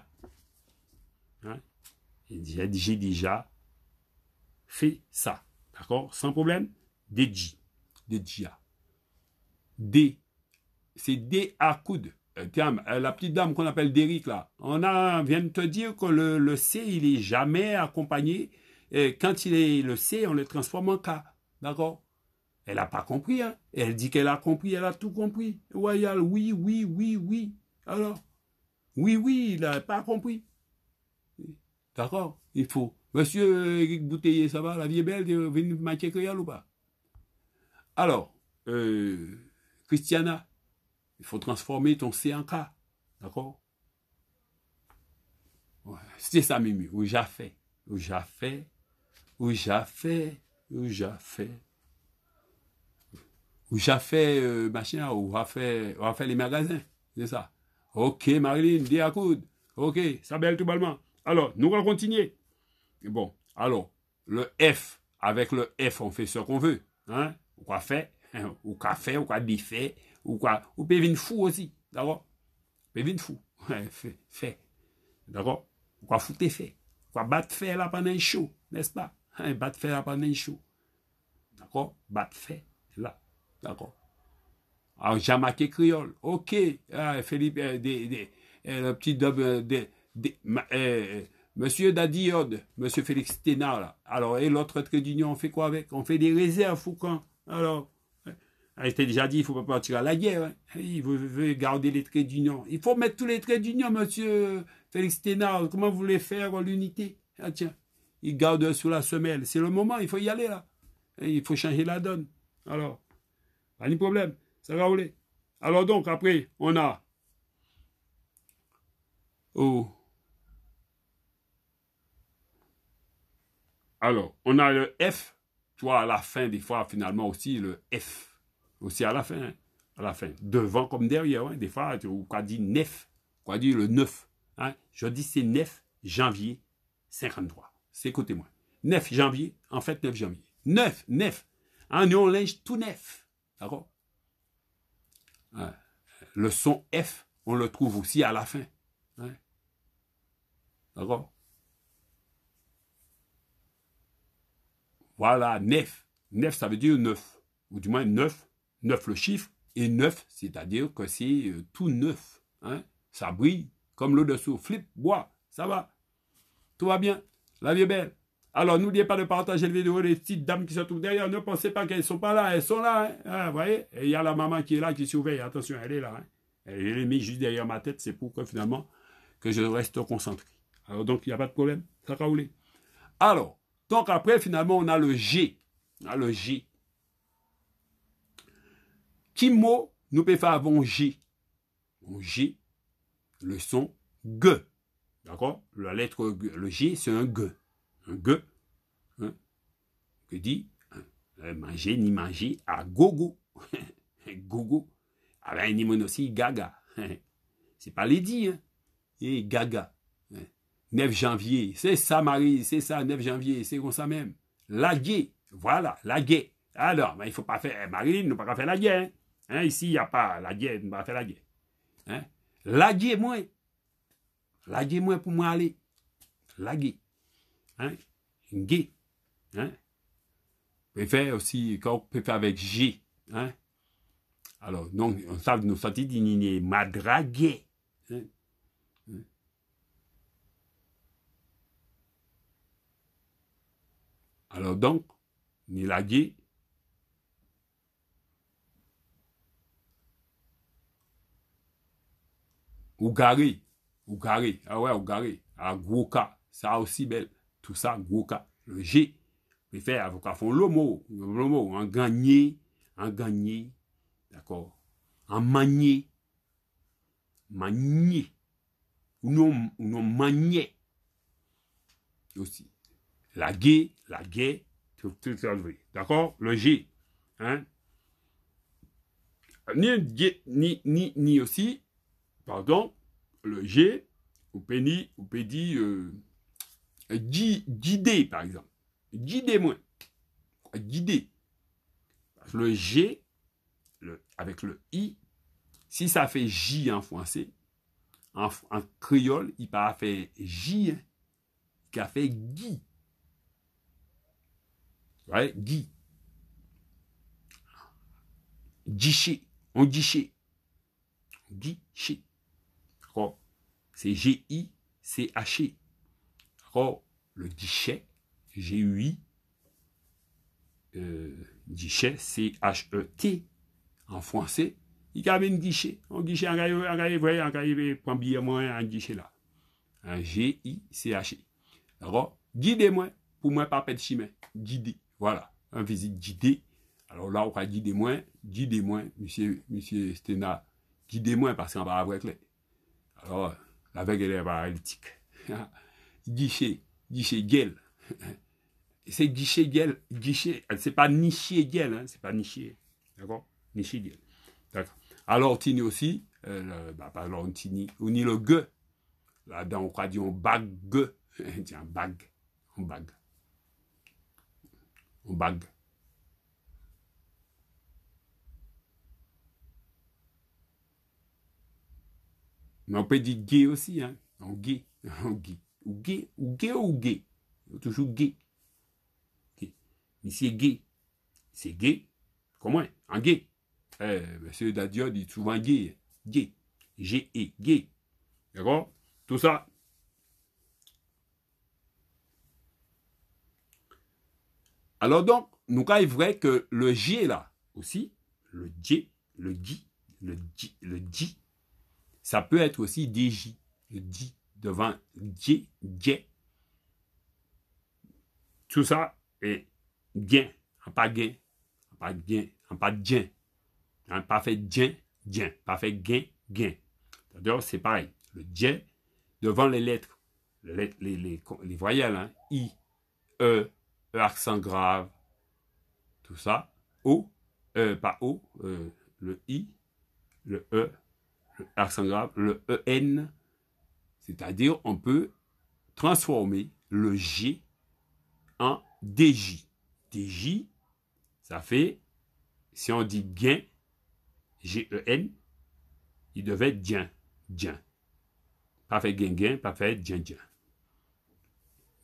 j'ai déjà fait ça, d'accord, sans problème, déjà, déjà, D. C'est D à coude. Tiens, euh, la petite dame qu'on appelle Derrick, là, on, a, vient de te dire que le, C, il n'est jamais accompagné. Et quand il est le C, on le transforme en K. D'accord Elle n'a pas compris. Hein? Elle dit qu'elle a compris, elle a tout compris. Royal, oui, oui, oui, oui. Alors, oui, oui, il n'a pas compris. D'accord Il faut. Monsieur Eric Bouteiller, ça va La vie est belle, vous venez de ou pas Alors, euh, Christiana. Il faut transformer ton C en K. D'accord C'est ça, Mimi. Ou j'ai fait. Ou j'ai fait. Où j'ai fait. Ou j'ai fait. Où j'ai fait euh, machin. Ou j'ai fait, ou fait les magasins. C'est ça. Ok, Marilyn, dis à Ok, ça belle tout ballement. Alors, nous allons continuer. Bon, alors, le F. Avec le F, on fait ce qu'on veut. Hein? On va faire Ou café ou quoi bi ou, quoi... ou pe fou aussi, d'accord Pe vin fou, fait fait. D'accord Ou quoi foute fait ou ka bat un la panen chou, pas hein, Bat là pendant panen chou, D'accord Bat fait Là. D'accord Alors, marqué créole, ok, ah, Philippe, euh, des, euh, le petit euh, de, Monsieur Dadiode, Monsieur Félix Ténard, là. Alors, et l'autre trait d'union, on fait quoi avec On fait des réserves, Foucan. Alors, je t'ai déjà dit, il ne faut pas partir à la guerre. Hein. Il veut, garder les traits d'union. Il faut mettre tous les traits d'union, monsieur Félix Thénard. Comment vous voulez faire l'unité ah, Tiens, il garde sous la semelle. C'est le moment, il faut y aller là. il faut changer la donne. Alors, pas de problème, ça va rouler. Alors donc, après, on a... Oh. Alors, on a le F. Tu vois, à la fin, des fois, finalement, aussi, le F. Aussi à la fin, hein. à la fin. Devant comme derrière, hein. des fois, tu quoi dit 9, quoi dit le 9. Hein, je dis c'est 9 janvier 53. C'est côté moi. 9 janvier, en fait 9 janvier. 9, 9. Un on linge tout neuf. D'accord euh, Le son F, on le trouve aussi à la fin. Hein. D'accord Voilà, neuf. Neuf, ça veut dire 9. Ou du moins neuf, 9 le chiffre, et 9, c'est-à-dire que c'est euh, tout neuf. Hein. Ça brille comme l'eau dessous. Flip, bois, ça va. Tout va bien. La vie est belle. Alors n'oubliez pas de partager la vidéo. Les petites dames qui se trouvent derrière, ne pensez pas qu'elles ne sont pas là. Elles sont là. Hein. Ah, vous voyez Et il y a la maman qui est là, qui surveille. Attention, elle est là. Hein. Elle est mise juste derrière ma tête. C'est pour que finalement, que je reste concentré. Alors donc, il n'y a pas de problème. Ça va rouler. Alors, donc après, finalement, on a le G. On le G mot nous peut faire g J, le son G. D'accord La lettre le G, c'est un G. Un G. Hein? Que dit hein? manger ni manger à gogo. gogo. Avec ah un mon aussi gaga. c'est pas les hein? Et eh, gaga. 9 hein? janvier, c'est ça, Marie, c'est ça, 9 janvier, c'est comme ça même. La gué. voilà, la guerre. Alors, ben, il faut pas faire, eh, Marie, nous pas faire la guerre. Hein, ici, il n'y a pas la guerre, on va faire la guerre. Hein? La guerre, moi. La guerre, moi, pour moi aller. La guerre. Hein? Guerre. Hein? Préfère aussi, quand on préfère avec G. Hein? Alors, donc, on savent nous sortir d'inigné madraguer. Hein? hein? Alors donc, ni la guerre, Ougari, Ougari, Ah ouais, Ougari, ah, gros Ça aussi belle. Tout ça, Gwoka. Le G. Préfère avocat font l'homo. L'homo. un gagné. un gagné. D'accord. En manié, manié, Ou non, ou non manier. Aussi. La gué, la gué, tout, tout, D'accord Le G. Hein? Ni, ni, ni, ni aussi pardon, le G, ou penny ou pédi, euh, guidé, par exemple. Guidé moins. Guidé. Le G, avec le I, si ça fait J en français, en, créole, il pas fait J, qui a fait Guy. Ouais, Guy. Guiché. On guiché. Guiché. Ro. C'est G-I-C-H-E. Ro, le guichet. G-U-I. Euh, guichet, C-H-E-T. En français, il y a un guichet. Un guichet, un guichet, un guichet, un billet, un guichet là. Un G-I-C-H-E. Ro, guidez-moi pour moi pas perdre chemin. Guidez. Voilà. Un visite guidée. Alors là, on va guider moins, guider moins, monsieur, monsieur Stena, guider moi parce qu'on va avoir clair. Alors, la vague, elle est paralytique. guichet, guichet, gueule. C'est guichet, gueule, guichet. C'est pas niché, gueule, hein, c'est pas niché. D'accord Niché, gueule. D'accord. Alors, Tini aussi, euh, bah, pas Tini, on ni le gueux. Là-dedans, on croit dire on bague. Tiens, bague. On bague. On bague. Mais on peut dire gay aussi, hein. En gay. En gay. Ou gay, ou gay, ou gay. Toujours gay. gay. Mais c'est gay. C'est gay. Comment En gay. Eh, monsieur ben, Dadio dit souvent gay. Gay. G-E. Gay. D'accord Tout ça. Alors donc, nous il est vrai que le G là aussi, le G, le G, le G, le G, ça peut être aussi DJ, DJ devant J, Tout ça est gain, en pas gain, en pas gain, en pas gain. En hein, pas fait gain, gain, pas gain, gain. D'ailleurs, c'est pareil. Le J devant les lettres, les, voyelles, hein. I, E, E accent grave, tout ça. O, e, pas O, e, le I, le E, accent grave, le EN, c'est-à-dire on peut transformer le G en DJ. DJ, ça fait, si on dit gain, G-E-N, il devait être gain, gain. Pas fait gain, gain, pas fait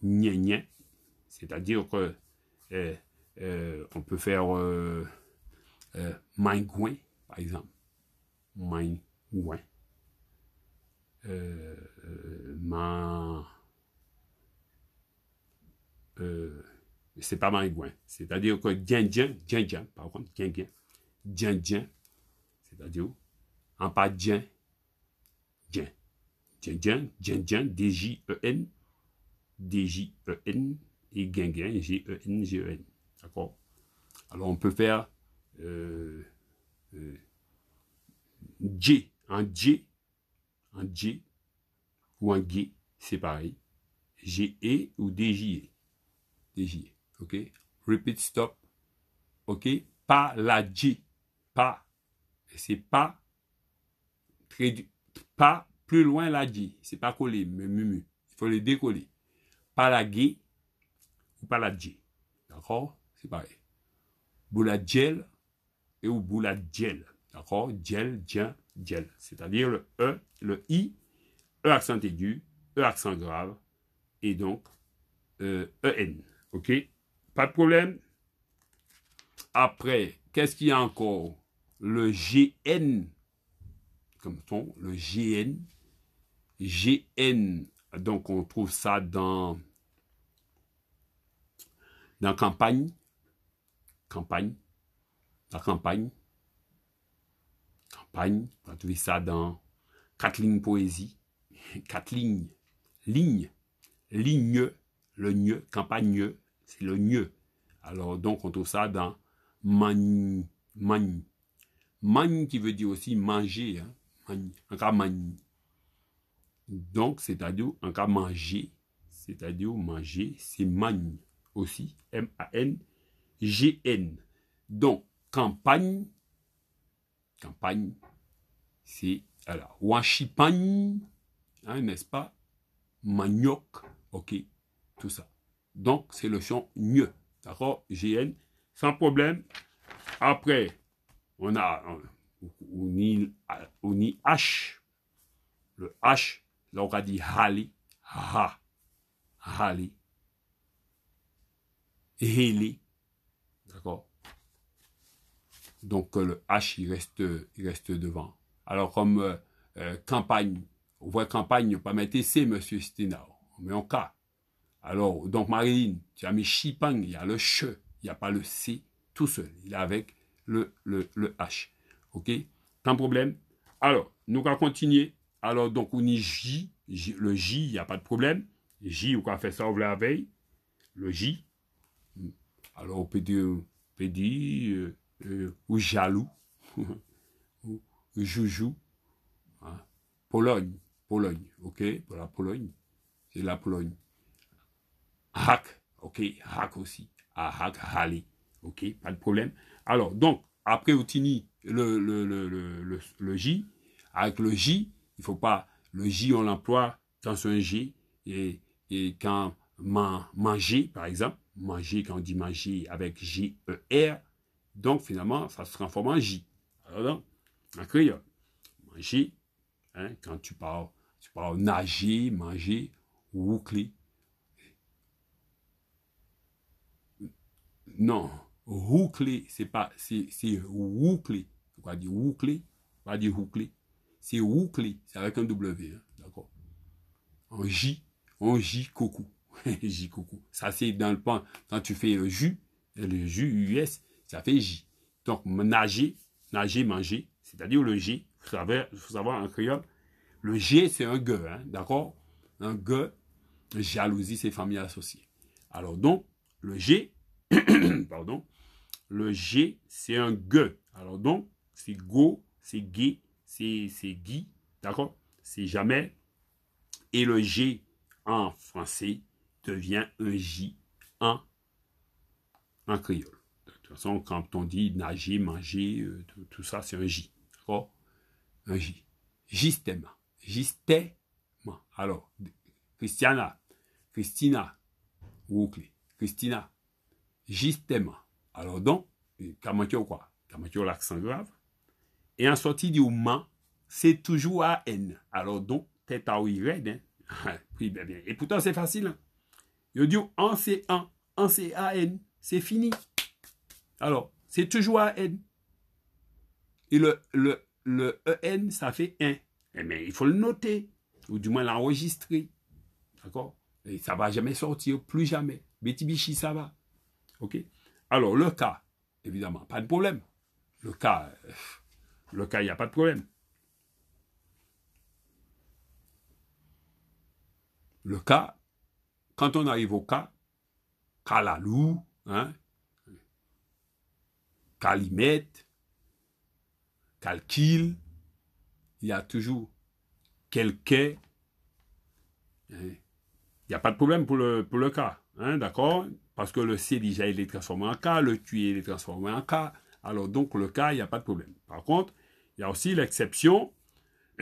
Nien, c'est-à-dire que euh, euh, on peut faire euh, euh par exemple. Mine ouais euh, euh, euh, c'est pas Marigouin. C'est-à-dire que Djendjen, Djendjen, par contre, Djendjen, Djendjen, c'est-à-dire en pas Djen, Djen, Djen Djen, D-J-E-N, D-J-E-N, et Djen Djen, e n e G-E-N. E e D'accord Alors on peut faire J, un G, un G ou un G, c'est pareil. GE ou DJE. DJE, ok Repeat stop, ok Pas la G, pas. C'est pas, très, pas plus loin la G. C'est pas collé, mumu. Il faut le décoller. Pas la G ou pas la G. D'accord C'est pareil. Boula gel et ou boula gel. D'accord Gel, gel c'est-à-dire le E, le I, E accent aigu, E accent grave, et donc EN. Euh, e OK Pas de problème Après, qu'est-ce qu'il y a encore Le GN, comme ton, le GN. GN, donc on trouve ça dans, dans campagne. Campagne. La campagne. On a ça dans quatre lignes poésie, quatre lignes, Ligne. ligne, le mieux campagne, c'est le mieux Alors donc on trouve ça dans mani. magne. Magne qui veut dire aussi manger, hein? en cas Donc c'est-à-dire en cas manger, c'est-à-dire manger, c'est mani aussi, M-A-N, G-N. Donc campagne campagne, c'est alors hein, n'est-ce pas, manioc, ok, tout ça. Donc c'est le champ mieux, d'accord, GN, sans problème. Après, on a on y, H, le H, là on a dit Hali, Hali, Heli, donc le H, il reste, il reste devant. Alors comme euh, euh, campagne, on voit campagne, on pas mettre C, monsieur stinau mais met en K. Alors, donc Marilyn, tu as mis Chipang, il y a le che il n'y a pas le C tout seul. Il est avec le, le, le H. OK de problème. Alors, nous allons continuer. Alors, donc, on y J, le J, il n'y a pas de problème. J, on va faire ça, on la veille. Le J. Alors, on peut dire, on euh, euh, ou jaloux, ou joujou, hein, Pologne, Pologne, ok, pour la Pologne, c'est la Pologne. Hack, ok, hack aussi, ah, hack, ok, pas de problème. Alors, donc, après Outini, le, le, le, le, J, avec le J, il faut pas, le J, on l'emploie quand c'est un J, et, quand manger, par exemple, manger, quand on dit manger avec J-E-R, donc, finalement, ça se transforme en J. Alors en créole. Manger, hein, quand tu parles, tu parles « nager, manger, roucler ». Non, roucler », c'est pas, c'est roucler ». On va dire roucler », on dire roucler ». C'est roucler », c'est avec un W, hein, d'accord En J, en J coucou. J coucou. Ça, c'est dans le pan, quand tu fais un « jus, le jus US, ça fait J. Donc, nager, nager, manger, c'est-à-dire le G, il faut savoir, en créole, le G, c'est un gueux, hein, d'accord Un G. jalousie, c'est famille associée. Alors donc, le G, pardon, le G, c'est un gueux. Alors donc, c'est go, c'est gay, c'est guy, d'accord C'est jamais. Et le G en français devient un J en, en créole toute façon, quand on dit nager, manger, euh, tout, ça, c'est un J. D'accord Un J. Jistema ».« Gistema. Alors, Christiana, Christina, clé, Christina, Jistema ». Alors donc, Kamakyo quoi Kamakyo l'accent grave. Et en sortie du ma, c'est toujours à N. Alors donc, tête à Y, hein? oui, bien, bien. Et pourtant, c'est facile. Hein? Je dis, en c'est un, en a n c'est fini. Alors, c'est toujours A-N. Et le, le, le EN, ça fait 1. Mais eh il faut le noter, ou du moins l'enregistrer. D'accord Et ça ne va jamais sortir, plus jamais. Betibichi, ça va. OK Alors, le cas, évidemment, pas de problème. Le cas, euh, le cas, il n'y a pas de problème. Le cas, quand on arrive au cas, Kalalou, hein, Calimètre, calcul, il y a toujours quelqu'un. Hein. Il n'y a pas de problème pour le, pour cas, hein, d'accord Parce que le C déjà, il est transformé en K, le Q, il est transformé en K. Alors donc, le cas, il n'y a pas de problème. Par contre, il y a aussi l'exception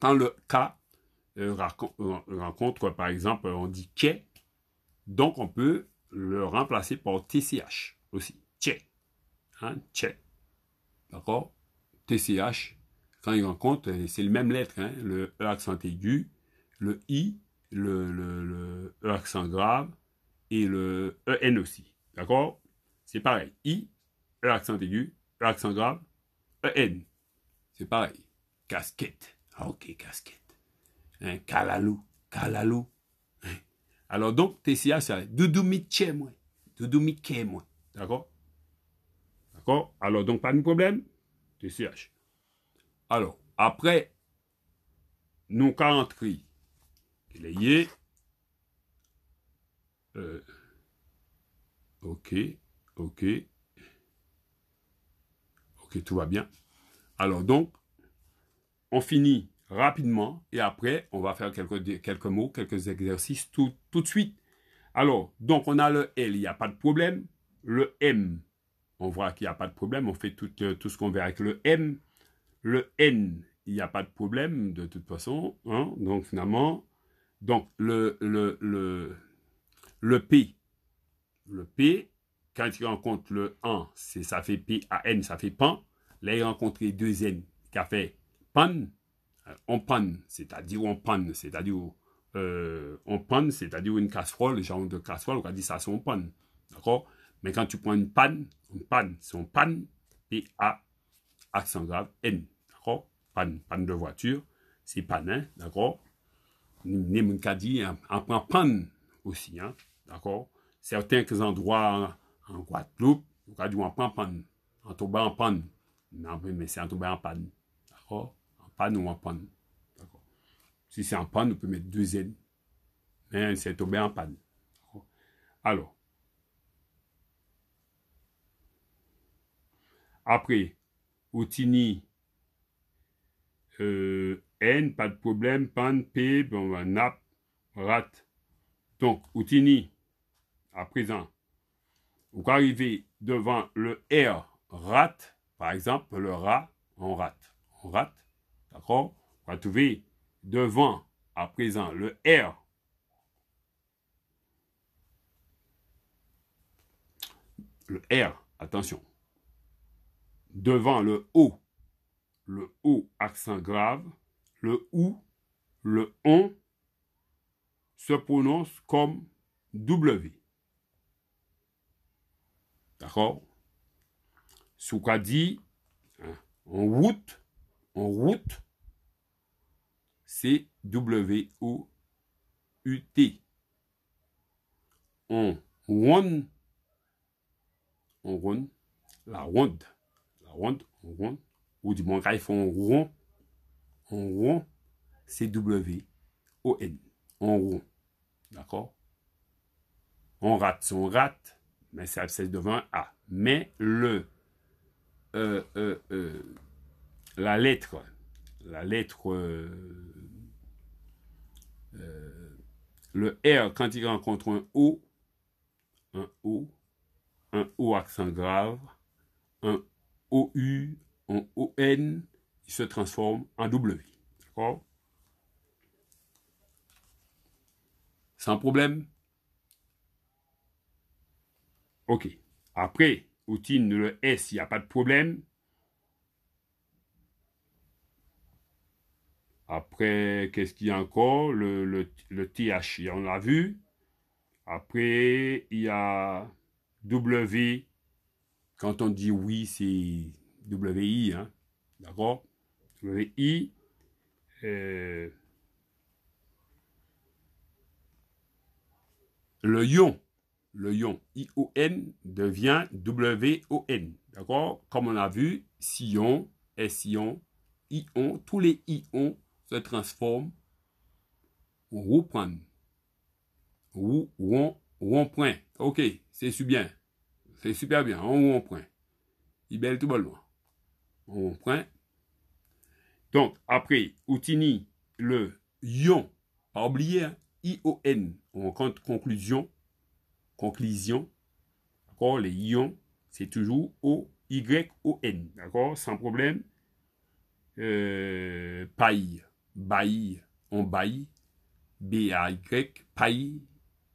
quand le euh, cas euh, rencontre, par exemple, on dit qu'est, donc on peut le remplacer par TCH aussi. Tché. Hein, D'accord TCH, quand il rencontre euh, c'est le même lettres. Hein, le E accent aigu, le I, le, E accent grave et le EN aussi. D'accord C'est pareil. I, E accent aigu, E accent grave, e n C'est pareil. Casquette. Ah, ok, casquette. Hein, kalalou, kalalou. Hein. Alors donc, TCH, c'est Doudou Mitché, moi. Doudou moi. D'accord D'accord Alors, donc, pas de problème. TCH. Alors, après, nous qu'à il est euh, ok, ok. Ok, tout va bien. Alors, donc, on finit rapidement et après, on va faire quelques, quelques mots, quelques exercices tout, tout de suite. Alors, donc, on a le L, il n'y a pas de problème le M. On voit qu'il n'y a pas de problème, on fait tout, euh, tout ce qu'on veut avec le M. Le N, il n'y a pas de problème de toute façon. Hein. Donc finalement, donc le, le, le, le P, le P, quand tu rencontres le 1, ça fait P à N, ça fait pan. Là, il rencontre deux N, qui a fait pan. Euh, on PAN, c'est-à-dire on PAN, c'est-à-dire euh, on pan, c'est-à-dire une casserole, le genre de casserole, on a dit ça, c'est on panne. D'accord mais quand tu prends une panne, une panne, c'est une panne, P-A, accent grave, N. D'accord Panne, panne de voiture, c'est panne, hein? d'accord Nemunkadi, on hein, prend panne aussi, hein? d'accord Certains endroits en, Guadeloupe, on prend panne, on tombe en panne. Non, mais c'est en tombe en panne, d'accord En panne ou en panne, d'accord Si c'est en panne, on peut mettre deux N. Mais hein, c'est tombé en panne. Alors, Après, Outini, euh, N, pas de problème, Pan, P, bon, bah, Nap, Rat. Donc, Outini, à présent, vous arriver devant le R, Rat, par exemple, le rat, on rate. On rate, d'accord On va trouver devant, à présent, le R. Le R, attention devant le O, le O accent grave, le OU, le ON se prononce comme W. D'accord Souka dit hein, en route, en route, c'est W-O-U-T. On run, on run, la ronde ronde, on ronde, ou du moins quand ils font rond, on rond, c'est W-O-N, en rond, d'accord On rate, son on rate, mais ça c'est devant un A. Mais le, euh, euh, euh, la lettre, la lettre, le R, quand il rencontre un O, un O, un O accent grave, un OU en ON, il se transforme en W. D'accord Sans problème OK. Après, outil le S, il n'y a pas de problème. Après, qu'est-ce qu'il y a encore le, le, le TH, on l'a vu. Après, il y a W, quand on dit oui, c'est w hein, d'accord WI, i euh, le ion, le ion, I-O-N devient W-O-N, d'accord Comme on a vu, Sion, S-Ion, tous les ions se transforment en roue ou point OK, c'est super bien. C'est super bien. On prend. point Il belle tout bonnement. On prend. Donc, après, Outini, le ion, pas oublier, I-O-N. Hein. On compte conclusion. Conclusion. D'accord Les ions, c'est toujours O-Y-O-N. D'accord Sans problème. Euh, paille. Baille. On baille. B-A-Y. Paille.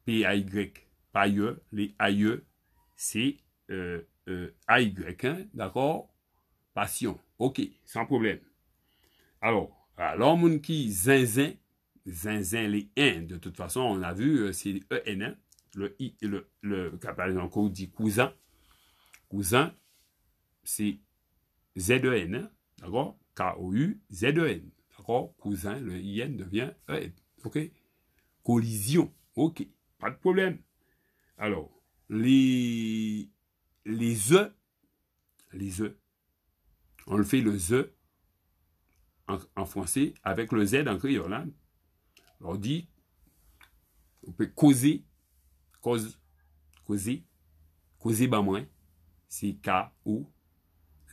P-A-Y. Paille. Les aïeux c'est euh, euh, AY, hein, d'accord Passion, ok, sans problème. Alors, alors, mon qui zinzin, zinzin les N, de toute façon, on a vu, euh, c'est EN, e hein, le I, le, le, encore dit cousin, cousin, c'est ZEN, hein, d'accord k o u z e n d'accord Cousin, le IN devient EN, ok Collision, ok, pas de problème. Alors, les, les œufs, les on le fait le ze en, français avec le z en créole. Hein. On dit, on peut causer, cause, causer, causer ben moins, c'est K ou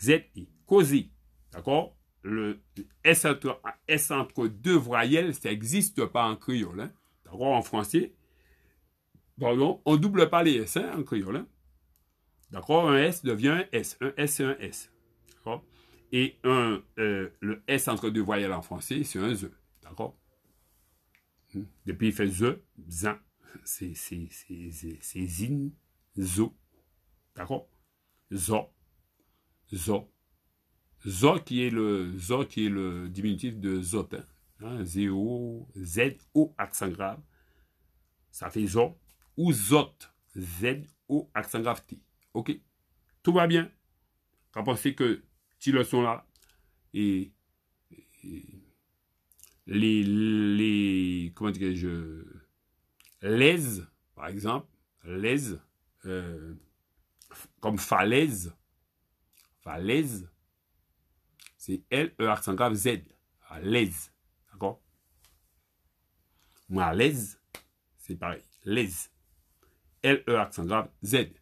Z I, causer, d'accord? Le S entre, deux voyelles, ça n'existe pas en créole, hein. d'accord? En français, Pardon, on ne double pas les S hein, en créole. Hein. D'accord Un S devient un S. Un S, c'est un S. D'accord Et un, euh, le S entre deux voyelles en français, c'est un Z. D'accord hmm. Depuis, il fait ZE, ZIN. C'est ZIN, ZO. D'accord ZO. ZO. ZO qui est le, zo qui est le diminutif de ZOT. Hein, hein Z-O, Z-O, accent grave. Ça fait ZO ou ZOT. Z-O, accent grave T. OK Tout va bien. Quand pensez que tu le sont là, et, les, les, comment dirais-je, l'aise, par exemple, l'aise, euh, comme falaise, falaise, c'est L-E accent grave Z, à l'aise, d'accord Moi, l'aise, c'est pareil, l'aise. L-E accent grave, Z.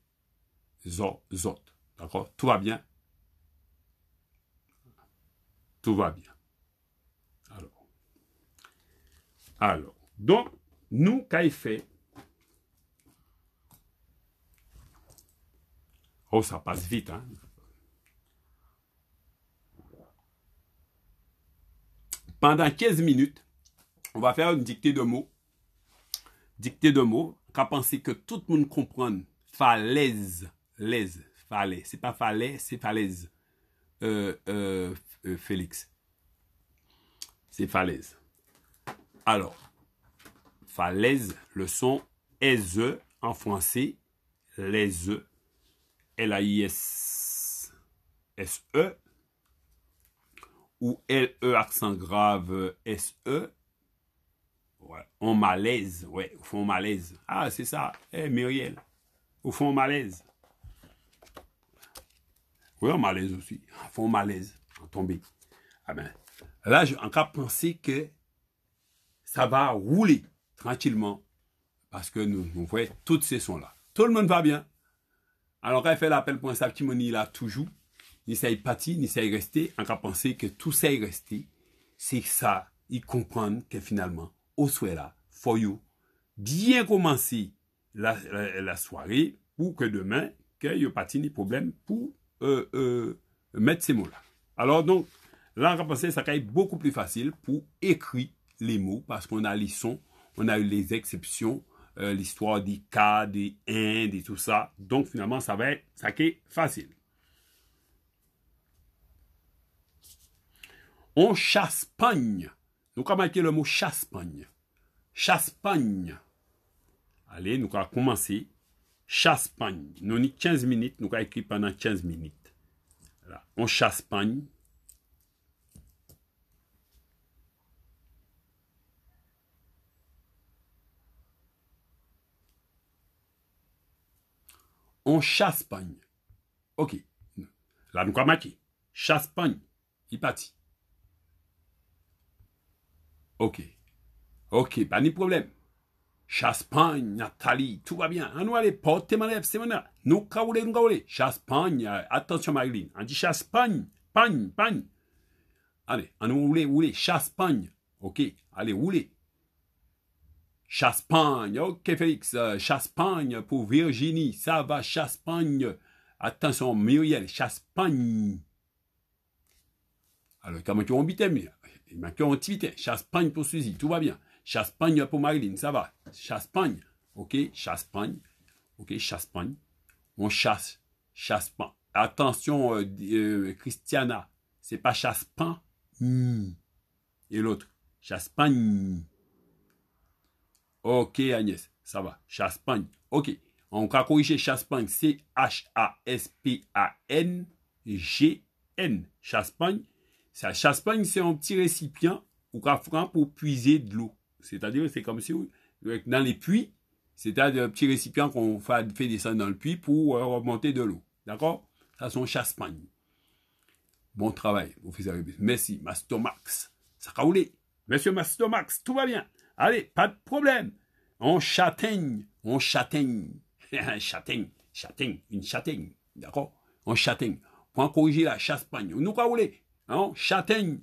Zo, zot. D'accord Tout va bien Tout va bien. Alors. Alors. Donc, nous, fait? Oh, ça passe vite, hein Pendant 15 minutes, on va faire une dictée de mots. Dictée de mots penser que que tout le monde comprenne Falaise. falez, C'est C'est pas C'est c'est falaise, euh, euh, euh, Félix. C'est Falaise. Alors, Falaise, le son eze en français, lese L-A-I-S-S-E, ou L-E accent grave S-E, ouais, en malaise, ouais, au fond malaise. Ah, c'est ça, hé eh, hey, Muriel, au fond malaise. Oui, en malaise aussi, au fond malaise, en tombée. Ah ben, là, j'ai encore pensé que ça va rouler tranquillement parce que nous, vous voyons toutes ces sont là Tout le monde va bien. Alors, quand il fait l'appel pour un il a toujours, ni ça y parti, ni ça y resté, encore penser que tout ça est resté, c'est ça, ils comprennent que finalement, là, for you. Bien commencer la, soirée pour que demain, qu'il n'y ait pas de problème pour euh, euh, mettre ces mots-là. Alors donc, là, en ça être beaucoup plus facile pour écrire les mots parce qu'on a les sons, on a eu les exceptions, euh, l'histoire des cas, des indes et tout ça. Donc finalement, ça va être ça est facile. On chasse pagne nous avons marqué le mot chasse Chaspagne. Allez, nous allons commencer. Chaspagne. Nous avons 15 minutes, nous allons écrire pendant 15 minutes. on pagne On chasse-pagne. Ok. Là, nous allons marquer. Chaspagne. Il partit. Ok. Ok, pas de problème. Chaspagne, Nathalie, tout va bien. On va aller, porter ma lèvre, c'est mon Nous, kaoulé, nous, Chaspagne, euh, attention, Marilyn. On dit chaspagne, pagne, pagne. Allez, on roule, roule, chaspagne. Ok, allez, roulez. Chaspagne, ok, Félix. Euh, chaspagne pour Virginie, ça va, chaspagne. Attention, Muriel, chaspagne. Alors, comment tu vas en Muriel? On tweetait Chaspagne pour Suzy, tout va bien. Chaspagne pour Marilyn, ça va. Chaspagne, ok, Chaspagne, ok, Chaspagne. On chasse, Chaspagne. Attention, Christiana. Euh, Ce euh, Christiana, c'est pas Chaspagne. Et l'autre, Chaspagne. Ok, Agnès, ça va. Chaspagne, ok. On va corriger Chaspagne, c'est H-A-S-P-A-N-G-N. Chaspagne. Ça pagne c'est un petit récipient ou cafran pour puiser de l'eau. C'est-à-dire, c'est comme si euh, dans les puits, c'est-à-dire un petit récipient qu'on fait descendre dans le puits pour euh, remonter de l'eau. D'accord Ça, chasse-pagne. Bon travail, professeur Merci, Mastomax. Ça roulé. Monsieur Mastomax, tout va bien. Allez, pas de problème. On châtaigne, on châtaigne. châtaigne, châtaigne, une châtaigne. D'accord On châtaigne. Pour corriger la on Nous roulé. Non, châtaigne.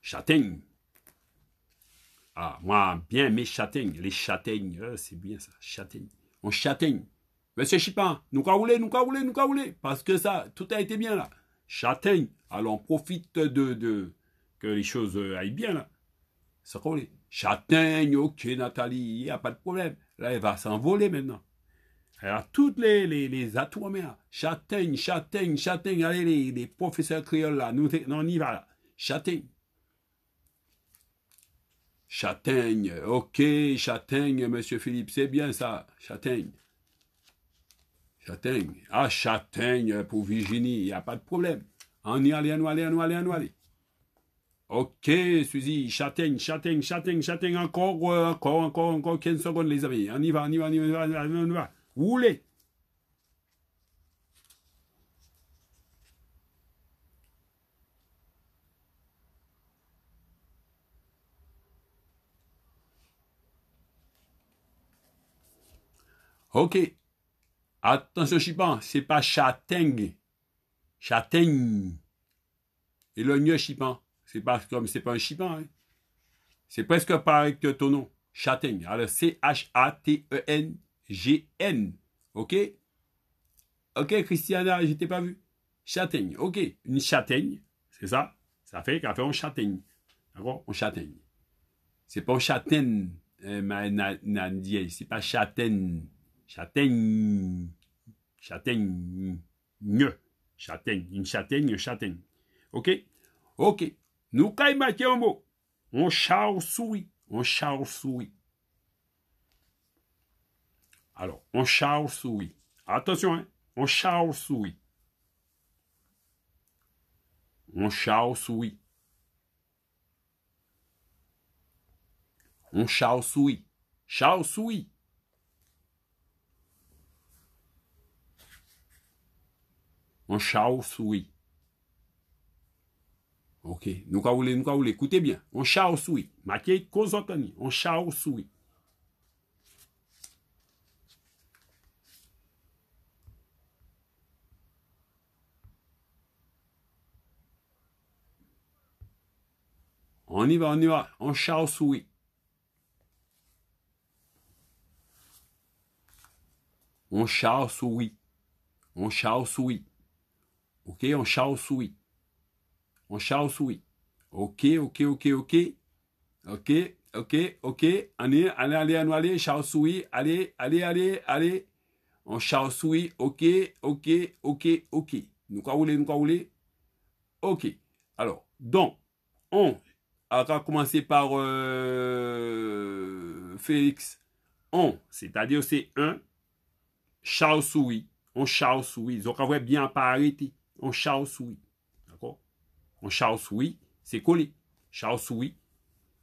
Châtaigne. Ah, moi, bien mes châtaignes. Les châtaignes, euh, c'est bien ça. Châtaigne. On châtaigne. Monsieur Chipin, nous rouler, nous roulé, nous voulez. Parce que ça, tout a été bien là. Châtaigne. Alors on profite de, que les choses euh, aillent bien là. Ça Châtaigne, ok Nathalie, il n'y a pas de problème. Là, elle va s'envoler maintenant. Alors, toutes les, les, les atouamères, châtaigne, châtaigne, châtaigne, allez, les, professeurs créoles là, nous, on y va châtaigne. Châtaigne, ok, châtaigne, monsieur Philippe, c'est bien ça, châtaigne. Châtaigne, ah, châtaigne pour Virginie, il n'y a pas de problème. On y allez, on y allez, on allez, on Ok, Suzy, châtaigne, châtaigne, châtaigne, châtaigne, encore, euh, encore, encore, encore 15 secondes, les amis. On y va, on y va, on y va, on y va. On y va. Ok. Attention, Chipan, c'est pas châtaigne. Châtaigne. Et le l'oignon Chipan, c'est pas comme c'est pas un Chipan. Hein. C'est presque pareil que ton nom. Châtaigne. Alors, C-H-A-T-E-N. GN. Ok Ok, Christiana, je t'ai pas vu. Châtaigne. Ok, une châtaigne. C'est ça Ça fait fait un châtaigne. D'accord On châtaigne. C'est pas châtaigne, euh, ma C'est pas châtaigne. Châtaigne. Châtaigne. Châtaigne. Une châtaigne, châtaigne. Ok Ok. Nous, quand On char souris. On char souris. Alors, on charge oui. Attention, hein? on charge oui, On charge oui, On charge oui, Charge oui, On charge oui. Ok, nous écoutez bien. On charge oui. Maquille, cause On charge oui. On y va, on y va. On oui. On oui. On oui. Ok, on oui. On oui. Ok, ok, ok, ok. Ok, ok, ok. Allez, allez, allez, allez, oui. Allez, allez, allez, allez. On oui. Ok, ok, ok, ok. Nous quoi voulez, nous quoi voulez. Ok. Alors, donc, on on Alors, va commencer par euh, Félix On, c'est-à-dire c'est un Charles On Charles Souris. Donc, on va bien pareil. On Charles Souris. D'accord On Charles Souris, c'est collé. Charles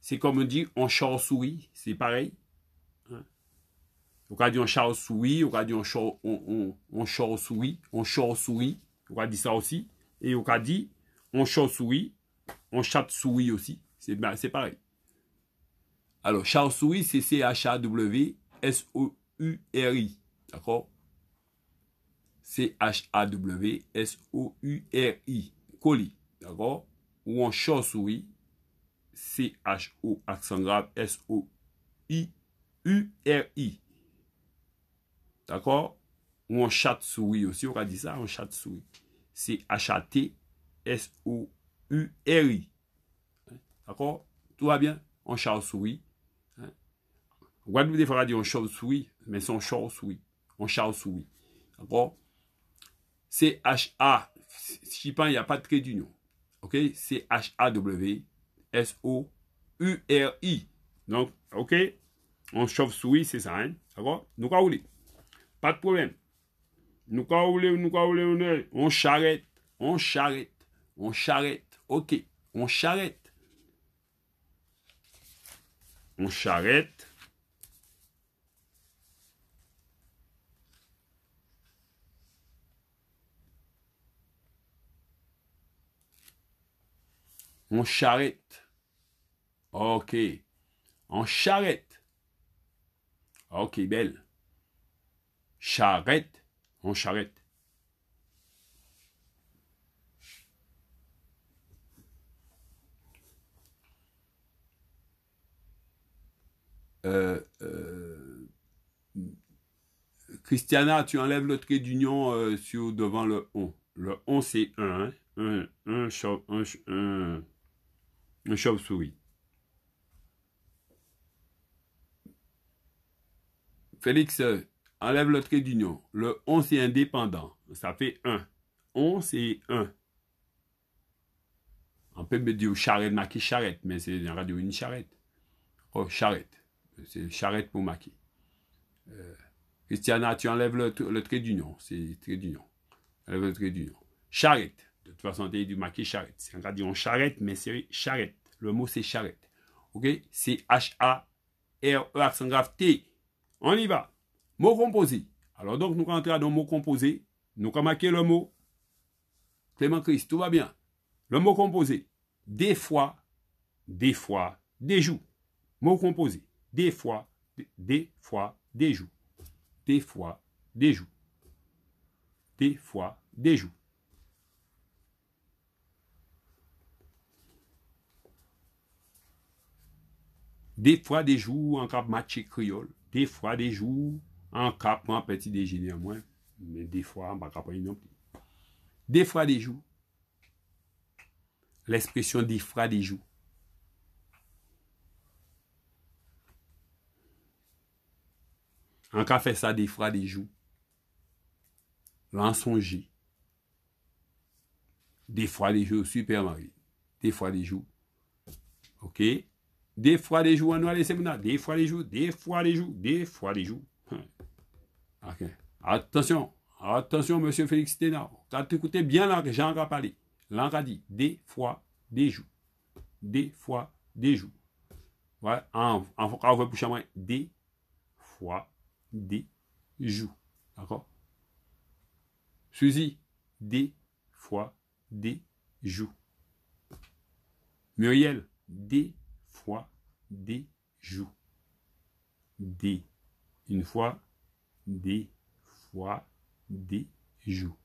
c'est comme on dit on Charles Souris, c'est pareil. Hein? On a dit on Charles Souris, on a dit on on, on, Souris, on Charles Souris. On a dit ça aussi. Et on a dit on Charles Souris, on Chat Souris aussi. Ben, c'est pareil. Alors, Charles Souris, c'est C-H-A-W-S-O-U-R-I. D'accord C-H-A-W-S-O-U-R-I. Colis. D'accord Ou en Charles Souris, C-H-O, accent grave, S-O-I-U-R-I. D'accord Ou en chat souris aussi, on va dire ça, en chat souris. C-H-A-T-S-O-U-R-I. D'accord Tout va bien On chauffe souris Hein? Guadeloupe des dit on chauffe souris mais c'est on chauffe souris On chauffe souris D'accord C-H-A. pas, il n'y a pas de trait d'union. OK C-H-A-W-S-O-U-R-I. Donc, OK On chauffe souris c'est ça. Hein? D'accord Nous, quoi Pas de problème. Nous, quoi Nous, quoi On charrette. On charrette. On charrette. OK. On charrette. On charrette. on charrette. Ok. En charrette. Ok, belle. Charrette. on charrette. Euh, euh, Christiana, tu enlèves le trait d'union euh, devant le on. Le on, c'est un, hein. un, chauve, souris Félix, enlève le trait d'union. Le on, c'est indépendant. Ça fait un. On, c'est un. On peut me dire charrette, charrette, mais c'est une radio, une charrette. Oh, charrette. C'est charrette pour maquiller. Euh, Christiana, tu enlèves le, trait d'union. C'est trait d'union. Enlève le trait d'union. Charrette. De toute façon, tu du maquiller charrette. C'est un gradient charrette, mais c'est charrette. Le mot, c'est charrette. OK C'est H-A-R-E, accent grave T. On y va. Mot composé. Alors, donc, nous rentrons dans mot composé. Nous avons le mot. Clément Christ, tout va bien. Le mot composé. Des fois, des fois, des jours. Mot composé des fois, des, fois, des jours. Des fois, des jours. Des fois, des jours, Des fois, des jours en cap match criole. Des fois, des jours, en cap en petit déjeuner en moins. Mais des fois, on bah, va non plus. Des fois, des jours. L'expression des fois, des joues. On a fait ça des fois des jours. l'en Des fois des jours, super Marie. Des fois des jours. Ok. Des fois des jours, on va aller là. Des fois des jours, des fois des jours, des fois des jours. Ok. Attention, attention M. Félix Ténard. Quand tu écoutais bien que j'en ai encore parlé. a dit des fois des jours. Des fois des jours. Voilà. En revanche, des fois des fois des joues. D'accord Suzy, des fois des joues. Muriel, des fois des joues. Des. Une fois, des fois des joues.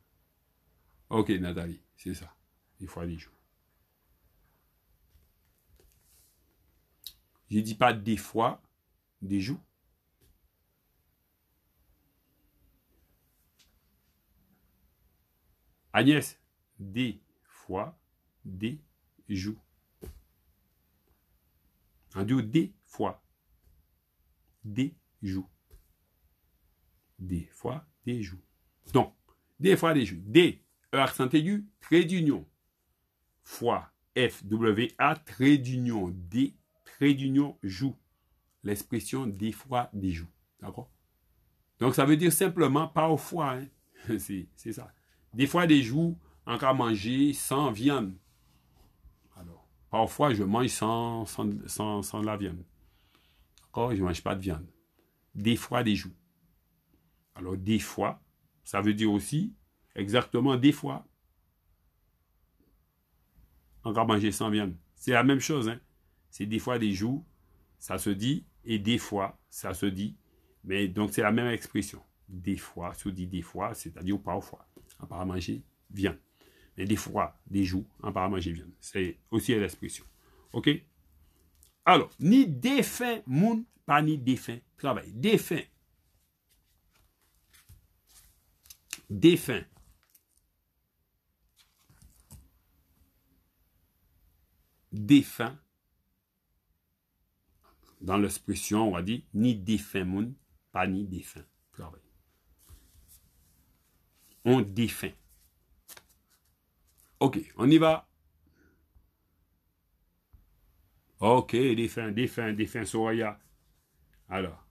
Ok, Nathalie, c'est ça. Des fois des joues. Je ne dis pas des fois des joues. Agnès, des fois, des joues. Un duo des fois. Des joues. Des fois, des joues. Donc, Des fois, des joues. Des, E du trait d'union. Fois, F, W, A, trait d'union. Des, trait d'union, joue. L'expression des fois, des joues. D'accord Donc, ça veut dire simplement pas parfois. Hein. c'est ça. Des fois, des jours, encore manger sans viande. Alors, parfois, je mange sans, sans, la viande. D'accord Je ne mange pas de viande. Des fois, des jours. Alors, des fois, ça veut dire aussi exactement des fois. encore manger sans viande. C'est la même chose. Hein? C'est des fois, des jours, ça se dit, et des fois, ça se dit. Mais donc, c'est la même expression. Des fois, se dit des fois, c'est-à-dire parfois. Apparemment, magie vient. Mais des fois, des jours, apparemment, magie vient. C'est aussi l'expression. OK Alors, ni défunt moun, pas ni défunt travail. Défunt. Défunt. Défunt. Dans l'expression, on va dire ni défunt moun, pas ni défunt travail. On dit fin. Ok, on y va. Ok, défunt, défunt, défunt Soya. Alors,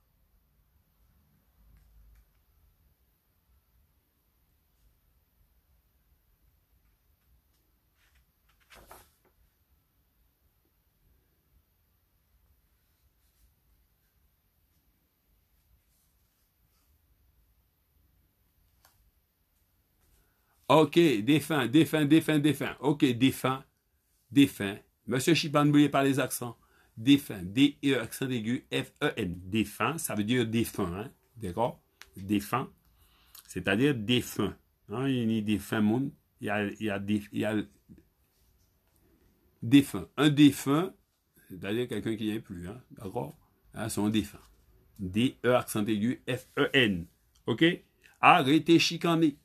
OK, défunt, défunt, défunt, défunt. OK, défunt, défunt. Monsieur Chipan, n'oubliez pas les accents. Défunt, D-E, accent aigu, F-E-N. Défunt, ça veut dire défunt, hein. d'accord Défunt, c'est-à-dire défunt. Hein, il y a défunt monde, il y a, il y a, défunt. Un défunt, c'est-à-dire quelqu'un qui n'y est plus, hein. d'accord hein? C'est un défunt. D-E, accent aigu, F-E-N. OK Arrêtez chicaner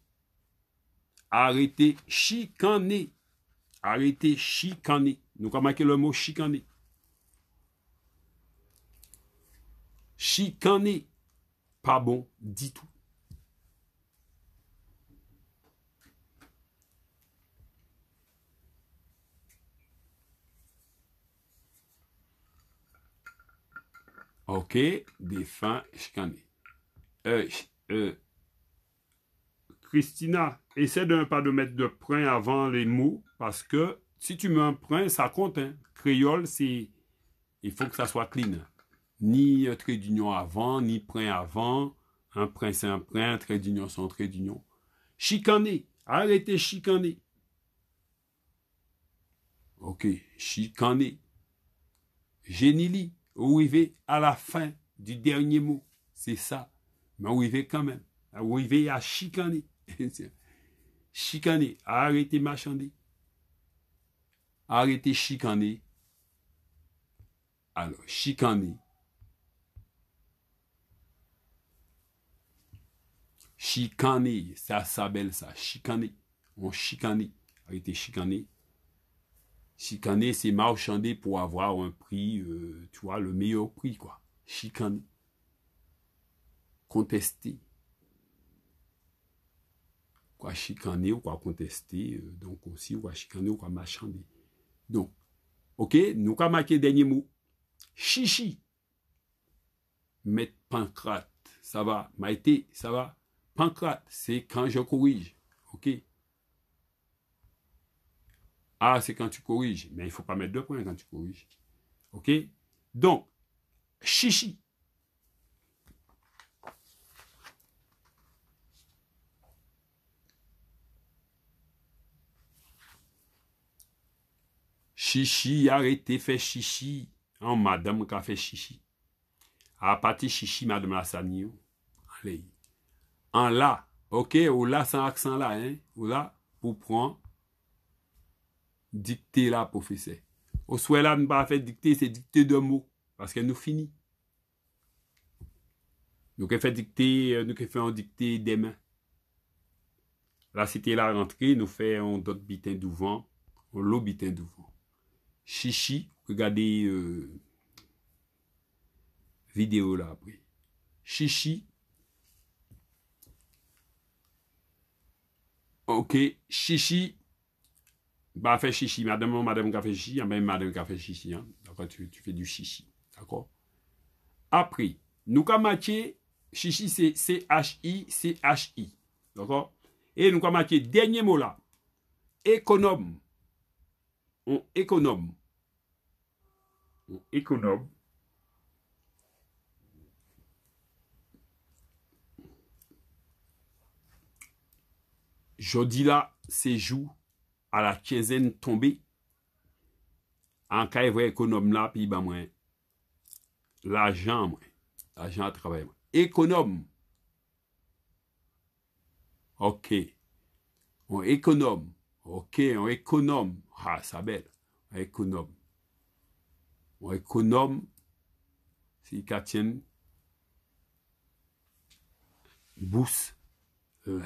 arrêtez chicaner. Arrêtez chicaner. Nous avons le mot chicaner. Chicaner, pas bon dit tout. Ok, défunt chicaner. Euh, euh Christina, essaie d'un pas de mettre de print avant les mots parce que si tu mets un print, ça compte. Hein. Créole, c'est il faut que ça soit clean. Ni euh, trait d'union avant, ni print avant. Un print, c'est un print. Un trait d'union, c'est un trait d'union. Chicaner. Arrêtez chicaner. OK. Chicaner. Génili. Arriver à la fin du dernier mot. C'est ça. Mais arriver quand même. Arriver à chicaner chicaner, arrêtez marchander, arrêtez chicaner. Alors, chicaner. Chicaner, ça s'appelle ça, chicaner. On chicaner, arrêtez chicaner. Chicaner, c'est marchander pour avoir un prix, euh, tu vois, le meilleur prix, quoi. Chicaner. Contester quoi chicaner ou quoi contester, euh, donc aussi ou quoi chicaner ou quoi machander. Donc, ok, nous avons marqué dernier mot. Chichi. Mettre pancrate, ça va. Maïté, ça va. Pancrate, c'est quand je corrige. Ok. Ah, c'est quand tu corriges. Mais il ne faut pas mettre deux points quand tu corriges. Ok. Donc, chichi. Chichi, arrêtez faire chichi en madame qui a fait chichi. À partir chichi, madame la sanio. Allez. En là, ok, ou là sans accent là, hein, ou là, pour prendre, dicter la professeur. Au souhait là, ne pas faire dicter, c'est dicter de mots, parce qu'elle nous finit. Nous fait dicter, euh, nous faisons dicter des mains. Là, la rentrée, nous faisons d'autres bitins d'ouvent, l'eau bitin vent. Chichi, regardez euh, vidéo là après. Chichi. Ok, chichi. Bah, fait chichi. Madame, madame, qui chichi. Hein, madame, café chichi. Hein. D'accord, tu, fais du chichi. D'accord Après, nous, comme matché. chichi, c'est C-H-I, C-H-I. D'accord Et nous, comme matché. dernier mot là. Économe on économe. On économe. Jodi c'est jou, à la quinzaine tombée. En cas, économe là puis pi ba mwen. La moi mwen. La travailler économe Ok. On économe. Ok, on économe. Ah, ça belle. On économe. On économe. Si Katien Bousse. euh,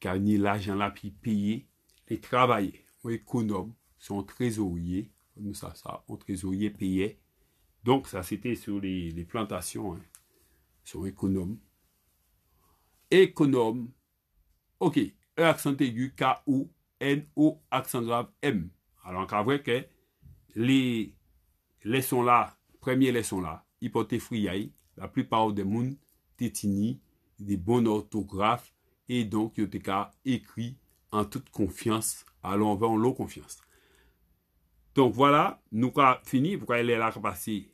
car ni l'argent là puis payer et travailler. On économe. Son trésorier, comme ça, ça, on trésorier payait. Donc, ça, c'était sur les, plantations. Hein. Son économe. Économe. Ok, accent aigu, K.O. N ou accent grave M. Alors, encore vrai que les leçons là, première leçons là, être friaille, la plupart des gens tétini, des bonnes orthographes, et donc, ont écrit en toute confiance, alors on va en l'eau confiance. Donc voilà, nous avons fini, vous est la Passé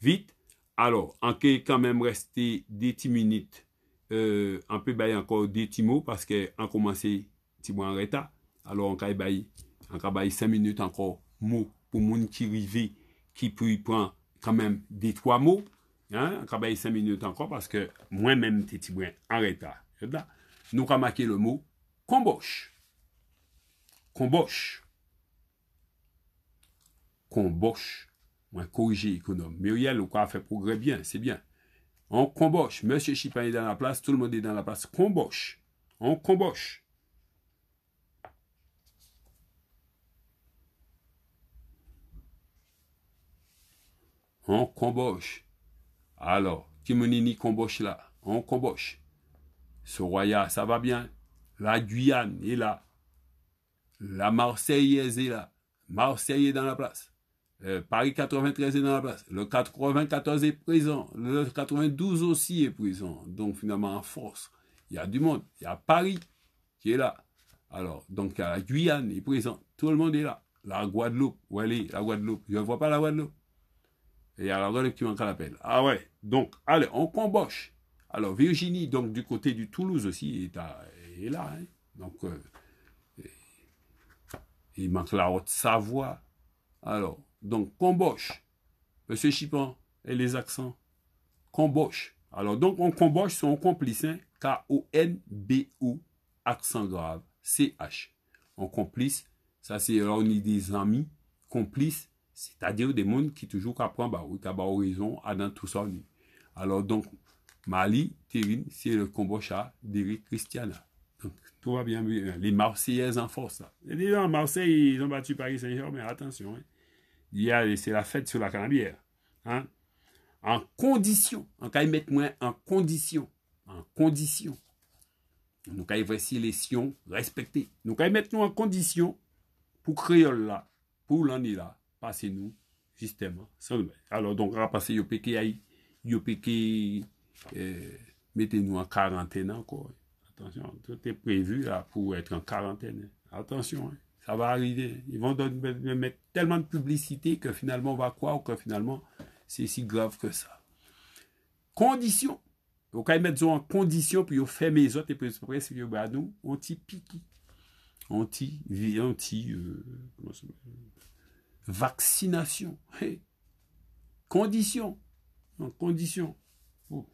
vite. Alors, en peut quand même resté des 10 minutes, euh, on peut encore des petits mots parce qu'on a commencé petit en retard alors on ka on 5 minutes encore mot pour monde qui rivé qui peut prendre quand même des trois mots hein? on ka 5 minutes encore parce que moi même t'es en retard là nous avons marquer le mot comboche comboche comboche moi corriger économe Muriel ou quoi fait progrès bien c'est bien on comboche monsieur Chipin est dans la place tout le monde est dans la place comboche on comboche on comboche. Alors, Kimonini comboche là, on comboche. Ce Roya, ça va bien. La Guyane est là. La Marseillaise est là. Marseille est dans la place. Euh, Paris 93 est dans la place. Le 94 est présent. Le 92 aussi est présent. Donc finalement, en force, il y a du monde. Il y a Paris qui est là. Alors, donc la Guyane est présent. Tout le monde est là. La Guadeloupe, où elle est, la Guadeloupe. Je ne vois pas la Guadeloupe. Et alors tu manques à l'appel. Ah ouais, donc, allez, on comboche. Alors, Virginie, donc, du côté du Toulouse aussi, est, là. Hein. Donc, euh, il manque la Haute-Savoie. Alors, donc, comboche. Monsieur Chipan et les accents. Comboche. Alors, donc, on comboche son complice, hein. K-O-N-B-O, accent grave, C-H. On complice, ça c'est là on est des amis, complice, c'est-à-dire des mondes qui toujours apprennent bah oui, bah horizon, à dans tout ça. Alors donc, Mali, Terine c'est le combo chat d'Eric Christiana. Donc, tout va bien, Les Marseillaises en force, là. Les en Marseille, ils ont battu Paris Saint-Germain, attention. Hein. c'est la fête sur la canabière. Hein. En condition, on cas mettre moins en condition, en condition. Nous avons voici les sions respectées. Nous ils mettre nous en condition pour créole là, pour l'année là, passez nous, justement, Alors, donc, rapassé, passer peke, a eh, mettez-nous en quarantaine encore. Attention, tout est prévu pour être en quarantaine. Attention, hein, ça va arriver. Ils vont mettre tellement de publicité que finalement, on va croire que finalement, c'est si grave que ça. Condition. Donc, quand ils mettent en condition, puis ils ferment les autres, et puis après, ils petit piqui, on vaccination. Condition. En condition. En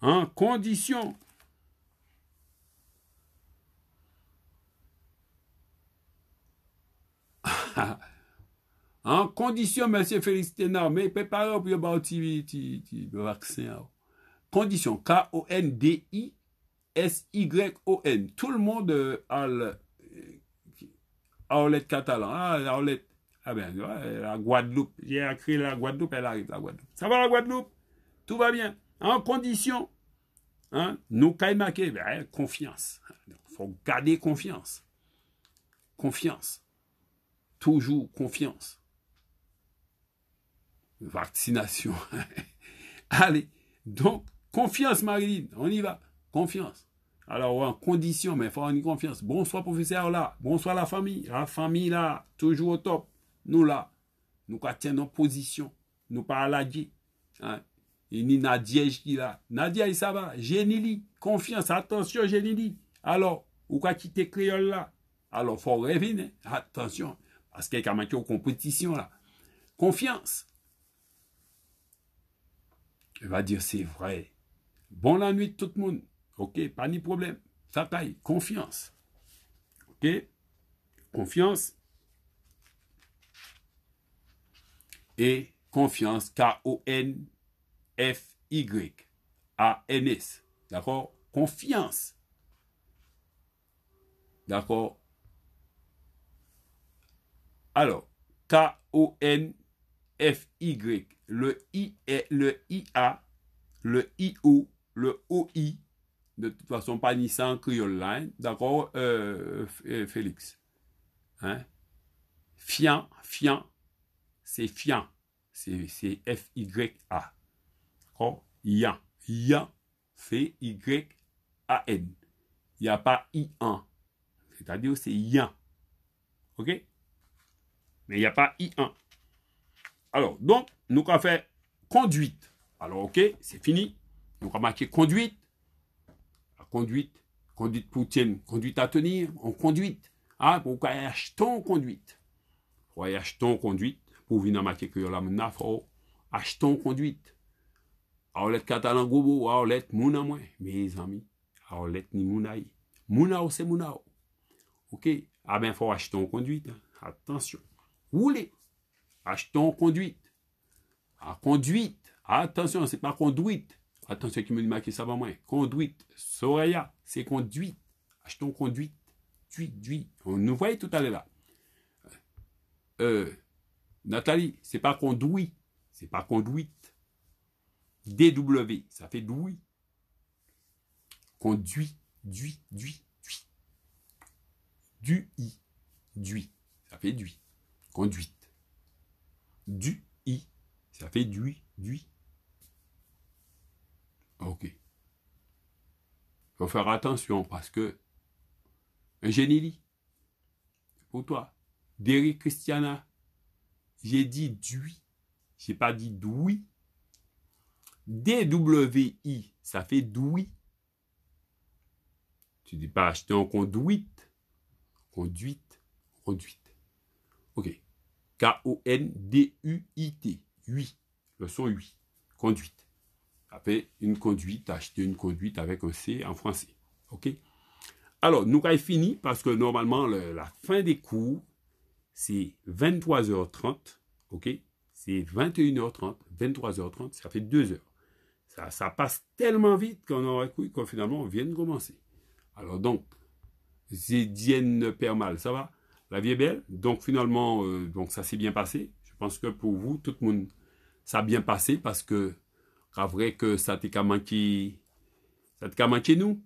hein, condition. en hein, condition, monsieur Félix Ténard, mais préparez pour le vaccin. Condition, K-O-N-D-I-S-Y-O-N. Tout le monde euh, a le Arlette Catalan. Ah, Ah ben, la Guadeloupe. J'ai écrit la Guadeloupe, elle arrive, la Guadeloupe. Ça va, la Guadeloupe Tout va bien. En condition. Hein? Nous, ben, confiance. Il faut garder confiance. Confiance. Toujours confiance. Vaccination. Allez, donc, confiance, Marilyn, on y va. Confiance. Alors, en condition, mais il faut avoir une confiance. Bonsoir, professeur, là. Bonsoir, la famille. La famille, là, toujours au top. Nous, là, nous tiens nos positions. Nous, pas à la vie. Hein. Et ni Nadia, qui là. Nadia, ça va. Génili. Confiance. Attention, Génili. Alors, ou quoi quitter créole, là. Alors, faut revenir. Attention. Parce qu'il y a en compétition, là. Confiance. Il va dire, c'est vrai. Bonne nuit, tout le monde. OK, pas ni problème. Ça taille, confiance. OK Confiance. Et confiance, K-O-N-F-Y-A-N-S. D'accord Confiance. D'accord Alors, K-O-N-F-Y. Le I, le I-A, le I-O, le O-I, de toute façon pas Nissan Criol Line, d'accord, euh, euh, Félix hein? Fian, fian, c'est fian, c'est F-Y-A, d'accord Yan, yan, F-Y-A-N, il n'y a pas I-1, c'est-à-dire c'est yan, ok Mais il n'y a pas I-1. Alors, donc, nous avons fait conduite. Alors, ok, c'est fini. Nous avons marqué conduite conduite, conduite Poutine, conduite à tenir, en conduite. Ah, pourquoi achetons conduite Pourquoi achetons conduite Pour venir marquer que la nafro, achetons conduite. Aolet ah, catalan gobo, aolet ah, mouna moi, Mes amis, aolet ah, ni mounaï. Mounao, oh, c'est mounao. Oh. Ok, ah ben, faut en conduite. Hein. Attention. Roulez. Achetons conduite. À conduite. Attention, c'est pas conduite. Attention qui me marqué ça va moins. Conduite. Soraya, c'est conduite. Achetons conduite. Duit, duit. On nous voyait tout à l'heure là. Euh, Nathalie, c'est pas conduit. C'est pas conduite. DW, ça fait duit. Conduit, duit, duit, duit. Du i, duit, ça fait duit. Conduite. Du i, ça fait duit, duit, Ok. Il faut faire attention parce que un génie pour toi. Derrick Christiana, j'ai dit dui, j'ai pas dit doui. DWI, ça fait doui. Tu dis pas acheter en conduite. Conduite, conduite. Ok. K-O-N-D-U-I-T. oui, Le son 8. Conduite une conduite, acheter une conduite avec un C en français. OK Alors, nous avons fini parce que normalement, la fin des cours, c'est 23h30. OK C'est 21h30, 23h30, ça fait 2 heures. Ça, passe tellement vite qu'on aurait cru finalement on vient de commencer. Alors donc, Zédienne mal ça va La vie est belle Donc finalement, euh, donc ça s'est bien passé. Je pense que pour vous, tout le monde, ça a bien passé parce que ah, vrai que ça te manqué, ça te manqué nous,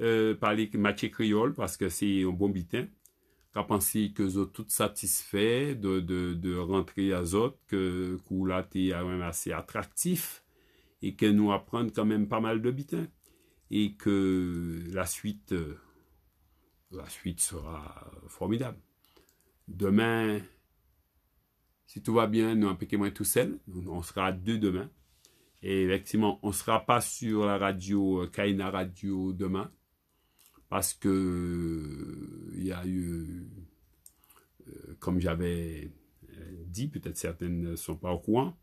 euh, parler matchs créole parce que c'est un bon bitin. Qu'a pensé que vous êtes tout satisfait de, rentrer à Zot, que quand est assez attractif et que nous apprendre quand même pas mal de bitin et que la suite, euh, la suite sera formidable. Demain, si tout va bien, nous moins tout seul. On sera à deux demain. Et effectivement, on ne sera pas sur la radio, euh, Kaina Radio demain, parce que euh, il y a eu, euh, comme j'avais dit, peut-être certaines ne sont pas au courant,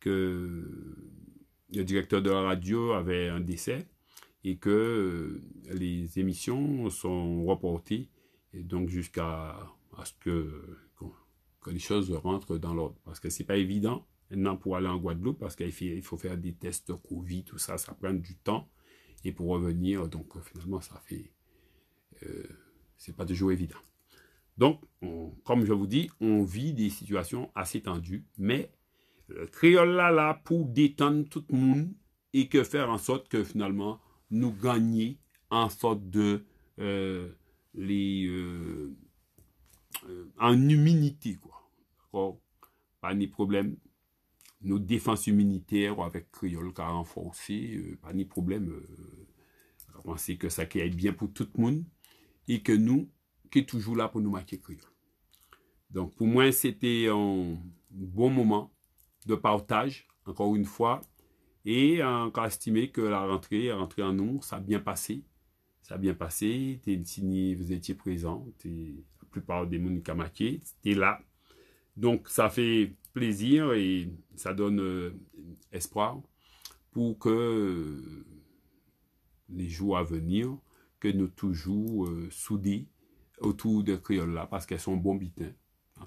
que le directeur de la radio avait un décès et que les émissions sont reportées, et donc jusqu'à ce que, les choses rentrent dans l'ordre, parce que c'est pas évident Maintenant, pour aller en Guadeloupe, parce qu'il faut faire des tests Covid, tout ça, ça prend du temps. Et pour revenir, donc finalement, ça fait. Euh, c'est pas toujours évident. Donc, comme je vous dis, on vit des situations assez tendues, mais le euh, créole là, là pour détendre tout le monde et que faire en sorte que finalement, nous gagnions en sorte de. Euh, les, en humilité, quoi. D'accord Pas de problème nos défenses immunitaires avec criole qui a renforcé, euh, pas ni problème. penser euh, que ça qui bien pour tout le monde et que nous, qui est toujours là pour nous marquer Criol. Donc pour moi, c'était un bon moment de partage, encore une fois, et encore euh, estimé que la rentrée, la rentrée en nous, ça a bien passé. Ça a bien passé, Tintini, vous étiez présents. la plupart des monde qui ont marqué, c'était là. Donc ça fait plaisir et ça donne euh, espoir pour que euh, les jours à venir, que nous toujours euh, soudés autour de Criolla là parce qu'elles sont bon bitins.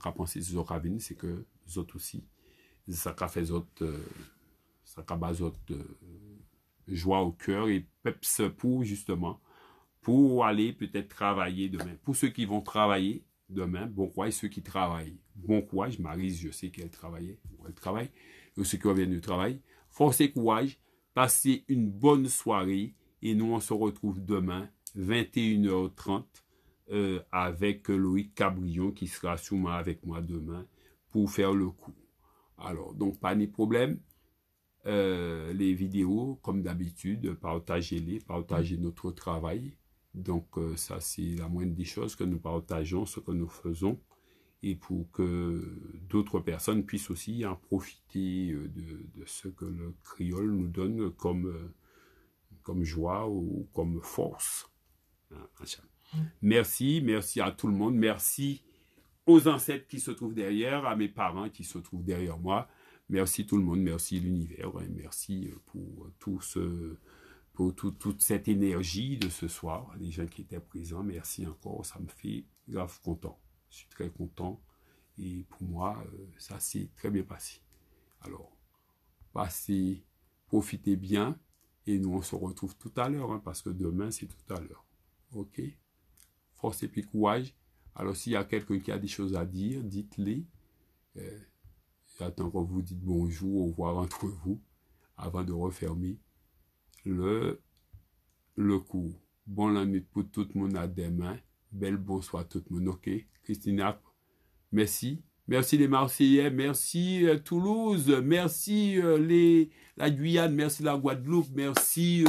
En penser autres ravines c'est que les autres aussi, ça a fait autres, ça a votre joie au cœur et peps pour justement, pour aller peut-être travailler demain. Pour ceux qui vont travailler, Demain, bon courage ceux qui travaillent. Bon courage, Marie, je sais qu'elle travaillait, ou elle travaille, ou ceux qui reviennent du travail. Force courage, passez une bonne soirée et nous, on se retrouve demain, 21h30, euh, avec Loïc Cabrion qui sera sûrement avec moi demain pour faire le coup. Alors, donc, pas de problème. Euh, les vidéos, comme d'habitude, partagez-les, partagez notre travail. Donc, euh, ça, c'est la moindre des choses que nous partageons, ce que nous faisons, et pour que d'autres personnes puissent aussi en profiter euh, de, ce que le criole nous donne comme, euh, comme joie ou comme force. Hein, mm. Merci, merci à tout le monde, merci aux ancêtres qui se trouvent derrière, à mes parents qui se trouvent derrière moi. Merci tout le monde, merci l'univers, merci pour tout ce, pour toute cette énergie de ce soir, les gens qui étaient présents, merci encore, ça me fait grave content. Je suis très content et pour moi, euh, ça s'est très bien passé. Alors, passez, profitez bien et nous on se retrouve tout à l'heure hein, parce que demain c'est tout à l'heure. Ok Force et puis courage. Alors, s'il y a quelqu'un qui a des choses à dire, dites-les. Euh, j'attends que vous dites bonjour, au revoir entre vous avant de refermer le, le coup. Bon nuit pour tout le monde à demain. Belle bonsoir à tout le monde. OK. Christina, merci. Merci les Marseillais, merci euh, Toulouse, merci euh, les, la Guyane, merci la Guadeloupe, merci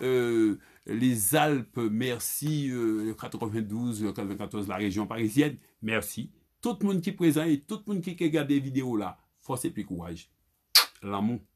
euh, les Alpes, merci 92, 94, la région parisienne, merci. Tout le monde qui est présent et tout le monde qui regarde les vidéos là, force et courage. L'amour.